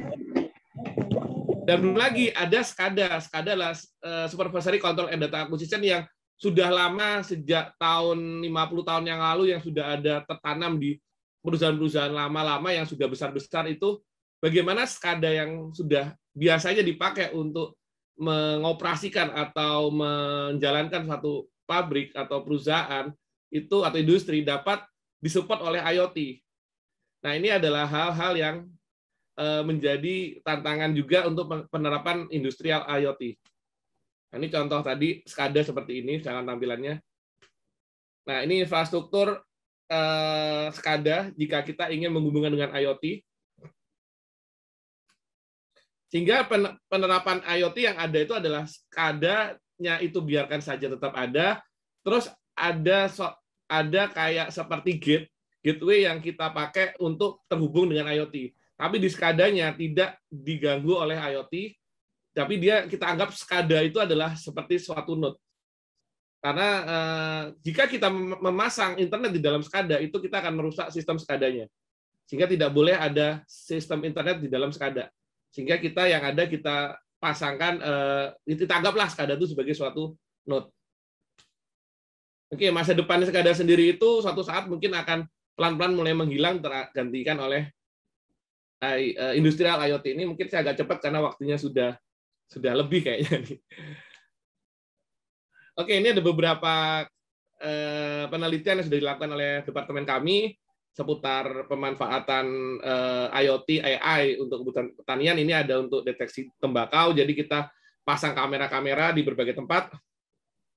Dan belum lagi ada SCADA, SCADA lah eh, Supervisory Control and Data Acquisition yang sudah lama sejak tahun 50 tahun yang lalu yang sudah ada tertanam di perusahaan-perusahaan lama-lama yang sudah besar-besar itu bagaimana SCADA yang sudah biasanya dipakai untuk mengoperasikan atau menjalankan satu pabrik atau perusahaan itu atau industri dapat disupport oleh IoT. Nah, ini adalah hal-hal yang Eh, menjadi tantangan juga untuk penerapan industrial IoT. Nah, ini contoh tadi skada seperti ini jangan tampilannya. Nah, ini infrastruktur eh, skada jika kita ingin menghubungkan dengan IoT. Sehingga penerapan IoT yang ada itu adalah skadanya itu biarkan saja tetap ada, terus ada ada kayak seperti gate, gateway yang kita pakai untuk terhubung dengan IoT tapi di skadanya tidak diganggu oleh IoT, tapi dia kita anggap skada itu adalah seperti suatu node. Karena eh, jika kita memasang internet di dalam skada, itu kita akan merusak sistem skadanya. Sehingga tidak boleh ada sistem internet di dalam skada. Sehingga kita yang ada kita pasangkan, eh, kita anggaplah skada itu sebagai suatu node. Oke, masa depannya skada sendiri itu suatu saat mungkin akan pelan-pelan mulai menghilang tergantikan oleh Eh, industrial IoT ini mungkin saya agak cepat karena waktunya sudah sudah lebih kayaknya nih. Oke, ini ada beberapa eh, penelitian yang sudah dilakukan oleh departemen kami seputar pemanfaatan eh, IoT AI untuk kebutuhan pertanian. Ini ada untuk deteksi tembakau. Jadi kita pasang kamera-kamera di berbagai tempat.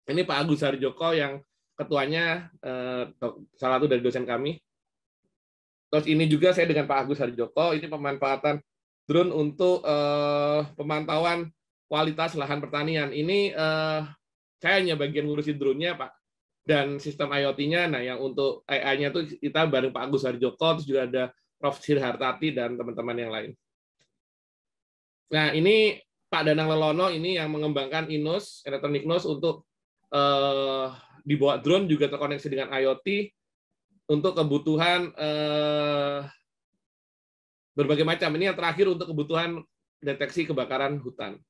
Ini Pak Agus Harjoko yang ketuanya salah satu dari dosen kami. Terus ini juga saya dengan Pak Agus Harjoko, ini pemanfaatan drone untuk uh, pemantauan kualitas lahan pertanian. Ini uh, saya hanya bagian ngurusin drone-nya, Pak. Dan sistem IoT-nya, nah yang untuk AI-nya itu kita bareng Pak Agus Harjoko, terus juga ada Prof. Hartati dan teman-teman yang lain. Nah, ini Pak Danang Lelono ini yang mengembangkan Inus, Electronic Nose untuk uh, dibawa drone juga terkoneksi dengan IoT untuk kebutuhan eh, berbagai macam. Ini yang terakhir untuk kebutuhan deteksi kebakaran hutan.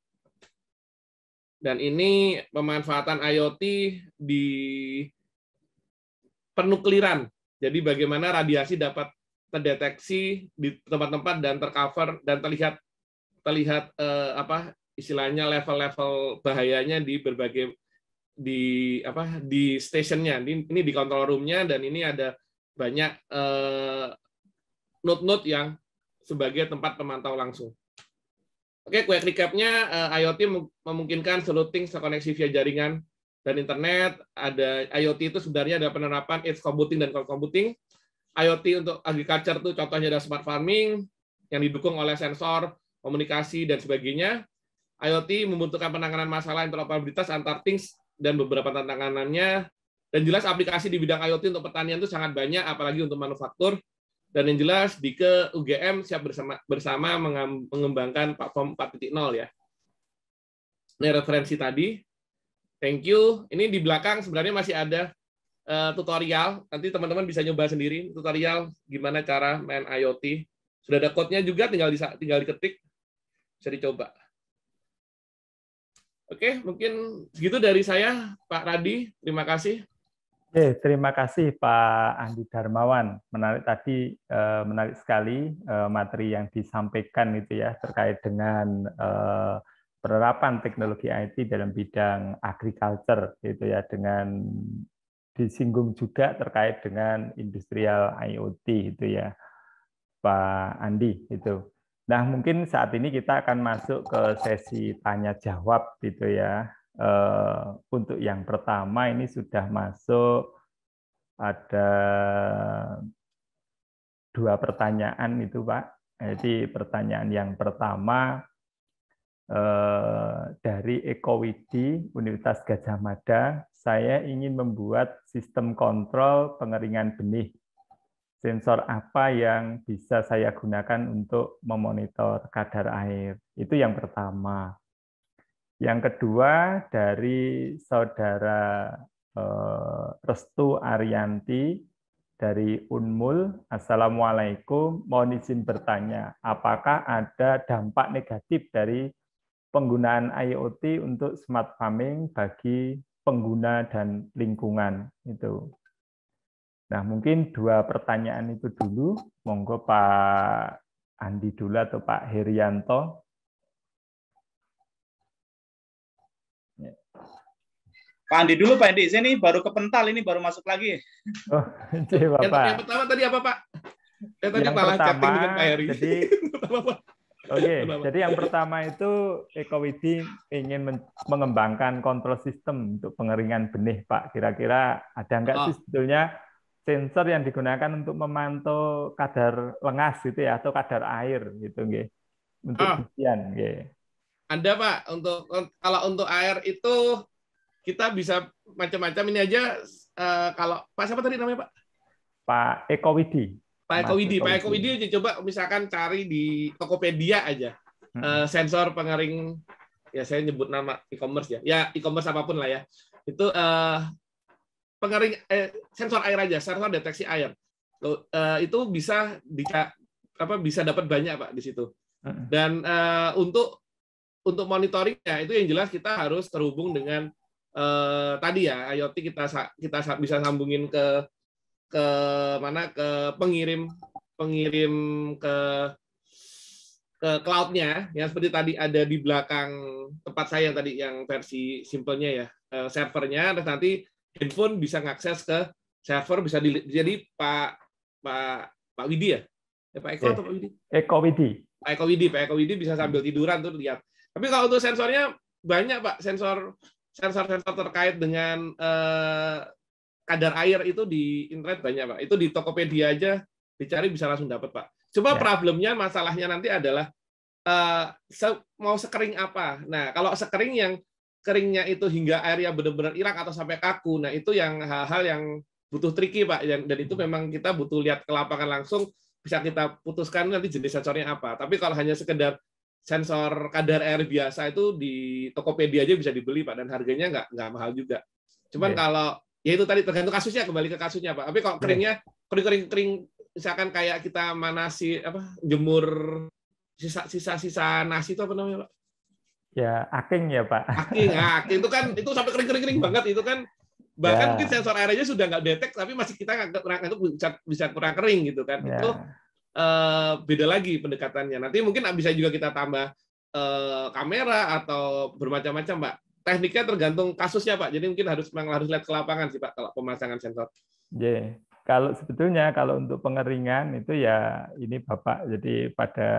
Dan ini pemanfaatan IoT di penukliran. Jadi bagaimana radiasi dapat terdeteksi di tempat-tempat dan tercover dan terlihat terlihat eh, apa istilahnya level-level bahayanya di berbagai di apa di stationnya ini, ini di control roomnya dan ini ada banyak node eh, note-note yang sebagai tempat pemantau langsung. Oke, okay, quick recap-nya eh, IoT memungkinkan things terkoneksi via jaringan dan internet. Ada IoT itu sebenarnya ada penerapan edge computing dan cloud computing. IoT untuk agriculture itu contohnya ada smart farming yang didukung oleh sensor, komunikasi dan sebagainya. IoT membutuhkan penanganan masalah interoperabilitas antar things dan beberapa tantangannya dan jelas aplikasi di bidang IoT untuk pertanian itu sangat banyak, apalagi untuk manufaktur. Dan yang jelas di ke UGM siap bersama bersama mengembangkan platform 4.0 ya. Ini referensi tadi. Thank you. Ini di belakang sebenarnya masih ada uh, tutorial. Nanti teman-teman bisa nyoba sendiri tutorial gimana cara main IoT. Sudah ada code-nya juga tinggal di, tinggal diketik bisa dicoba. Oke, mungkin segitu dari saya, Pak Radi. Terima kasih. Oke, eh, terima kasih Pak Andi Darmawan. Menarik tadi, eh, menarik sekali eh, materi yang disampaikan itu ya terkait dengan penerapan teknologi IT dalam bidang agriculture itu ya dengan disinggung juga terkait dengan industrial IoT itu ya Pak Andi itu. Nah mungkin saat ini kita akan masuk ke sesi tanya jawab gitu ya. Eh, untuk yang pertama ini sudah masuk ada dua pertanyaan itu Pak. Jadi pertanyaan yang pertama eh, dari Eko Widi Universitas Gajah Mada, saya ingin membuat sistem kontrol pengeringan benih. Sensor apa yang bisa saya gunakan untuk memonitor kadar air? Itu yang pertama. Yang kedua dari saudara eh, Restu Arianti dari Unmul. Assalamualaikum, mohon izin bertanya, apakah ada dampak negatif dari penggunaan IoT untuk smart farming bagi pengguna dan lingkungan itu. Nah, mungkin dua pertanyaan itu dulu. Monggo Pak Andi dulu atau Pak Herianto Pak Andi dulu Pak Andi, saya ini baru kepental ini baru masuk lagi. Oh, cik, Bapak. Yang, yang pertama tadi apa Pak? Yang tadi yang malah pertama, dengan Pak Heri. Jadi, Oke, okay, jadi yang pertama itu Eko Widi ingin mengembangkan kontrol sistem untuk pengeringan benih, Pak. Kira-kira ada nggak oh. sih sebetulnya sensor yang digunakan untuk memantau kadar lengas gitu ya atau kadar air gitu, gitu? Untuk oh. iya. nggih. Ada Pak untuk kalau untuk air itu kita bisa macam-macam ini aja uh, kalau Pak siapa tadi namanya Pak? Pak Eko Widi. Pak Eko Widi, Pak Eko Widi aja coba misalkan cari di Tokopedia aja hmm. uh, sensor pengering ya saya nyebut nama e-commerce ya, ya e-commerce apapun lah ya itu uh, eh, pengering eh, sensor air aja, sensor deteksi air Tuh, uh, itu bisa di, apa bisa dapat banyak pak di situ hmm. dan uh, untuk untuk monitoringnya itu yang jelas kita harus terhubung dengan eh, tadi ya IoT kita kita bisa sambungin ke ke mana ke pengirim pengirim ke ke cloudnya ya, yang seperti tadi ada di belakang tempat saya yang tadi yang versi simpelnya ya eh, servernya dan nanti handphone bisa mengakses ke server bisa di, jadi Pak Pak Pak Widi ya? ya Pak Eko eh, atau Pak Widi? Pak Eko Widi, Pak Eko Widi bisa sambil tiduran tuh lihat. Tapi kalau untuk sensornya banyak Pak sensor sensor-sensor terkait dengan eh, kadar air itu di internet banyak pak. Itu di Tokopedia aja dicari bisa langsung dapat pak. Cuma ya. problemnya masalahnya nanti adalah eh, mau sekering apa. Nah kalau sekering yang keringnya itu hingga airnya benar-benar irak atau sampai kaku, nah itu yang hal-hal yang butuh tricky pak. Dan, dan itu memang kita butuh lihat ke lapangan langsung bisa kita putuskan nanti jenis sensornya apa. Tapi kalau hanya sekedar sensor kadar air biasa itu di Tokopedia aja bisa dibeli pak dan harganya nggak nggak mahal juga. Cuman yeah. kalau ya itu tadi tergantung kasusnya kembali ke kasusnya pak. Tapi kalau iya. keringnya kering kering kering misalkan kayak kita manasi apa jemur sisa sisa sisa nasi itu apa namanya pak? Ya aking ya pak. Aking, ya, aking itu kan itu sampai kering kering kering banget itu kan bahkan yeah. mungkin sensor airnya sudah nggak detek tapi masih kita nggak bisa bisa kurang kering gitu kan yeah. itu Eh, beda lagi pendekatannya. Nanti mungkin bisa juga kita tambah eh, kamera atau bermacam-macam, Pak. Tekniknya tergantung kasusnya, Pak. Jadi mungkin harus memang harus lihat ke lapangan sih, Pak, kalau pemasangan sensor. Yeah. Kalau sebetulnya kalau untuk pengeringan itu ya ini Bapak jadi pada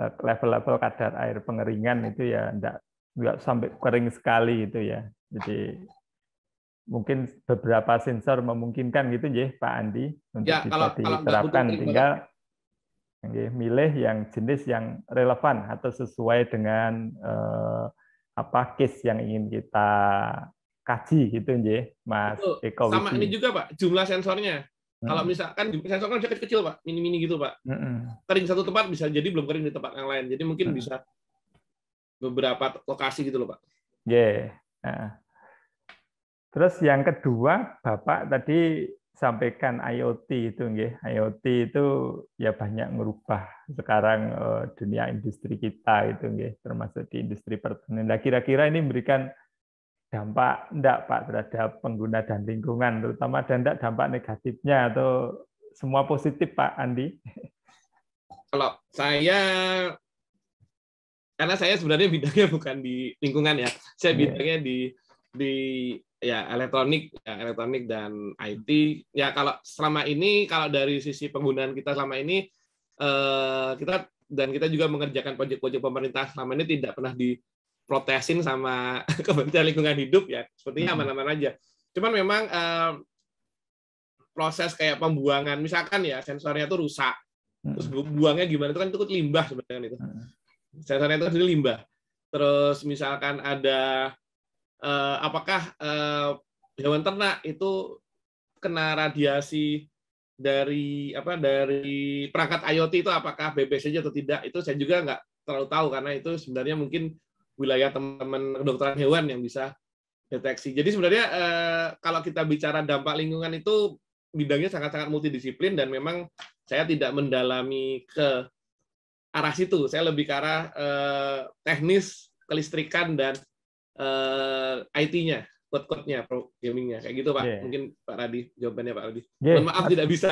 eh, level-level kadar air pengeringan itu ya enggak enggak sampai kering sekali itu ya. Jadi mungkin beberapa sensor memungkinkan gitu ya Pak Andi untuk ya, kalau, bisa diterapkan kalau tinggal ya, milih yang jenis yang relevan atau sesuai dengan eh, apa case yang ingin kita kaji gitu ya Mas Betul. Eko sama ini juga Pak jumlah sensornya hmm. kalau misalkan sensor kan bisa kecil Pak mini-mini gitu Pak hmm. kering satu tempat bisa jadi belum kering di tempat yang lain jadi mungkin hmm. bisa beberapa lokasi gitu loh Pak. Yeah. Terus yang kedua, Bapak tadi sampaikan IoT itu nggih. IoT itu ya banyak merubah sekarang eh, dunia industri kita itu nggih, termasuk di industri pertanian. Nah, kira-kira ini memberikan dampak enggak Pak terhadap pengguna dan lingkungan terutama dan enggak dampak negatifnya atau semua positif Pak Andi? Kalau saya karena saya sebenarnya bidangnya bukan di lingkungan ya. Saya iya. bidangnya di di ya elektronik ya, elektronik dan IT ya kalau selama ini kalau dari sisi penggunaan kita selama ini eh, kita dan kita juga mengerjakan proyek-proyek pemerintah selama ini tidak pernah diprotesin sama Kementerian Lingkungan Hidup ya sepertinya hmm. aman-aman aja cuman memang eh, proses kayak pembuangan misalkan ya sensornya itu rusak hmm. terus buangnya gimana itu kan itu limbah sebenarnya itu hmm. sensornya itu limbah terus misalkan ada eh, apakah eh, hewan ternak itu kena radiasi dari apa dari perangkat IoT itu apakah BPS saja atau tidak itu saya juga nggak terlalu tahu karena itu sebenarnya mungkin wilayah teman-teman kedokteran hewan yang bisa deteksi. Jadi sebenarnya eh, kalau kita bicara dampak lingkungan itu bidangnya sangat-sangat multidisiplin dan memang saya tidak mendalami ke arah situ. Saya lebih ke arah eh, teknis kelistrikan dan uh, eh, IT-nya, code-code-nya, gamingnya kayak gitu Pak. Yeah. Mungkin Pak Radi jawabannya Pak Radi. Yeah. Mohon maaf tidak bisa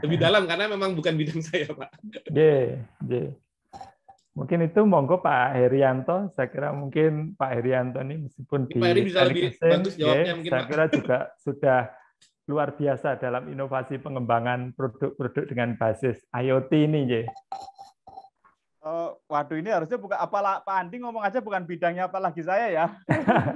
lebih dalam karena memang bukan bidang saya Pak. Yeah. Yeah. Iya. Mungkin itu monggo Pak Herianto. Saya kira mungkin Pak Herianto ini meskipun di Pak bisa bisa lebih bagus jawabnya yeah, mungkin saya Pak. kira juga sudah luar biasa dalam inovasi pengembangan produk-produk dengan basis IoT ini, ya. Oh, waduh ini harusnya bukan apalah Pak Andi ngomong aja bukan bidangnya apalagi saya ya.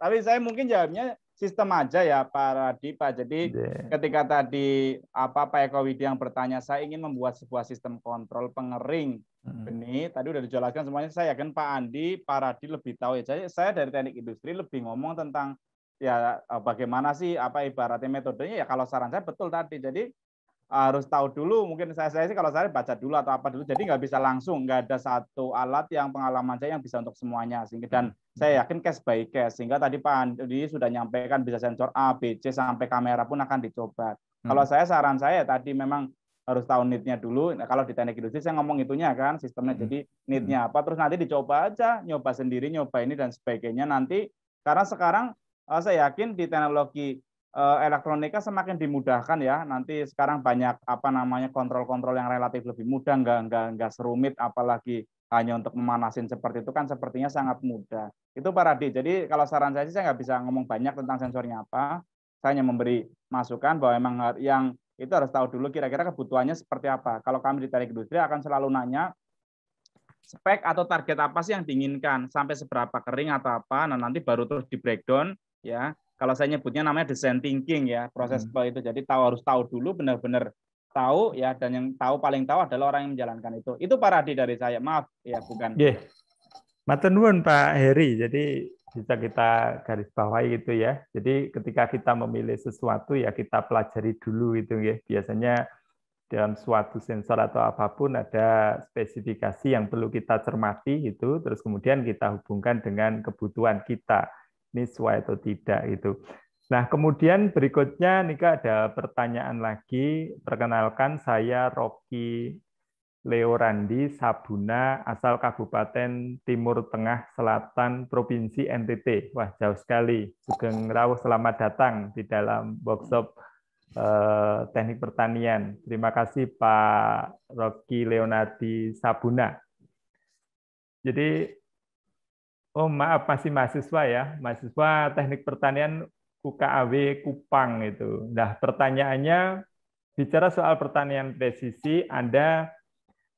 Tapi saya mungkin jawabnya sistem aja ya Pak Radi Pak. Jadi yeah. ketika tadi apa Pak Eko Widi yang bertanya saya ingin membuat sebuah sistem kontrol pengering hmm. benih. Tadi udah dijelaskan semuanya. Saya yakin Pak Andi, Pak Radi lebih tahu ya. Jadi saya dari teknik industri lebih ngomong tentang ya eh, bagaimana sih apa ibaratnya metodenya ya kalau saran saya betul tadi. Jadi harus tahu dulu mungkin saya saya sih kalau saya baca dulu atau apa dulu jadi nggak bisa langsung nggak ada satu alat yang pengalaman saya yang bisa untuk semuanya sehingga dan hmm. saya yakin case by case sehingga tadi Pak Andi sudah nyampaikan bisa sensor A B C sampai kamera pun akan dicoba hmm. kalau saya saran saya tadi memang harus tahu need dulu. Nah, kalau di teknik industri saya ngomong itunya kan sistemnya. Hmm. Jadi hmm. need apa terus nanti dicoba aja, nyoba sendiri, nyoba ini dan sebagainya nanti karena sekarang eh, saya yakin di teknologi Eh, elektronika semakin dimudahkan ya. Nanti sekarang banyak apa namanya kontrol-kontrol yang relatif lebih mudah, nggak nggak nggak serumit, apalagi hanya untuk memanasin seperti itu kan sepertinya sangat mudah. Itu paradi. Jadi kalau saran saya sih saya nggak bisa ngomong banyak tentang sensornya apa. Saya hanya memberi masukan bahwa memang yang itu harus tahu dulu kira-kira kebutuhannya seperti apa. Kalau kami di teknik industri akan selalu nanya spek atau target apa sih yang diinginkan, sampai seberapa kering atau apa, nah nanti baru terus di breakdown ya kalau saya nyebutnya namanya design thinking ya proses hmm. itu jadi tahu harus tahu dulu benar-benar tahu ya dan yang tahu paling tahu adalah orang yang menjalankan itu itu para paradi dari saya maaf ya bukan yeah. Matenun Pak Heri jadi bisa kita garis bawahi gitu ya jadi ketika kita memilih sesuatu ya kita pelajari dulu itu ya biasanya dalam suatu sensor atau apapun ada spesifikasi yang perlu kita cermati itu terus kemudian kita hubungkan dengan kebutuhan kita niswa atau tidak itu. Nah, kemudian berikutnya Nika ada pertanyaan lagi. Perkenalkan saya Rocky Randi Sabuna asal Kabupaten Timur Tengah Selatan Provinsi NTT. Wah, jauh sekali. Sugeng Rawuh selamat datang di dalam workshop eh, Teknik Pertanian. Terima kasih Pak Rocky Leonardi Sabuna. Jadi Oh maaf masih mahasiswa ya, mahasiswa teknik pertanian UKAW Kupang itu. Nah pertanyaannya bicara soal pertanian presisi, ada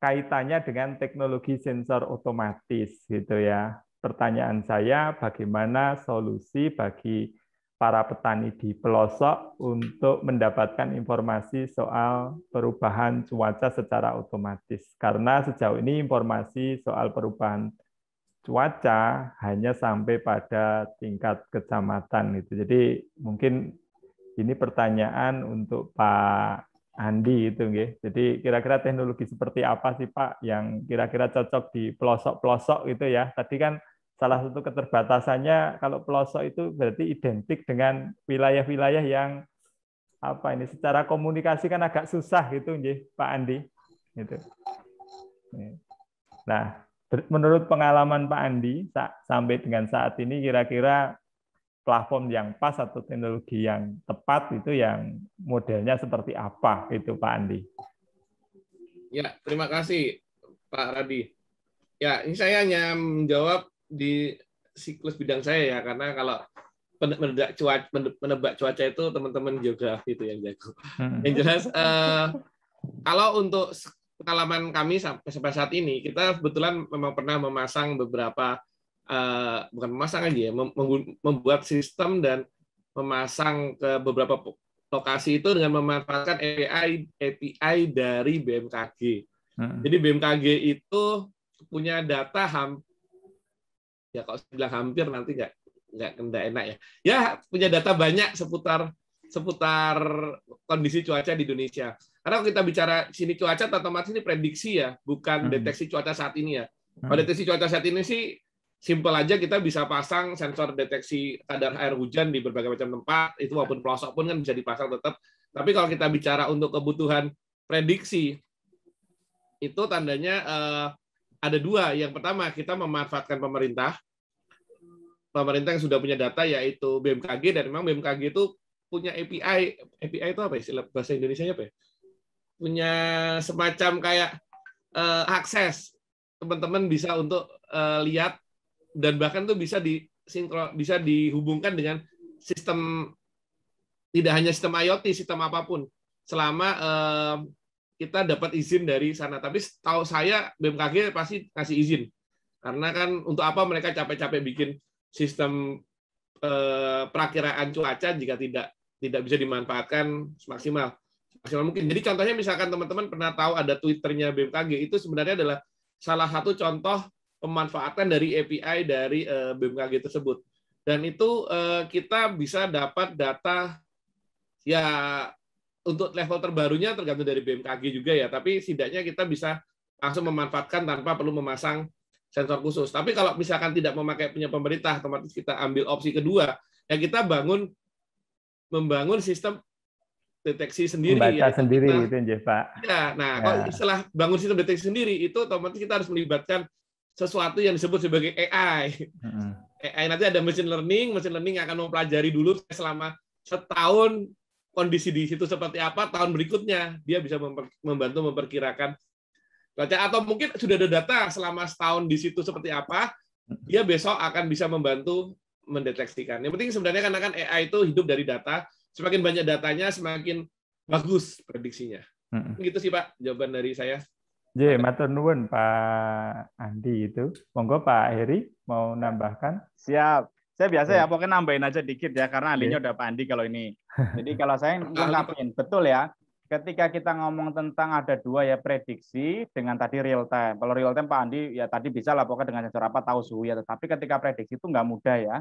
kaitannya dengan teknologi sensor otomatis gitu ya. Pertanyaan saya bagaimana solusi bagi para petani di pelosok untuk mendapatkan informasi soal perubahan cuaca secara otomatis. Karena sejauh ini informasi soal perubahan cuaca hanya sampai pada tingkat kecamatan itu. Jadi mungkin ini pertanyaan untuk Pak Andi itu nggih. Jadi kira-kira teknologi seperti apa sih Pak yang kira-kira cocok di pelosok-pelosok itu ya. Tadi kan salah satu keterbatasannya kalau pelosok itu berarti identik dengan wilayah-wilayah yang apa ini secara komunikasi kan agak susah gitu nggih Pak Andi gitu. Nah, menurut pengalaman Pak Andi sampai dengan saat ini kira-kira platform yang pas atau teknologi yang tepat itu yang modelnya seperti apa itu Pak Andi? Ya, terima kasih Pak Radi. Ya, ini saya hanya menjawab di siklus bidang saya ya karena kalau menebak cuaca cuaca itu teman-teman geografi itu yang jago. Hmm. Yang jelas uh, kalau untuk pengalaman kami sampai, sampai saat ini kita kebetulan memang pernah memasang beberapa uh, bukan memasang aja ya mem membuat sistem dan memasang ke beberapa lokasi itu dengan memanfaatkan API API dari BMKG. -huh. Hmm. Jadi BMKG itu punya data ham ya kalau saya bilang hampir nanti nggak nggak nggak enak ya. Ya punya data banyak seputar seputar kondisi cuaca di Indonesia karena kalau kita bicara sini cuaca, otomatis ini prediksi ya, bukan hmm. deteksi cuaca saat ini ya. Kalau hmm. deteksi cuaca saat ini sih simple aja kita bisa pasang sensor deteksi kadar air hujan di berbagai macam tempat, itu walaupun pelosok pun kan bisa dipasang tetap. Tapi kalau kita bicara untuk kebutuhan prediksi, itu tandanya eh, ada dua. Yang pertama, kita memanfaatkan pemerintah. Pemerintah yang sudah punya data yaitu BMKG, dan memang BMKG itu punya API. API itu apa ya? Bahasa Indonesia apa ya? punya semacam kayak uh, akses teman-teman bisa untuk uh, lihat dan bahkan tuh bisa di bisa dihubungkan dengan sistem tidak hanya sistem IoT sistem apapun selama uh, kita dapat izin dari sana tapi tahu saya BMKG pasti kasih izin karena kan untuk apa mereka capek-capek bikin sistem uh, perakiraan cuaca jika tidak tidak bisa dimanfaatkan maksimal maksimal mungkin. Jadi contohnya misalkan teman-teman pernah tahu ada Twitternya BMKG itu sebenarnya adalah salah satu contoh pemanfaatan dari API dari eh, BMKG tersebut. Dan itu eh, kita bisa dapat data ya untuk level terbarunya tergantung dari BMKG juga ya, tapi setidaknya kita bisa langsung memanfaatkan tanpa perlu memasang sensor khusus. Tapi kalau misalkan tidak memakai punya pemerintah, otomatis kita ambil opsi kedua, ya kita bangun membangun sistem deteksi sendiri. Membaca ya. sendiri nah, itu ya, Jeff, Pak. Ya, nah ya. kalau setelah bangun sistem deteksi sendiri itu otomatis kita harus melibatkan sesuatu yang disebut sebagai AI. Hmm. AI nanti ada machine learning, machine learning akan mempelajari dulu selama setahun kondisi di situ seperti apa, tahun berikutnya dia bisa memper, membantu memperkirakan atau mungkin sudah ada data selama setahun di situ seperti apa, dia besok akan bisa membantu mendeteksikan. Yang penting sebenarnya karena kan AI kan itu hidup dari data, semakin banyak datanya semakin bagus prediksinya. Hmm. Gitu sih Pak jawaban dari saya. J, matur nuwun Pak Andi itu. Monggo Pak Heri mau nambahkan. Siap. Saya biasa ya, iya. pokoknya nambahin aja dikit ya karena ahlinya iya. udah Pak Andi kalau ini. Jadi kalau saya lengkapin, betul ya. Ketika kita ngomong tentang ada dua ya prediksi dengan tadi real time. Kalau real time Pak Andi ya tadi bisa lah pokoknya dengan sensor apa tahu suhu ya. Tetapi ketika prediksi itu nggak mudah ya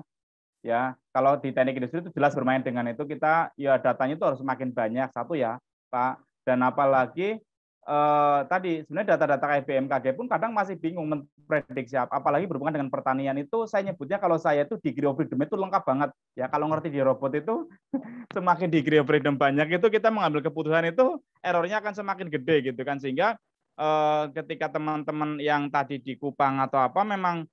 ya kalau di teknik industri itu jelas bermain dengan itu kita ya datanya itu harus semakin banyak satu ya pak dan apalagi eh, tadi sebenarnya data-data kayak BMKG pun kadang masih bingung memprediksi apa apalagi berhubungan dengan pertanian itu saya nyebutnya kalau saya itu di of freedom itu lengkap banget ya kalau ngerti di robot itu semakin di of freedom banyak itu kita mengambil keputusan itu errornya akan semakin gede gitu kan sehingga eh, ketika teman-teman yang tadi di Kupang atau apa memang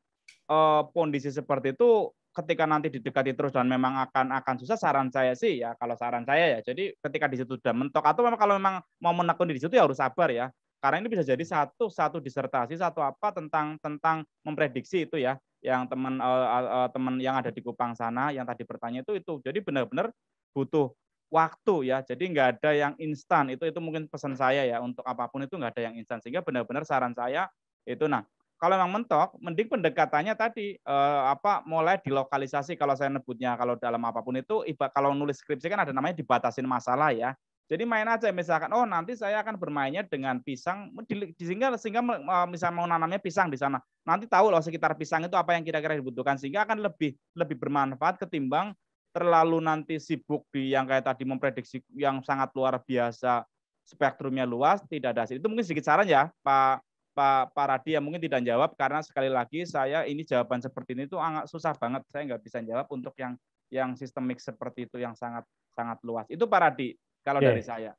eh, kondisi seperti itu ketika nanti didekati terus dan memang akan akan susah saran saya sih ya kalau saran saya ya jadi ketika di situ sudah mentok atau memang kalau memang mau menekun di situ ya harus sabar ya karena ini bisa jadi satu satu disertasi satu apa tentang tentang memprediksi itu ya yang teman uh, eh, uh, eh, eh, teman yang ada di Kupang sana yang tadi bertanya itu itu jadi benar-benar butuh waktu ya jadi nggak ada yang instan itu itu mungkin pesan saya ya untuk apapun itu nggak ada yang instan sehingga benar-benar saran saya itu nah kalau memang mentok, mending pendekatannya tadi eh, apa mulai dilokalisasi kalau saya nebutnya kalau dalam apapun itu iba, kalau nulis skripsi kan ada namanya dibatasin masalah ya. Jadi main aja misalkan oh nanti saya akan bermainnya dengan pisang di, sehingga sehingga misal mau nanamnya pisang di sana. Nanti tahu loh sekitar pisang itu apa yang kira-kira dibutuhkan sehingga akan lebih lebih bermanfaat ketimbang terlalu nanti sibuk di yang kayak tadi memprediksi yang sangat luar biasa spektrumnya luas tidak ada hasil. Itu mungkin sedikit saran ya Pak Pak Pak Radi yang mungkin tidak jawab karena sekali lagi saya ini jawaban seperti ini itu agak susah banget saya nggak bisa jawab untuk yang yang sistemik seperti itu yang sangat sangat luas itu Pak Radi kalau yeah. dari saya.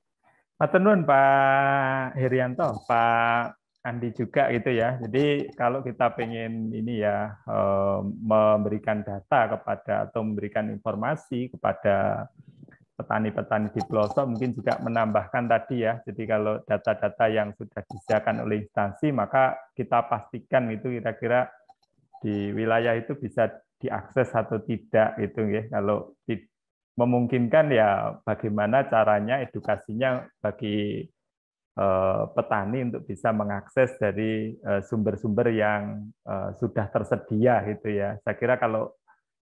Matenun Pak Herianto Pak Andi juga gitu ya jadi kalau kita pengen ini ya eh, memberikan data kepada atau memberikan informasi kepada petani-petani di pelosok mungkin juga menambahkan tadi ya. Jadi kalau data-data yang sudah disediakan oleh instansi, maka kita pastikan itu kira-kira di wilayah itu bisa diakses atau tidak itu ya. Kalau memungkinkan ya bagaimana caranya edukasinya bagi eh, petani untuk bisa mengakses dari eh, sumber-sumber yang eh, sudah tersedia gitu ya. Saya kira kalau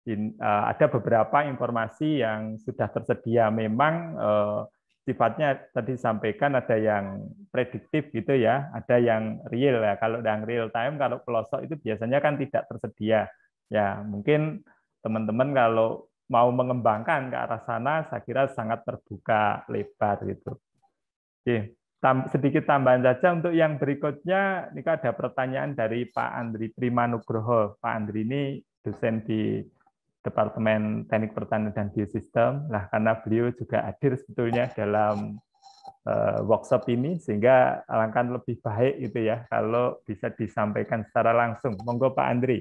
Eh, ada beberapa informasi yang sudah tersedia memang eh, sifatnya tadi sampaikan ada yang prediktif gitu ya, ada yang real ya. Kalau yang real time kalau pelosok itu biasanya kan tidak tersedia. Ya, mungkin teman-teman kalau mau mengembangkan ke arah sana saya kira sangat terbuka lebar gitu. Oke, sedikit tambahan saja untuk yang berikutnya ini kan ada pertanyaan dari Pak Andri Prima Nugroho. Pak Andri ini dosen di Departemen Teknik Pertanian dan Biosistem. Nah, karena beliau juga hadir sebetulnya dalam uh, workshop ini, sehingga alangkah lebih baik itu ya kalau bisa disampaikan secara langsung. Monggo Pak Andri.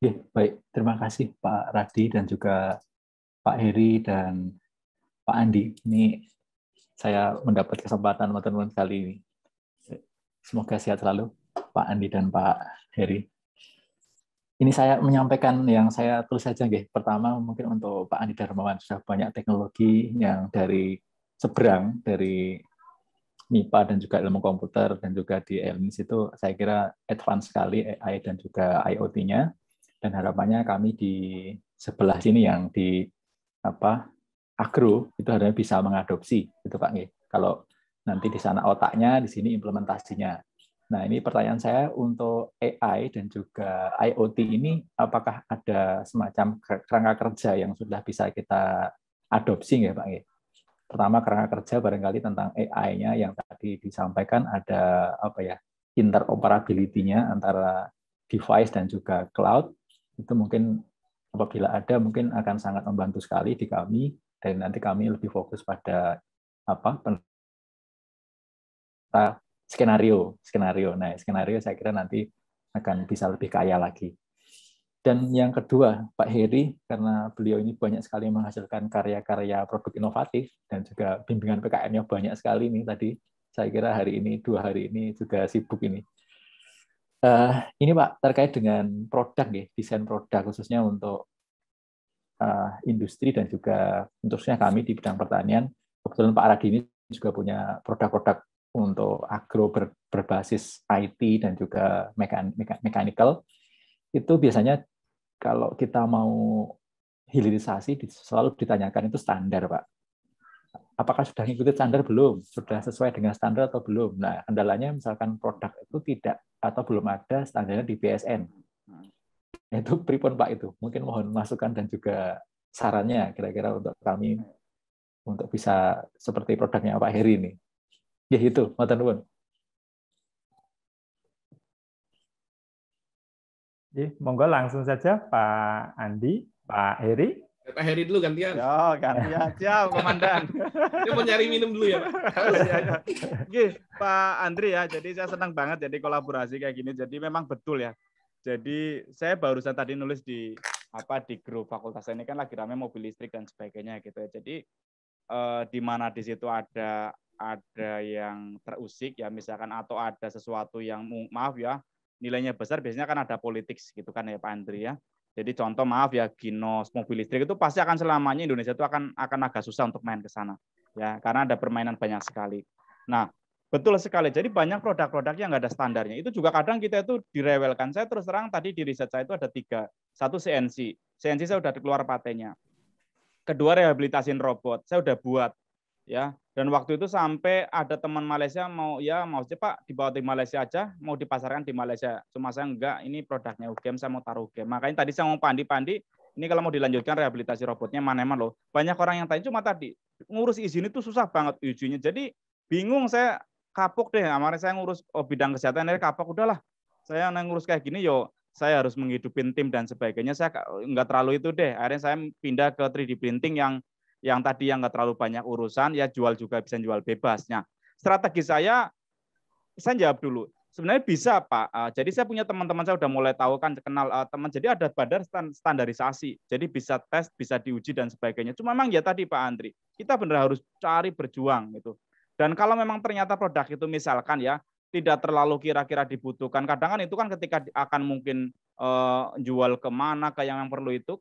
Ya baik. Terima kasih Pak Radi dan juga Pak Heri dan Pak Andi. Ini saya mendapat kesempatan teman-teman kali ini. Semoga sehat selalu. Pak Andi dan Pak Heri. Ini saya menyampaikan yang saya tulis saja, nggih. Pertama mungkin untuk Pak Andi Darmawan sudah banyak teknologi yang dari seberang dari MIPA dan juga ilmu komputer dan juga di ELNIS itu saya kira advance sekali AI dan juga IoT-nya dan harapannya kami di sebelah sini yang di apa agro itu harusnya bisa mengadopsi gitu Pak Nge. Kalau nanti di sana otaknya, di sini implementasinya. Nah, ini pertanyaan saya untuk AI dan juga IoT ini, apakah ada semacam kerangka kerja yang sudah bisa kita adopsi nggak Pak? Pertama kerangka kerja barangkali tentang AI-nya yang tadi disampaikan ada apa ya interoperability-nya antara device dan juga cloud itu mungkin apabila ada mungkin akan sangat membantu sekali di kami dan nanti kami lebih fokus pada apa skenario, skenario. Nah, skenario saya kira nanti akan bisa lebih kaya lagi. Dan yang kedua, Pak Heri, karena beliau ini banyak sekali menghasilkan karya-karya produk inovatif dan juga bimbingan pkm nya banyak sekali nih tadi. Saya kira hari ini, dua hari ini juga sibuk ini. Uh, ini Pak, terkait dengan produk ya, desain produk khususnya untuk uh, industri dan juga khususnya kami di bidang pertanian. Kebetulan Pak Aradi ini juga punya produk-produk untuk agro ber, berbasis IT dan juga mekan, mekan, mechanical itu biasanya kalau kita mau hilirisasi selalu ditanyakan itu standar pak apakah sudah mengikuti standar belum sudah sesuai dengan standar atau belum nah kendalanya misalkan produk itu tidak atau belum ada standarnya di BSN nah, itu pripun pak itu mungkin mohon masukan dan juga sarannya kira-kira untuk kami untuk bisa seperti produknya Pak Heri ini Ya itu, mata nuwun. Ya, monggo langsung saja Pak Andi, Pak Heri. Ya, Pak Heri dulu gantian. Ya, gantian. Siap, Komandan. Dia mau nyari minum dulu ya. Oke, Pak Andri ya. Jadi saya senang banget jadi kolaborasi kayak gini. Jadi memang betul ya. Jadi saya barusan tadi nulis di apa di grup fakultas ini kan lagi ramai mobil listrik dan sebagainya gitu ya. Jadi eh, di mana di situ ada ada yang terusik ya misalkan atau ada sesuatu yang maaf ya nilainya besar biasanya kan ada politik gitu kan ya Pak Andri ya. Jadi contoh maaf ya Ginos mobil listrik itu pasti akan selamanya Indonesia itu akan akan agak susah untuk main ke sana ya karena ada permainan banyak sekali. Nah betul sekali. Jadi banyak produk-produk yang nggak ada standarnya. Itu juga kadang kita itu direwelkan. Saya terus terang tadi di riset saya itu ada tiga. Satu CNC. CNC saya sudah keluar patennya. Kedua rehabilitasi robot. Saya sudah buat ya dan waktu itu sampai ada teman Malaysia mau ya mau cepat dibawa di Malaysia aja mau dipasarkan di Malaysia cuma saya enggak ini produknya UGM saya mau taruh UGM makanya tadi saya mau pandi-pandi ini kalau mau dilanjutkan rehabilitasi robotnya mana-mana loh banyak orang yang tanya cuma tadi ngurus izin itu susah banget izinnya jadi bingung saya kapok deh kemarin saya ngurus oh, bidang kesehatan dari kapok udahlah saya ngurus kayak gini yo saya harus menghidupin tim dan sebagainya saya enggak terlalu itu deh akhirnya saya pindah ke 3D printing yang yang tadi yang nggak terlalu banyak urusan, ya jual juga bisa jual bebasnya. strategi saya, saya jawab dulu. Sebenarnya bisa Pak. Eh, jadi saya punya teman-teman saya sudah mulai tahu kan kenal eh, teman. Jadi ada badan standarisasi. Jadi bisa tes, bisa diuji dan sebagainya. Cuma memang ya tadi Pak Andri, kita benar harus cari berjuang gitu. Dan kalau memang ternyata produk itu misalkan ya tidak terlalu kira-kira dibutuhkan. Kadang kan itu kan ketika akan mungkin uh, jual kemana ke yang perlu itu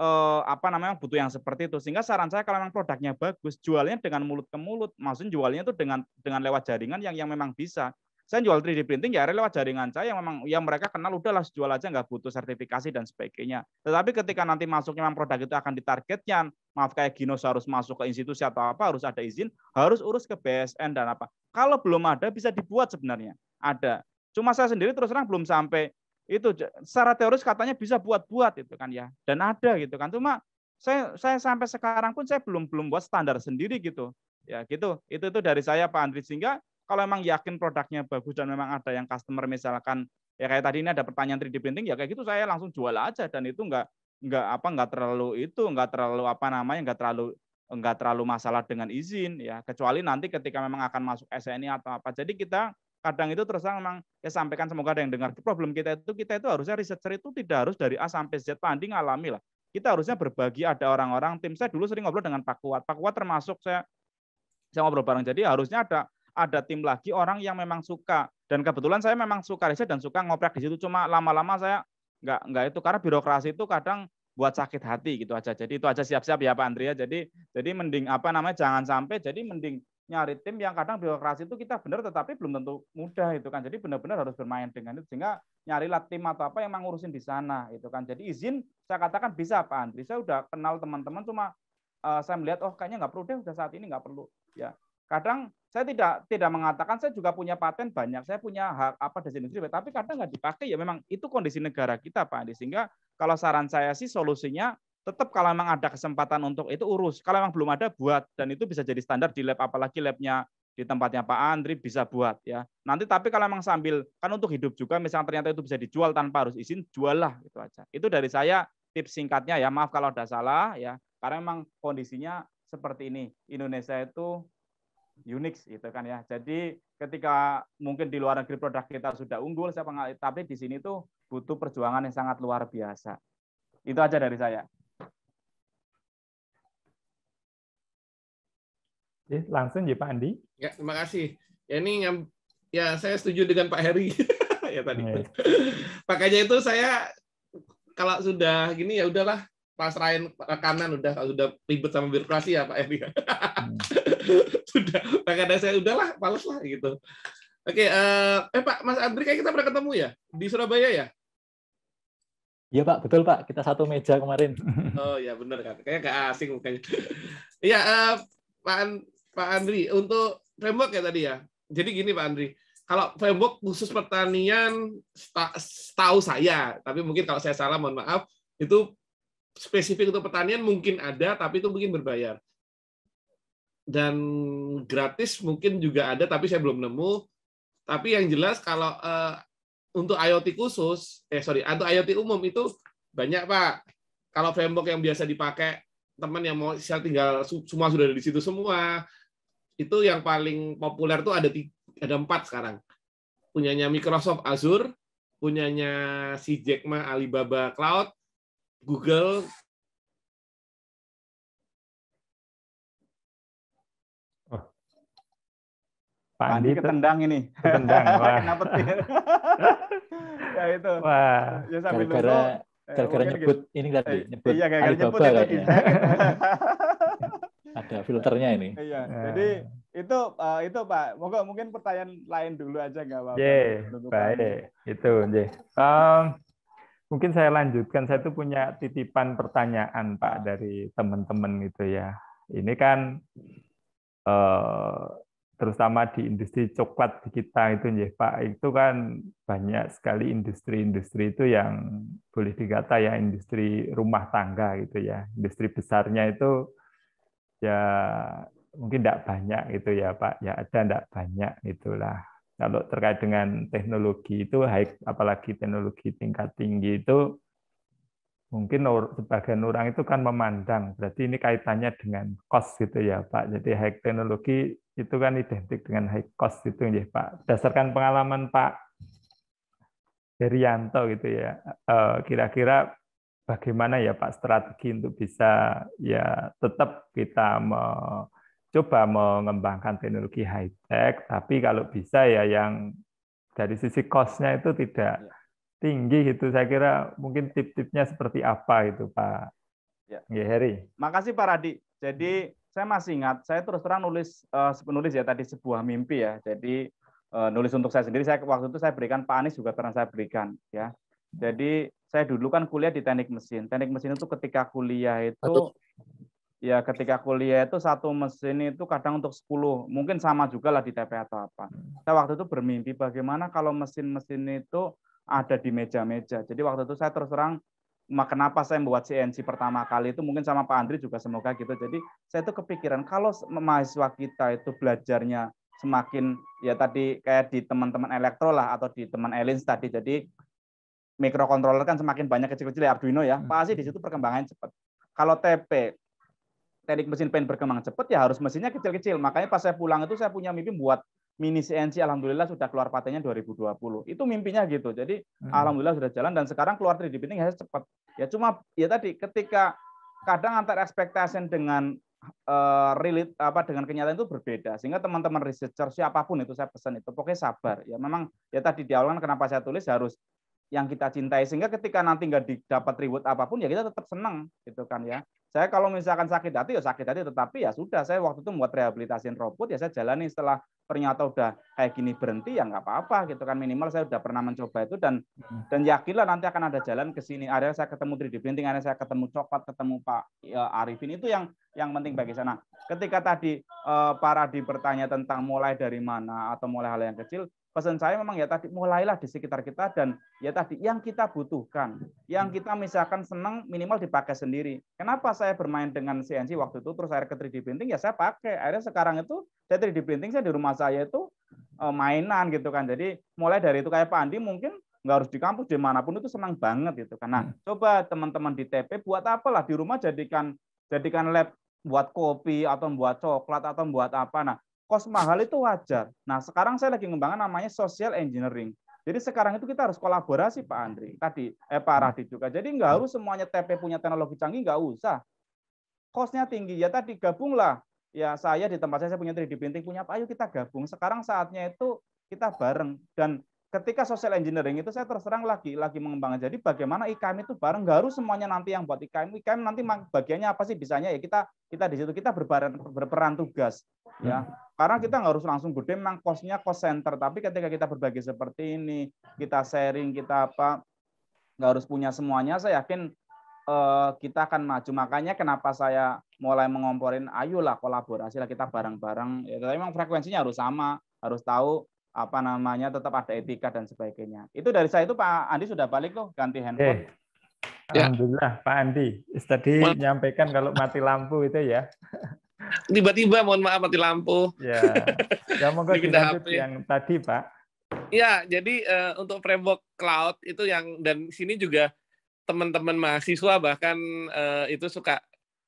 Eh, apa namanya butuh yang seperti itu. Sehingga saran saya kalau memang produknya bagus, jualnya dengan mulut ke mulut, maksudnya jualnya itu dengan dengan lewat jaringan yang yang memang bisa. Saya jual 3D printing ya lewat jaringan saya yang memang yang mereka kenal udahlah jual aja nggak butuh sertifikasi dan sebagainya. Tetapi ketika nanti masuknya memang produk itu akan ditargetkan, maaf kayak Ginos harus masuk ke institusi atau apa harus ada izin, harus urus ke BSN dan apa. Kalau belum ada bisa dibuat sebenarnya. Ada. Cuma saya sendiri terus terang belum sampai itu secara teoris katanya bisa buat-buat itu kan ya dan ada gitu kan cuma saya saya sampai sekarang pun saya belum belum buat standar sendiri gitu ya gitu itu itu dari saya Pak Andri sehingga kalau memang yakin produknya bagus dan memang ada yang customer misalkan ya kayak tadi ini ada pertanyaan 3D printing ya kayak gitu saya langsung jual aja dan itu enggak enggak apa enggak terlalu itu enggak terlalu apa namanya enggak terlalu enggak terlalu masalah dengan izin ya kecuali nanti ketika memang akan masuk SNI atau apa jadi kita kadang itu terus memang ya sampaikan semoga ada yang dengar. Problem kita itu kita itu harusnya researcher itu tidak harus dari A sampai Z panding alami lah. Kita harusnya berbagi ada orang-orang tim saya dulu sering ngobrol dengan Pak Kuat. Pak Kuat termasuk saya saya ngobrol bareng. Jadi harusnya ada ada tim lagi orang yang memang suka dan kebetulan saya memang suka riset dan suka ngoprek di situ cuma lama-lama saya nggak nggak itu karena birokrasi itu kadang buat sakit hati gitu aja. Jadi itu aja siap-siap ya Pak Andrea. Jadi jadi mending apa namanya jangan sampai jadi mending nyari tim yang kadang birokrasi itu kita benar tetapi belum tentu mudah itu kan. Jadi benar-benar harus bermain dengan itu sehingga nyari tim atau apa yang mengurusin di sana itu kan. Jadi izin saya katakan bisa Pak Andri. Saya udah kenal teman-teman cuma uh, saya melihat oh kayaknya nggak perlu deh udah saat ini nggak perlu ya. Kadang saya tidak tidak mengatakan saya juga punya paten banyak, saya punya hak apa di industri, tapi kadang nggak dipakai ya memang itu kondisi negara kita Pak Andi. Sehingga kalau saran saya sih solusinya tetap kalau memang ada kesempatan untuk itu urus. Kalau memang belum ada buat dan itu bisa jadi standar di lab apalagi labnya di tempatnya Pak Andri bisa buat ya. Nanti tapi kalau memang sambil kan untuk hidup juga misalnya ternyata itu bisa dijual tanpa harus izin, jual lah itu aja. Itu dari saya tips singkatnya ya. Maaf kalau ada salah ya. Karena memang kondisinya seperti ini. Indonesia itu unik gitu kan ya. Jadi ketika mungkin di luar negeri produk kita sudah unggul, saya tapi di sini tuh butuh perjuangan yang sangat luar biasa. Itu aja dari saya. Ya, langsung ya Pak Andi. Ya, terima kasih. Ya ini ya saya setuju dengan Pak Heri. ya tadi. Ya. Pakainya itu saya kalau sudah gini ya udahlah pas rain rekanan udah sudah ribet sama birokrasi ya Pak Heri. hmm. sudah pakai saya udahlah males lah gitu. Oke, uh, eh Pak Mas Andri kayak kita pernah ketemu ya di Surabaya ya? Iya Pak, betul Pak. Kita satu meja kemarin. Oh ya benar kan. Kayaknya gak asing mukanya. Iya, uh, Pak Pak Andri untuk framework ya tadi ya. Jadi gini Pak Andri, kalau framework khusus pertanian setahu saya, tapi mungkin kalau saya salah mohon maaf, itu spesifik untuk pertanian mungkin ada tapi itu mungkin berbayar. Dan gratis mungkin juga ada tapi saya belum nemu. Tapi yang jelas kalau uh, untuk IoT khusus, eh sorry, untuk IoT umum itu banyak Pak. Kalau framework yang biasa dipakai teman yang mau saya tinggal semua sudah ada di situ semua itu yang paling populer tuh ada tiga, ada empat sekarang. Punyanya Microsoft Azure, punyanya si Jack Ma Alibaba Cloud, Google oh. Pak Andi ketendang ini. Ketendang. Wah. Kenapa ya itu. Wah. Ya sambil gara-gara eh, gara-gara nyebut gitu. ini tadi nyebut iya, gara-gara nyebut ya, itu ada filternya ini. Iya. Yeah. Jadi itu uh, itu Pak, moga mungkin pertanyaan lain dulu aja nggak apa-apa. Yeah, baik. Itu, yeah. um, mungkin saya lanjutkan. Saya tuh punya titipan pertanyaan Pak dari teman-teman itu ya. Ini kan uh, terutama di industri coklat di kita itu ya Pak, itu kan banyak sekali industri-industri itu yang boleh dikata ya industri rumah tangga gitu ya. Industri besarnya itu ya mungkin tidak banyak itu ya Pak ya ada tidak banyak itulah kalau terkait dengan teknologi itu high apalagi teknologi tingkat tinggi itu mungkin sebagian orang itu kan memandang berarti ini kaitannya dengan cost gitu ya Pak jadi high teknologi itu kan identik dengan high cost itu ya Pak berdasarkan pengalaman Pak Herianto gitu ya eh, kira-kira bagaimana ya Pak strategi untuk bisa ya tetap kita mencoba mengembangkan teknologi high tech tapi kalau bisa ya yang dari sisi cost-nya itu tidak ya. tinggi gitu saya kira mungkin tip-tipnya seperti apa itu Pak ya. ya Heri. Makasih Pak Radi. Jadi hmm. saya masih ingat saya terus terang nulis uh, penulis ya tadi sebuah mimpi ya. Jadi uh, nulis untuk saya sendiri saya waktu itu saya berikan Pak Anies juga pernah saya berikan ya. Hmm. Jadi saya dulu kan kuliah di teknik mesin. Teknik mesin itu ketika kuliah itu Aduh. ya ketika kuliah itu satu mesin itu kadang untuk 10, mungkin sama juga lah di TPA atau apa. Saya waktu itu bermimpi bagaimana kalau mesin-mesin itu ada di meja-meja. Jadi waktu itu saya terus terang kenapa saya membuat CNC pertama kali itu mungkin sama Pak Andri juga semoga gitu. Jadi saya itu kepikiran kalau mahasiswa kita itu belajarnya semakin ya tadi kayak di teman-teman elektro lah atau di teman Elins tadi. Jadi microcontroller kan semakin banyak kecil-kecil ya Arduino ya, hmm. pasti di situ perkembangannya cepat. Kalau TP, teknik mesin pen berkembang cepat ya harus mesinnya kecil-kecil. Makanya pas saya pulang itu saya punya mimpi buat mini CNC alhamdulillah sudah keluar patennya 2020. Itu mimpinya gitu. Jadi hmm. alhamdulillah sudah jalan dan sekarang keluar 3D printing ya cepat. Ya cuma ya tadi ketika kadang antara ekspektasi dengan uh, apa dengan kenyataan itu berbeda sehingga teman-teman researcher siapapun itu saya pesan itu pokoknya sabar ya memang ya tadi di awal kan kenapa saya tulis harus yang kita cintai sehingga ketika nanti nggak dapat reward apapun ya kita tetap senang gitu kan ya saya kalau misalkan sakit hati ya sakit hati tetapi ya sudah saya waktu itu buat rehabilitasi robot ya saya jalani setelah ternyata udah kayak gini berhenti ya nggak apa-apa gitu kan minimal saya udah pernah mencoba itu dan hmm. dan yakinlah nanti akan ada jalan ke sini ada saya ketemu 3D printing ada saya ketemu coklat ketemu Pak ya, Arifin itu yang yang penting bagi sana ketika tadi eh, para dipertanya tentang mulai dari mana atau mulai hal yang kecil pesan saya memang ya tadi mulailah di sekitar kita dan ya tadi yang kita butuhkan, yang hmm. kita misalkan senang minimal dipakai sendiri. Kenapa saya bermain dengan CNC waktu itu terus saya ke 3D printing ya saya pakai. Akhirnya sekarang itu saya 3D printing saya di rumah saya itu eh, mainan gitu kan. Jadi mulai dari itu kayak Pak Andi mungkin nggak harus di kampus dimanapun itu senang banget gitu kan. coba teman-teman di TP buat apalah di rumah jadikan jadikan lab buat kopi atau buat coklat atau buat apa. Nah, Kos mahal itu wajar. Nah, sekarang saya lagi mengembangkan namanya social engineering. Jadi sekarang itu kita harus kolaborasi Pak Andri. Tadi eh Pak Radit juga. Jadi nggak harus semuanya TP punya teknologi canggih, nggak usah. Kosnya tinggi ya tadi gabunglah. Ya saya di tempat saya, saya punya 3D printing, punya Pak Ayo kita gabung. Sekarang saatnya itu kita bareng dan ketika social engineering itu saya terus terang lagi lagi mengembangkan. Jadi bagaimana IKM itu bareng nggak harus semuanya nanti yang buat IKM. IKM nanti bagiannya apa sih bisanya ya kita kita di situ kita berbaran, berperan tugas hmm. ya. Karena kita nggak harus langsung gede memang kosnya cost center, tapi ketika kita berbagi seperti ini, kita sharing, kita apa nggak harus punya semuanya, saya yakin eh, kita akan maju. Makanya kenapa saya mulai mengomporin ayolah kolaborasi lah kita bareng-bareng. Ya, memang frekuensinya harus sama, harus tahu apa namanya tetap ada etika dan sebagainya. Itu dari saya itu Pak Andi sudah balik loh ganti handphone. Hey. Ya. Alhamdulillah Pak Andi tadi nyampaikan menyampaikan kalau mati lampu itu ya. Tiba-tiba mohon maaf mati lampu. Ya. Ya monggo dilanjut HP. yang tadi Pak. Ya, jadi uh, untuk framework cloud itu yang dan sini juga teman-teman mahasiswa bahkan uh, itu suka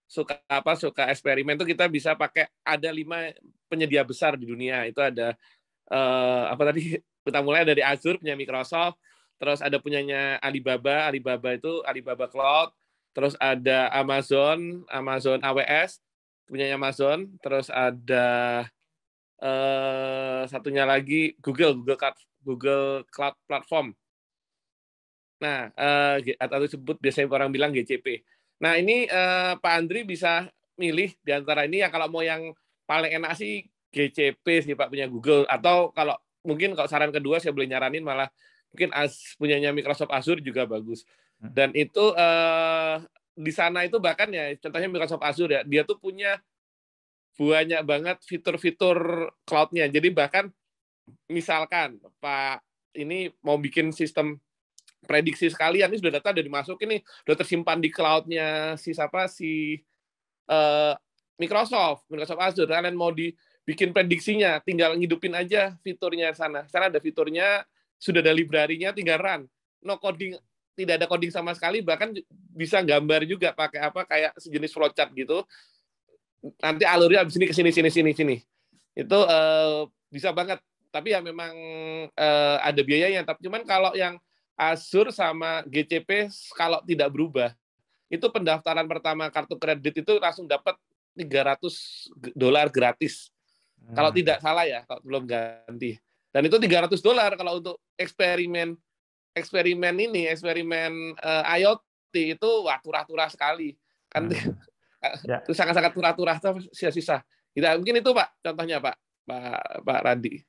suka apa suka eksperimen itu kita bisa pakai ada lima penyedia besar di dunia itu ada uh, apa tadi kita mulai dari Azure punya Microsoft, terus ada punyanya Alibaba, Alibaba itu Alibaba Cloud, terus ada Amazon, Amazon AWS punyanya Amazon, terus ada uh, satunya lagi Google, Google Cloud, Google Cloud Platform. Nah, uh, atau disebut biasanya orang bilang GCP. Nah, ini uh, Pak Andri bisa milih di antara ini ya kalau mau yang paling enak sih GCP sih Pak punya Google atau kalau mungkin kalau saran kedua saya boleh nyaranin malah mungkin as, punyanya Microsoft Azure juga bagus. Hmm. Dan itu eh, di sana itu bahkan ya contohnya Microsoft Azure ya dia tuh punya banyak banget fitur-fitur cloud-nya. Jadi bahkan misalkan Pak ini mau bikin sistem prediksi sekalian ini sudah data sudah dimasukin ini sudah tersimpan di cloudnya si siapa si eh, Microsoft Microsoft Azure kalian mau di bikin prediksinya, tinggal ngidupin aja fiturnya sana. Sana ada fiturnya, sudah ada librarinya, tinggal run. No coding, tidak ada coding sama sekali, bahkan bisa gambar juga pakai apa, kayak sejenis flowchart gitu. Nanti alurnya abis ini ke sini, sini, sini, sini. Itu uh, bisa banget. Tapi ya memang uh, ada biayanya. Tapi cuman kalau yang Azure sama GCP kalau tidak berubah, itu pendaftaran pertama kartu kredit itu langsung dapat 300 dolar gratis kalau hmm. tidak salah ya, kalau belum ganti. Dan itu 300 dolar kalau untuk eksperimen eksperimen ini, eksperimen uh, IoT itu wah turah-turah sekali. Kan hmm. ya. itu sangat-sangat turah-turah terus sisa-sisa. Tidak mungkin itu Pak contohnya Pak Pak Pak Randi.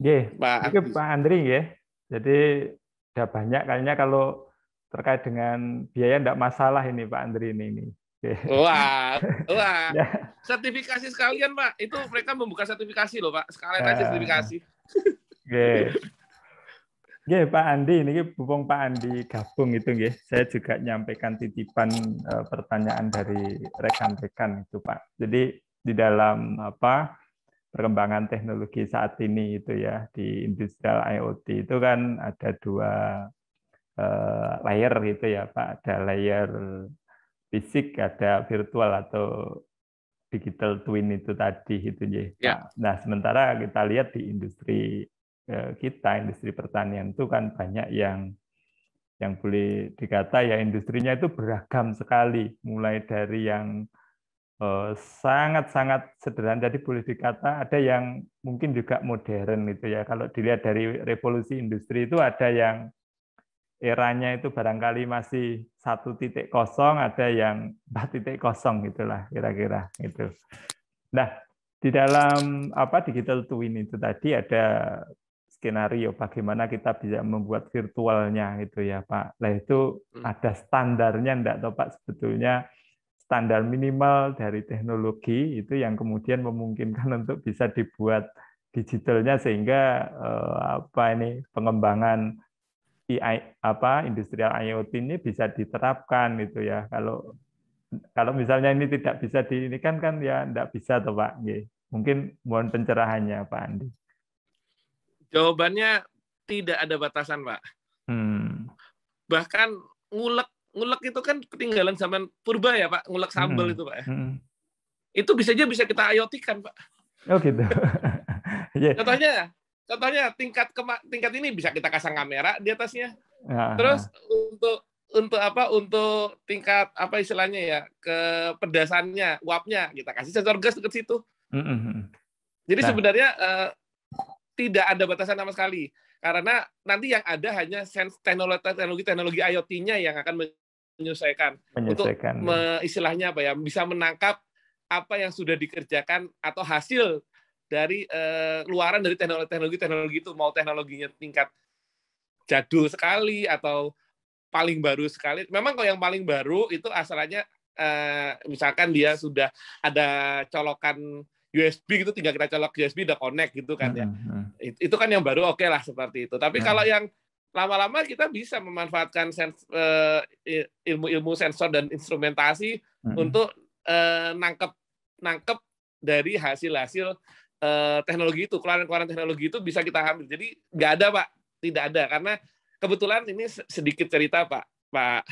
Iya, Pak, Pak Andri ya. Jadi udah banyak kayaknya kalau terkait dengan biaya tidak masalah ini Pak Andri ini. Wah, wah. Ya. sertifikasi sekalian, Pak. Itu mereka membuka sertifikasi loh, Pak. Sekalian aja ya. sertifikasi. Oke. Nggih, Pak Andi, ini bubung Pak Andi gabung itu nggih. Saya juga nyampaikan titipan eh, pertanyaan dari rekan-rekan itu, Pak. Jadi di dalam apa perkembangan teknologi saat ini itu ya di industrial IoT itu kan ada dua eh, layer gitu ya Pak. Ada layer fisik ada virtual atau digital twin itu tadi gitu ya. Nah, nah, sementara kita lihat di industri eh, kita, industri pertanian itu kan banyak yang yang boleh dikata ya industrinya itu beragam sekali, mulai dari yang eh, sangat-sangat sederhana. Jadi boleh dikata ada yang mungkin juga modern itu ya. Kalau dilihat dari revolusi industri itu ada yang eranya itu barangkali masih satu titik kosong, ada yang empat titik kosong gitulah kira-kira itu. Nah di dalam apa digital twin itu tadi ada skenario bagaimana kita bisa membuat virtualnya itu ya Pak. Lah itu hmm. ada standarnya enggak toh Pak sebetulnya standar minimal dari teknologi itu yang kemudian memungkinkan untuk bisa dibuat digitalnya sehingga eh, apa ini pengembangan I, apa industrial IoT ini bisa diterapkan gitu ya. Kalau kalau misalnya ini tidak bisa di ini kan kan ya tidak bisa tuh Pak. Mungkin mohon pencerahannya Pak Andi. Jawabannya tidak ada batasan Pak. Hmm. Bahkan ngulek ngulek itu kan ketinggalan zaman purba ya Pak, ngulek sambal hmm. itu Pak. Ya. Hmm. Itu bisa aja bisa kita IoT kan, Pak. Oh gitu. yeah. Contohnya Contohnya tingkat tingkat ini bisa kita kasang kamera di atasnya. Ya, ya. Terus untuk untuk apa? Untuk tingkat apa istilahnya ya kepedasannya, uapnya kita kasih sensor gas dekat situ. Mm -hmm. Jadi nah. sebenarnya uh, tidak ada batasan sama sekali karena nanti yang ada hanya sense teknologi teknologi teknologi IoT-nya yang akan menyelesaikan, menyelesaikan. untuk ya. me, istilahnya apa ya bisa menangkap apa yang sudah dikerjakan atau hasil dari uh, luaran dari teknologi-teknologi itu mau teknologinya tingkat jadul sekali atau paling baru sekali. Memang kalau yang paling baru itu asalnya uh, misalkan dia sudah ada colokan USB gitu tinggal kita colok USB udah connect gitu kan ya. Uh, Itu kan yang baru oke okay lah seperti itu. Tapi uh. kalau yang lama-lama kita bisa memanfaatkan sens, uh, ilmu-ilmu sensor dan instrumentasi untuk uh, nangkep nangkep dari hasil-hasil Eh, teknologi itu, keluaran-keluaran teknologi itu bisa kita ambil. Jadi nggak ada Pak, tidak ada karena kebetulan ini sedikit cerita Pak, Pak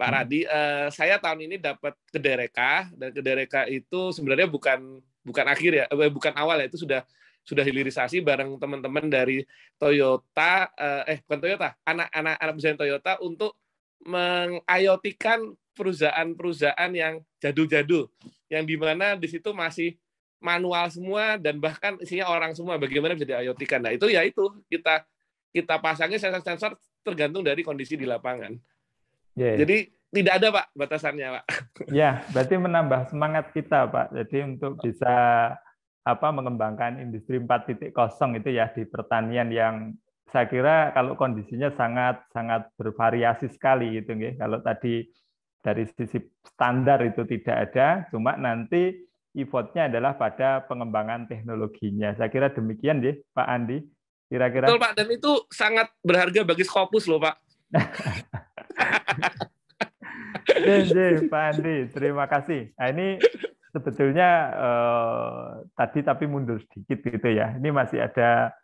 Pak hmm. Radi, eh, saya tahun ini dapat kedereka dan kedereka itu sebenarnya bukan bukan akhir ya, eh, bukan awal ya itu sudah sudah hilirisasi bareng teman-teman dari Toyota eh, eh bukan Toyota, anak-anak anak perusahaan Toyota untuk mengayotikan perusahaan-perusahaan yang jadul-jadul yang di mana di situ masih manual semua dan bahkan isinya orang semua bagaimana bisa diayotikan nah itu ya itu kita kita pasangnya sensor-sensor tergantung dari kondisi di lapangan yeah, ya. jadi tidak ada pak batasannya pak ya berarti menambah semangat kita pak jadi untuk bisa apa mengembangkan industri 4.0 itu ya di pertanian yang saya kira kalau kondisinya sangat sangat bervariasi sekali gitu nggih. Kalau tadi dari sisi standar itu tidak ada, cuma nanti pivotnya adalah pada pengembangan teknologinya. Saya kira demikian deh, Pak Andi. Kira-kira. Betul, Pak. Dan itu sangat berharga bagi Skopus loh, Pak. Jadi Pak Andi, terima kasih. Nah, ini sebetulnya eh, tadi tapi mundur sedikit gitu ya. Ini masih ada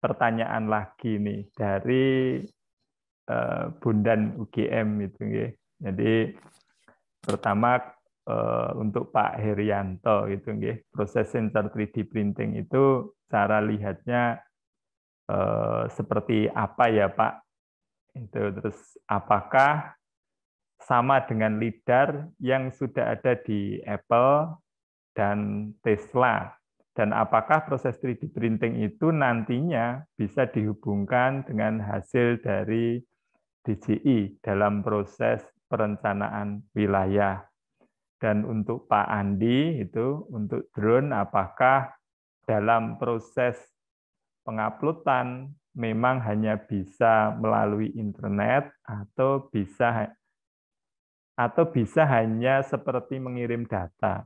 pertanyaan lagi nih dari eh, Bundan UGM itu. ya. Jadi pertama Eh, untuk Pak Herianto itu nggih proses sensor 3D printing itu cara lihatnya eh, seperti apa ya Pak itu terus apakah sama dengan lidar yang sudah ada di Apple dan Tesla dan apakah proses 3D printing itu nantinya bisa dihubungkan dengan hasil dari DJI e dalam proses perencanaan wilayah dan untuk Pak Andi itu untuk drone apakah dalam proses penguploadan memang hanya bisa melalui internet atau bisa atau bisa hanya seperti mengirim data.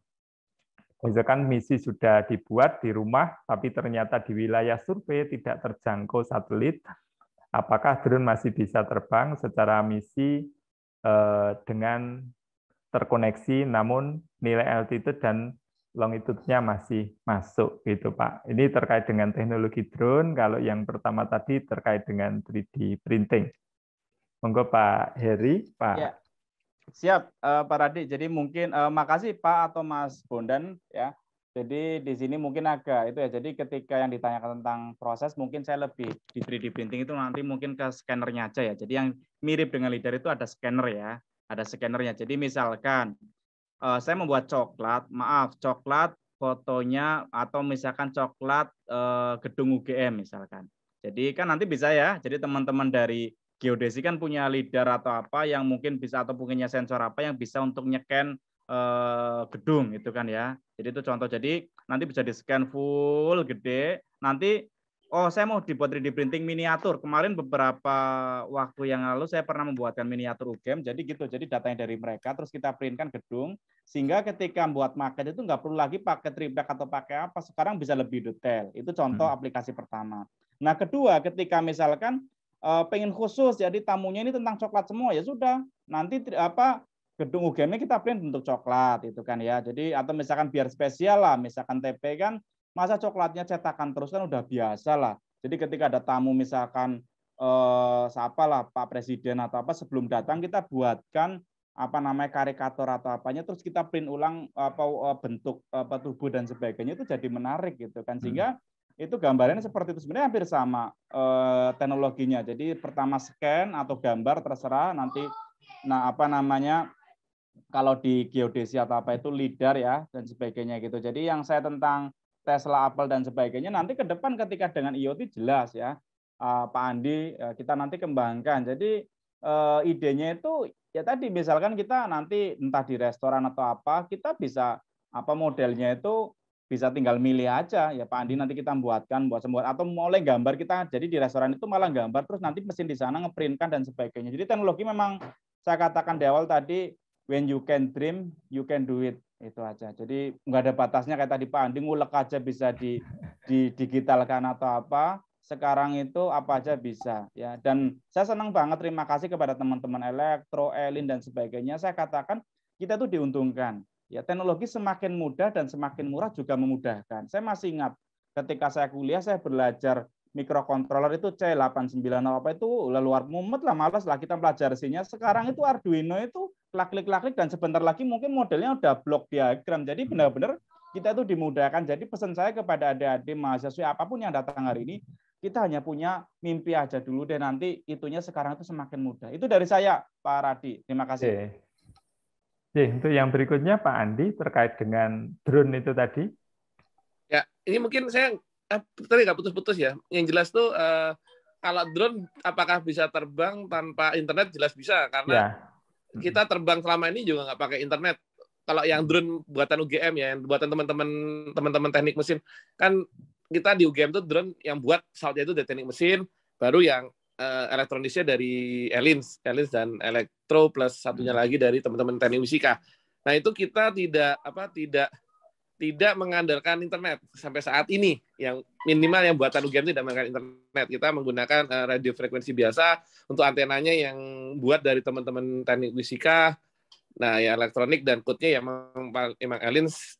Misalkan misi sudah dibuat di rumah, tapi ternyata di wilayah survei tidak terjangkau satelit, apakah drone masih bisa terbang secara misi eh, dengan terkoneksi namun nilai altitude dan longitude-nya masih masuk gitu Pak. Ini terkait dengan teknologi drone, kalau yang pertama tadi terkait dengan 3D printing. Monggo Pak Heri, Pak. Ya. Siap uh, Pak Radi. Jadi mungkin uh, makasih Pak atau Mas Bondan ya. Jadi di sini mungkin agak itu ya. Jadi ketika yang ditanyakan tentang proses mungkin saya lebih di 3D printing itu nanti mungkin ke scannernya aja ya. Jadi yang mirip dengan LIDAR itu ada scanner ya ada scannernya. Jadi misalkan uh, saya membuat coklat, maaf coklat fotonya atau misalkan coklat uh, gedung UGM misalkan. Jadi kan nanti bisa ya. Jadi teman-teman dari geodesi kan punya lidar atau apa yang mungkin bisa atau punya sensor apa yang bisa untuk nyeken uh, eh, gedung itu kan ya. Jadi itu contoh. Jadi nanti bisa di scan full gede. Nanti oh saya mau dibuat 3D printing miniatur. Kemarin beberapa waktu yang lalu saya pernah membuatkan miniatur UGM. Jadi gitu, jadi datanya dari mereka, terus kita printkan gedung, sehingga ketika buat market itu nggak perlu lagi pakai triplek atau pakai apa. Sekarang bisa lebih detail. Itu contoh hmm. aplikasi pertama. Nah kedua, ketika misalkan eh, pengen khusus, jadi tamunya ini tentang coklat semua ya sudah. Nanti apa gedung UGM kita print untuk coklat itu kan ya. Jadi atau misalkan biar spesial lah, misalkan TP kan masa coklatnya cetakan terus kan udah biasa lah. Jadi ketika ada tamu misalkan eh, siapa lah Pak Presiden atau apa sebelum datang kita buatkan apa namanya karikatur atau apanya terus kita print ulang apa eh, bentuk apa tubuh dan sebagainya itu jadi menarik gitu kan hmm. sehingga hmm. itu gambarnya seperti itu sebenarnya hampir sama eh, teknologinya jadi pertama scan atau gambar terserah nanti nah apa namanya kalau di geodesi atau apa itu lidar ya dan sebagainya gitu jadi yang saya tentang Tesla, Apple dan sebagainya nanti ke depan ketika dengan IoT jelas ya ah, Pak Andi eh, kita nanti kembangkan. Jadi eh, idenya itu ya tadi misalkan kita nanti entah di restoran atau apa kita bisa apa modelnya itu bisa tinggal milih aja ya Pak Andi nanti kita buatkan buat semua atau mulai gambar kita jadi di restoran itu malah gambar terus nanti mesin di sana ngeprintkan dan sebagainya jadi teknologi memang saya katakan di awal tadi when you can dream you can do it itu aja. Jadi nggak ada batasnya kayak tadi Pak Andi ngulek aja bisa di, di digitalkan atau apa. Sekarang itu apa aja bisa ya. Dan saya senang banget terima kasih kepada teman-teman Elektro, Elin dan sebagainya. Saya katakan kita tuh diuntungkan. Ya, teknologi semakin mudah dan semakin murah juga memudahkan. Saya masih ingat ketika saya kuliah saya belajar mikrokontroler itu C890 apa itu luar mumet lah malas lah kita pelajarinya. Sekarang itu Arduino itu klik klik klik dan sebentar lagi mungkin modelnya udah blok diagram. Jadi benar-benar kita itu dimudahkan. Jadi pesan saya kepada adik-adik mahasiswa apapun yang datang hari ini, kita hanya punya mimpi aja dulu deh nanti itunya sekarang itu semakin mudah. Itu dari saya Pak Radi. Terima kasih. Oke, untuk yang berikutnya Pak Andi terkait dengan drone itu tadi. Ya, ini mungkin saya eh, tadi nggak putus-putus ya. Yang jelas tuh uh, kalau drone apakah bisa terbang tanpa internet jelas bisa karena ya kita terbang selama ini juga nggak pakai internet. Kalau yang mm. drone buatan UGM ya, yang buatan teman-teman teman-teman teknik mesin kan kita di UGM tuh drone yang buat pesawatnya itu dari teknik mesin, baru yang uh, elektronisnya dari Elins, Elins dan Elektro plus satunya mm. lagi dari teman-teman teknik fisika. Nah itu kita tidak apa tidak tidak mengandalkan internet sampai saat ini yang minimal yang buatan UGM tidak mengandalkan internet kita menggunakan uh, radio frekuensi biasa untuk antenanya yang buat dari teman-teman teknik fisika nah ya elektronik dan kutnya ya yang emang, emang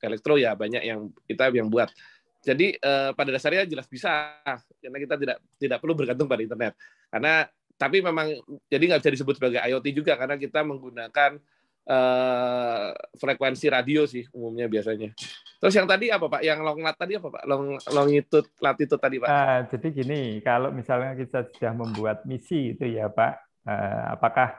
elektro ya banyak yang kita yang buat jadi uh, pada dasarnya jelas bisa karena kita tidak tidak perlu bergantung pada internet karena tapi memang jadi nggak bisa disebut sebagai IoT juga karena kita menggunakan uh, frekuensi radio sih umumnya biasanya. Terus yang tadi apa Pak? Yang long lat tadi apa Pak? Long longitude latitude tadi Pak? Uh, jadi gini, kalau misalnya kita sudah membuat misi itu ya Pak, uh, apakah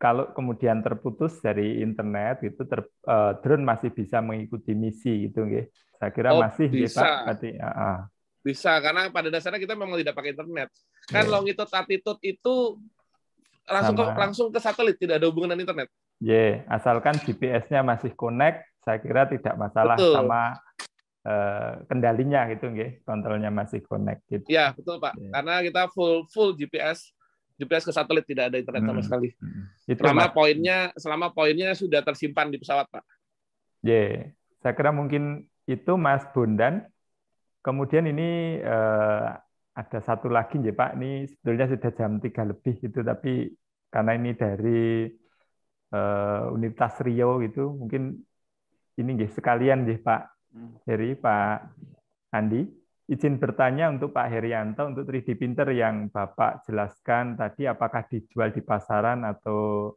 kalau kemudian terputus dari internet itu ter, uh, drone masih bisa mengikuti misi gitu nggih. Saya kira oh, masih bisa. Ya, Pak. Berarti, uh, uh. Bisa karena pada dasarnya kita memang tidak pakai internet. Kan yeah. longitude latitude itu langsung ke, langsung ke satelit, tidak ada hubungan dengan internet yeah, asalkan GPS-nya masih connect, saya kira tidak masalah betul. sama uh, kendalinya gitu, nggih. Kontrolnya masih connect gitu. Ya, betul, Pak. Yeah. Karena kita full full GPS GPS ke satelit tidak ada internet sama sekali. Hmm. Itu selama mas... poinnya selama poinnya sudah tersimpan di pesawat, Pak. yeah. saya kira mungkin itu Mas Bondan. Kemudian ini uh, ada satu lagi ya Pak, ini sebetulnya sudah jam tiga lebih itu tapi karena ini dari uh, Universitas Riau gitu mungkin ini nggih sekalian deh Pak hmm. Heri Pak Andi izin bertanya untuk Pak Herianto untuk 3D printer yang Bapak jelaskan tadi apakah dijual di pasaran atau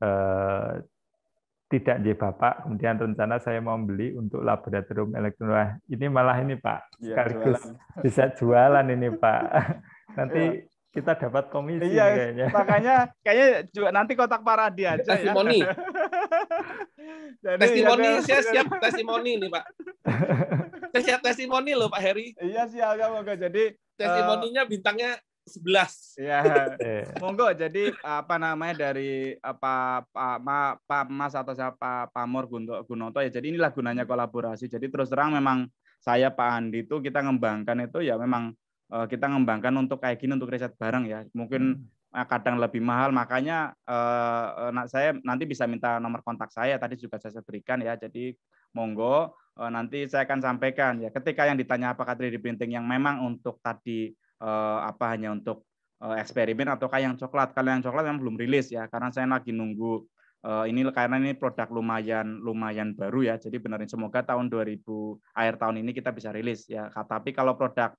uh, tidak deh Bapak kemudian rencana saya mau beli untuk laboratorium elektronik ini malah ini Pak iya, sekaligus ya, bisa jualan ini Pak nanti iya kita dapat komisi iya, kayaknya. Makanya kayaknya juga nanti kotak paradi aja ya. testimoni. ya. Jadi, testimoni, ya, saya siap testimoni nih Pak. saya siap testimoni loh Pak Heri. Iya siap ya monggo. Jadi eh, testimoninya uh, bintangnya 11. Iya. iya. monggo jadi apa namanya dari apa eh, Pak Ma, Pak Mas atau siapa Pamor Gunoto ya. Jadi inilah gunanya kolaborasi. Jadi terus terang memang saya Pak Andi itu kita ngembangkan itu ya memang Eh, kita ngembangkan untuk kayak gini untuk riset bareng ya. Mungkin hmm. eh, kadang lebih mahal makanya eh, saya nanti bisa minta nomor kontak saya tadi juga saya berikan ya jadi monggo nanti saya akan sampaikan ya ketika yang ditanya apakah 3D printing yang memang untuk tadi apa hanya untuk eksperimen eksperimen ataukah yang coklat kalau yang coklat yang belum rilis ya karena saya lagi nunggu ini karena ini produk lumayan lumayan baru ya jadi benerin semoga tahun 2000 akhir tahun ini kita bisa rilis ya tapi kalau produk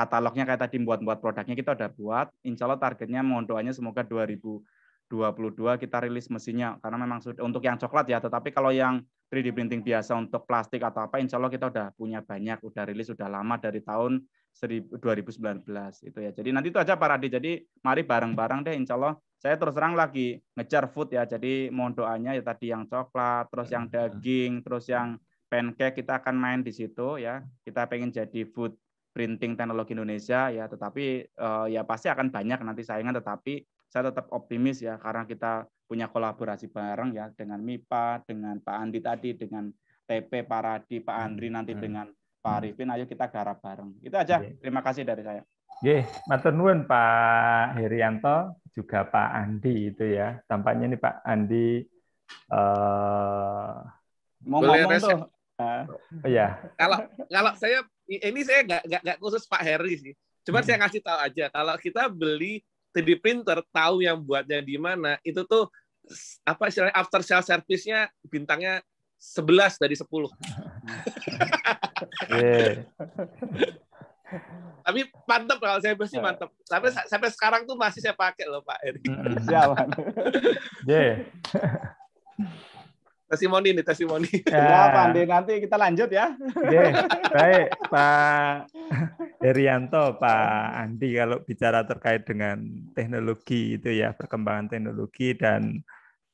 katalognya kayak tadi buat-buat produknya kita udah buat. Insya Allah targetnya mohon doanya semoga 2022 kita rilis mesinnya karena memang sudah untuk yang coklat ya. Tetapi kalau yang 3D printing biasa untuk plastik atau apa, insya Allah kita udah punya banyak, udah rilis udah lama dari tahun 2019 itu ya. Jadi nanti itu aja para di. Jadi mari bareng-bareng deh insya Allah. Saya terus terang lagi ngejar food ya. Jadi mohon doanya ya tadi yang coklat, terus yang iya. daging, terus yang pancake kita akan main di situ ya. Kita pengen jadi food printing teknologi Indonesia ya tetapi uh, ya pasti akan banyak nanti saingan tetapi saya tetap optimis ya karena kita punya kolaborasi bareng ya dengan MIPA, dengan Pak Andi tadi, dengan TP Paradi, Pak hmm, Andri nanti hmm. dengan Pak hmm. Arifin, ayo kita garap bareng. Itu aja. Yeah. Terima kasih dari saya. Nggih, matur nuwun Pak Herianto juga Pak Andi itu ya. Tampaknya ini Pak Andi eh uh... mau ngomong tuh. Uh, oh, iya. Kalau kalau saya ini saya nggak nggak khusus Pak Heri sih. Cuman hmm. saya ngasih tahu aja kalau kita beli 3D printer tahu yang buatnya di mana itu tuh apa istilahnya after sales service-nya bintangnya 11 dari 10. Iya. Tapi mantep kalau saya pasti ya. mantep. Sampai sampai sekarang tuh masih saya pakai loh Pak Heri. Jalan. Hmm. yeah testimoni nih testimoni. Ya, ya. nanti kita lanjut ya. Oke, baik Pak Herianto, Pak Andi kalau bicara terkait dengan teknologi itu ya perkembangan teknologi dan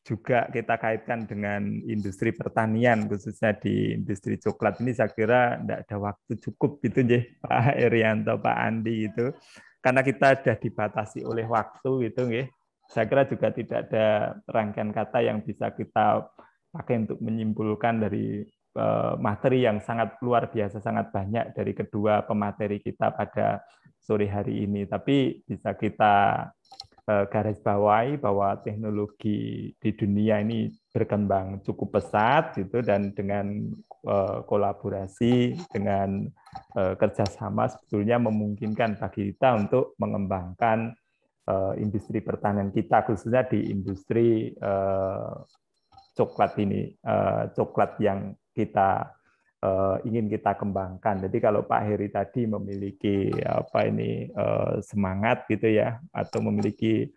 juga kita kaitkan dengan industri pertanian khususnya di industri coklat ini saya kira tidak ada waktu cukup gitu ya Pak Erianto Pak Andi itu karena kita sudah dibatasi oleh waktu gitu ya saya kira juga tidak ada rangkaian kata yang bisa kita pakai untuk menyimpulkan dari eh, materi yang sangat luar biasa, sangat banyak dari kedua pemateri kita pada sore hari ini. Tapi bisa kita eh, garis bawahi bahwa teknologi di dunia ini berkembang cukup pesat gitu dan dengan eh, kolaborasi dengan kerjasama sebetulnya memungkinkan bagi kita untuk mengembangkan industri pertanian kita khususnya di industri coklat ini, eh, coklat yang kita eh, ingin kita kembangkan. Jadi kalau Pak Heri tadi memiliki apa ini eh, semangat gitu ya atau memiliki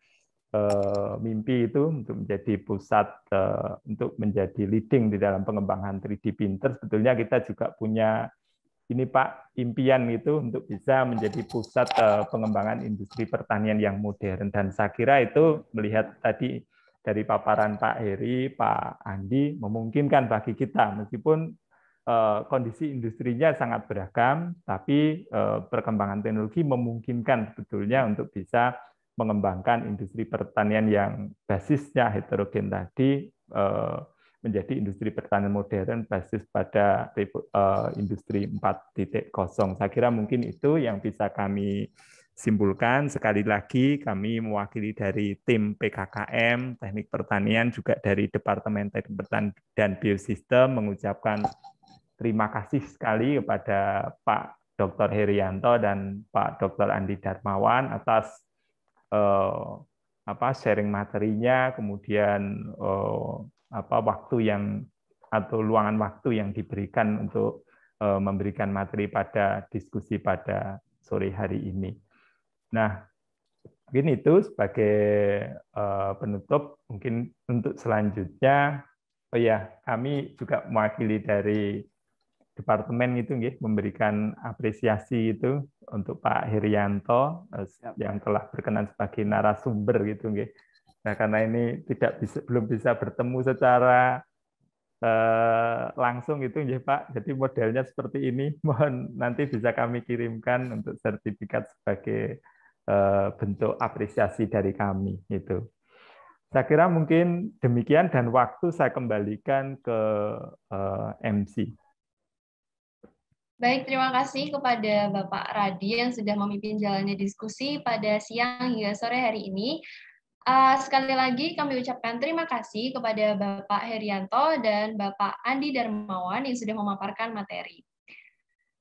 mimpi itu untuk menjadi pusat untuk menjadi leading di dalam pengembangan 3D printer sebetulnya kita juga punya ini Pak impian itu untuk bisa menjadi pusat pengembangan industri pertanian yang modern dan saya kira itu melihat tadi dari paparan Pak Heri, Pak Andi memungkinkan bagi kita meskipun eh, kondisi industrinya sangat beragam, tapi eh, perkembangan teknologi memungkinkan sebetulnya untuk bisa mengembangkan industri pertanian yang basisnya heterogen tadi eh, menjadi industri pertanian modern basis pada industri 4.0. Saya kira mungkin itu yang bisa kami simpulkan sekali lagi kami mewakili dari tim PKKM Teknik Pertanian juga dari Departemen Teknik Pertanian dan Biosistem mengucapkan terima kasih sekali kepada Pak Dr. Herianto dan Pak Dr. Andi Darmawan atas eh, apa sharing materinya kemudian eh, apa waktu yang atau luangan waktu yang diberikan untuk eh, memberikan materi pada diskusi pada sore hari ini. Nah, mungkin itu sebagai eh, penutup. Mungkin untuk selanjutnya, oh ya, kami juga mewakili dari departemen itu nggih memberikan apresiasi itu untuk Pak Herianto eh, ya. yang telah berkenan sebagai narasumber gitu nggih. Nah, karena ini tidak bisa belum bisa bertemu secara eh, langsung itu ya Pak. Jadi modelnya seperti ini. Mohon nanti bisa kami kirimkan untuk sertifikat sebagai Eh, bentuk apresiasi dari kami itu. Saya kira mungkin demikian dan waktu saya kembalikan ke eh, MC. Baik, terima kasih kepada Bapak Radi yang sudah memimpin jalannya diskusi pada siang hingga sore hari ini. Eh, sekali lagi kami ucapkan terima kasih kepada Bapak Herianto dan Bapak Andi Darmawan yang sudah memaparkan materi.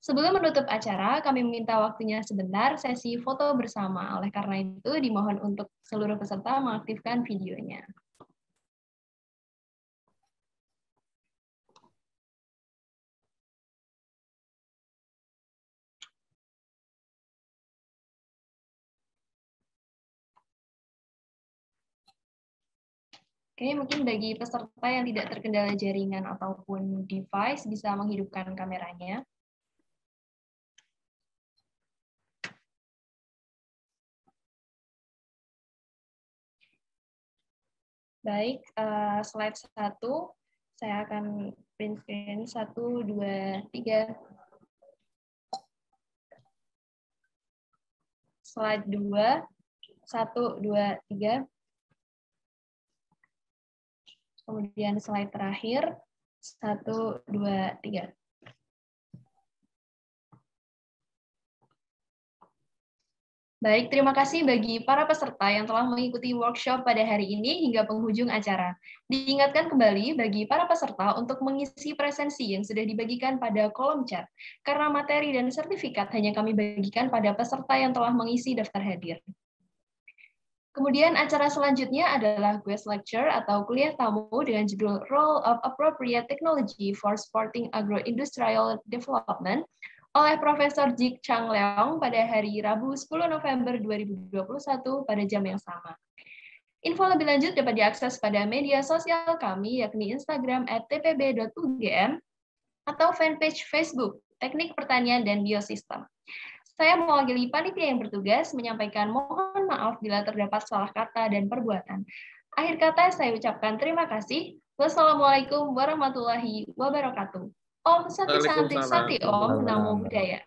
Sebelum menutup acara, kami meminta waktunya sebentar sesi foto bersama. Oleh karena itu, dimohon untuk seluruh peserta mengaktifkan videonya. Oke, mungkin bagi peserta yang tidak terkendala jaringan ataupun device bisa menghidupkan kameranya. Baik, eh, slide satu saya akan print screen satu dua tiga Slide dua satu dua tiga Kemudian slide terakhir 1 2 3. Baik, terima kasih bagi para peserta yang telah mengikuti workshop pada hari ini hingga penghujung acara. Diingatkan kembali bagi para peserta untuk mengisi presensi yang sudah dibagikan pada kolom chat, karena materi dan sertifikat hanya kami bagikan pada peserta yang telah mengisi daftar hadir. Kemudian acara selanjutnya adalah guest lecture atau kuliah tamu dengan judul Role of Appropriate Technology for Supporting Agro-Industrial Development oleh Profesor Jik Chang Leong pada hari Rabu 10 November 2021 pada jam yang sama. Info lebih lanjut dapat diakses pada media sosial kami yakni Instagram at tpb.ugm atau fanpage Facebook Teknik Pertanian dan Biosistem. Saya mewakili panitia yang bertugas menyampaikan mohon maaf bila terdapat salah kata dan perbuatan. Akhir kata saya ucapkan terima kasih. Wassalamualaikum warahmatullahi wabarakatuh. Om Santi Santi Santi Om Namo Buddhaya.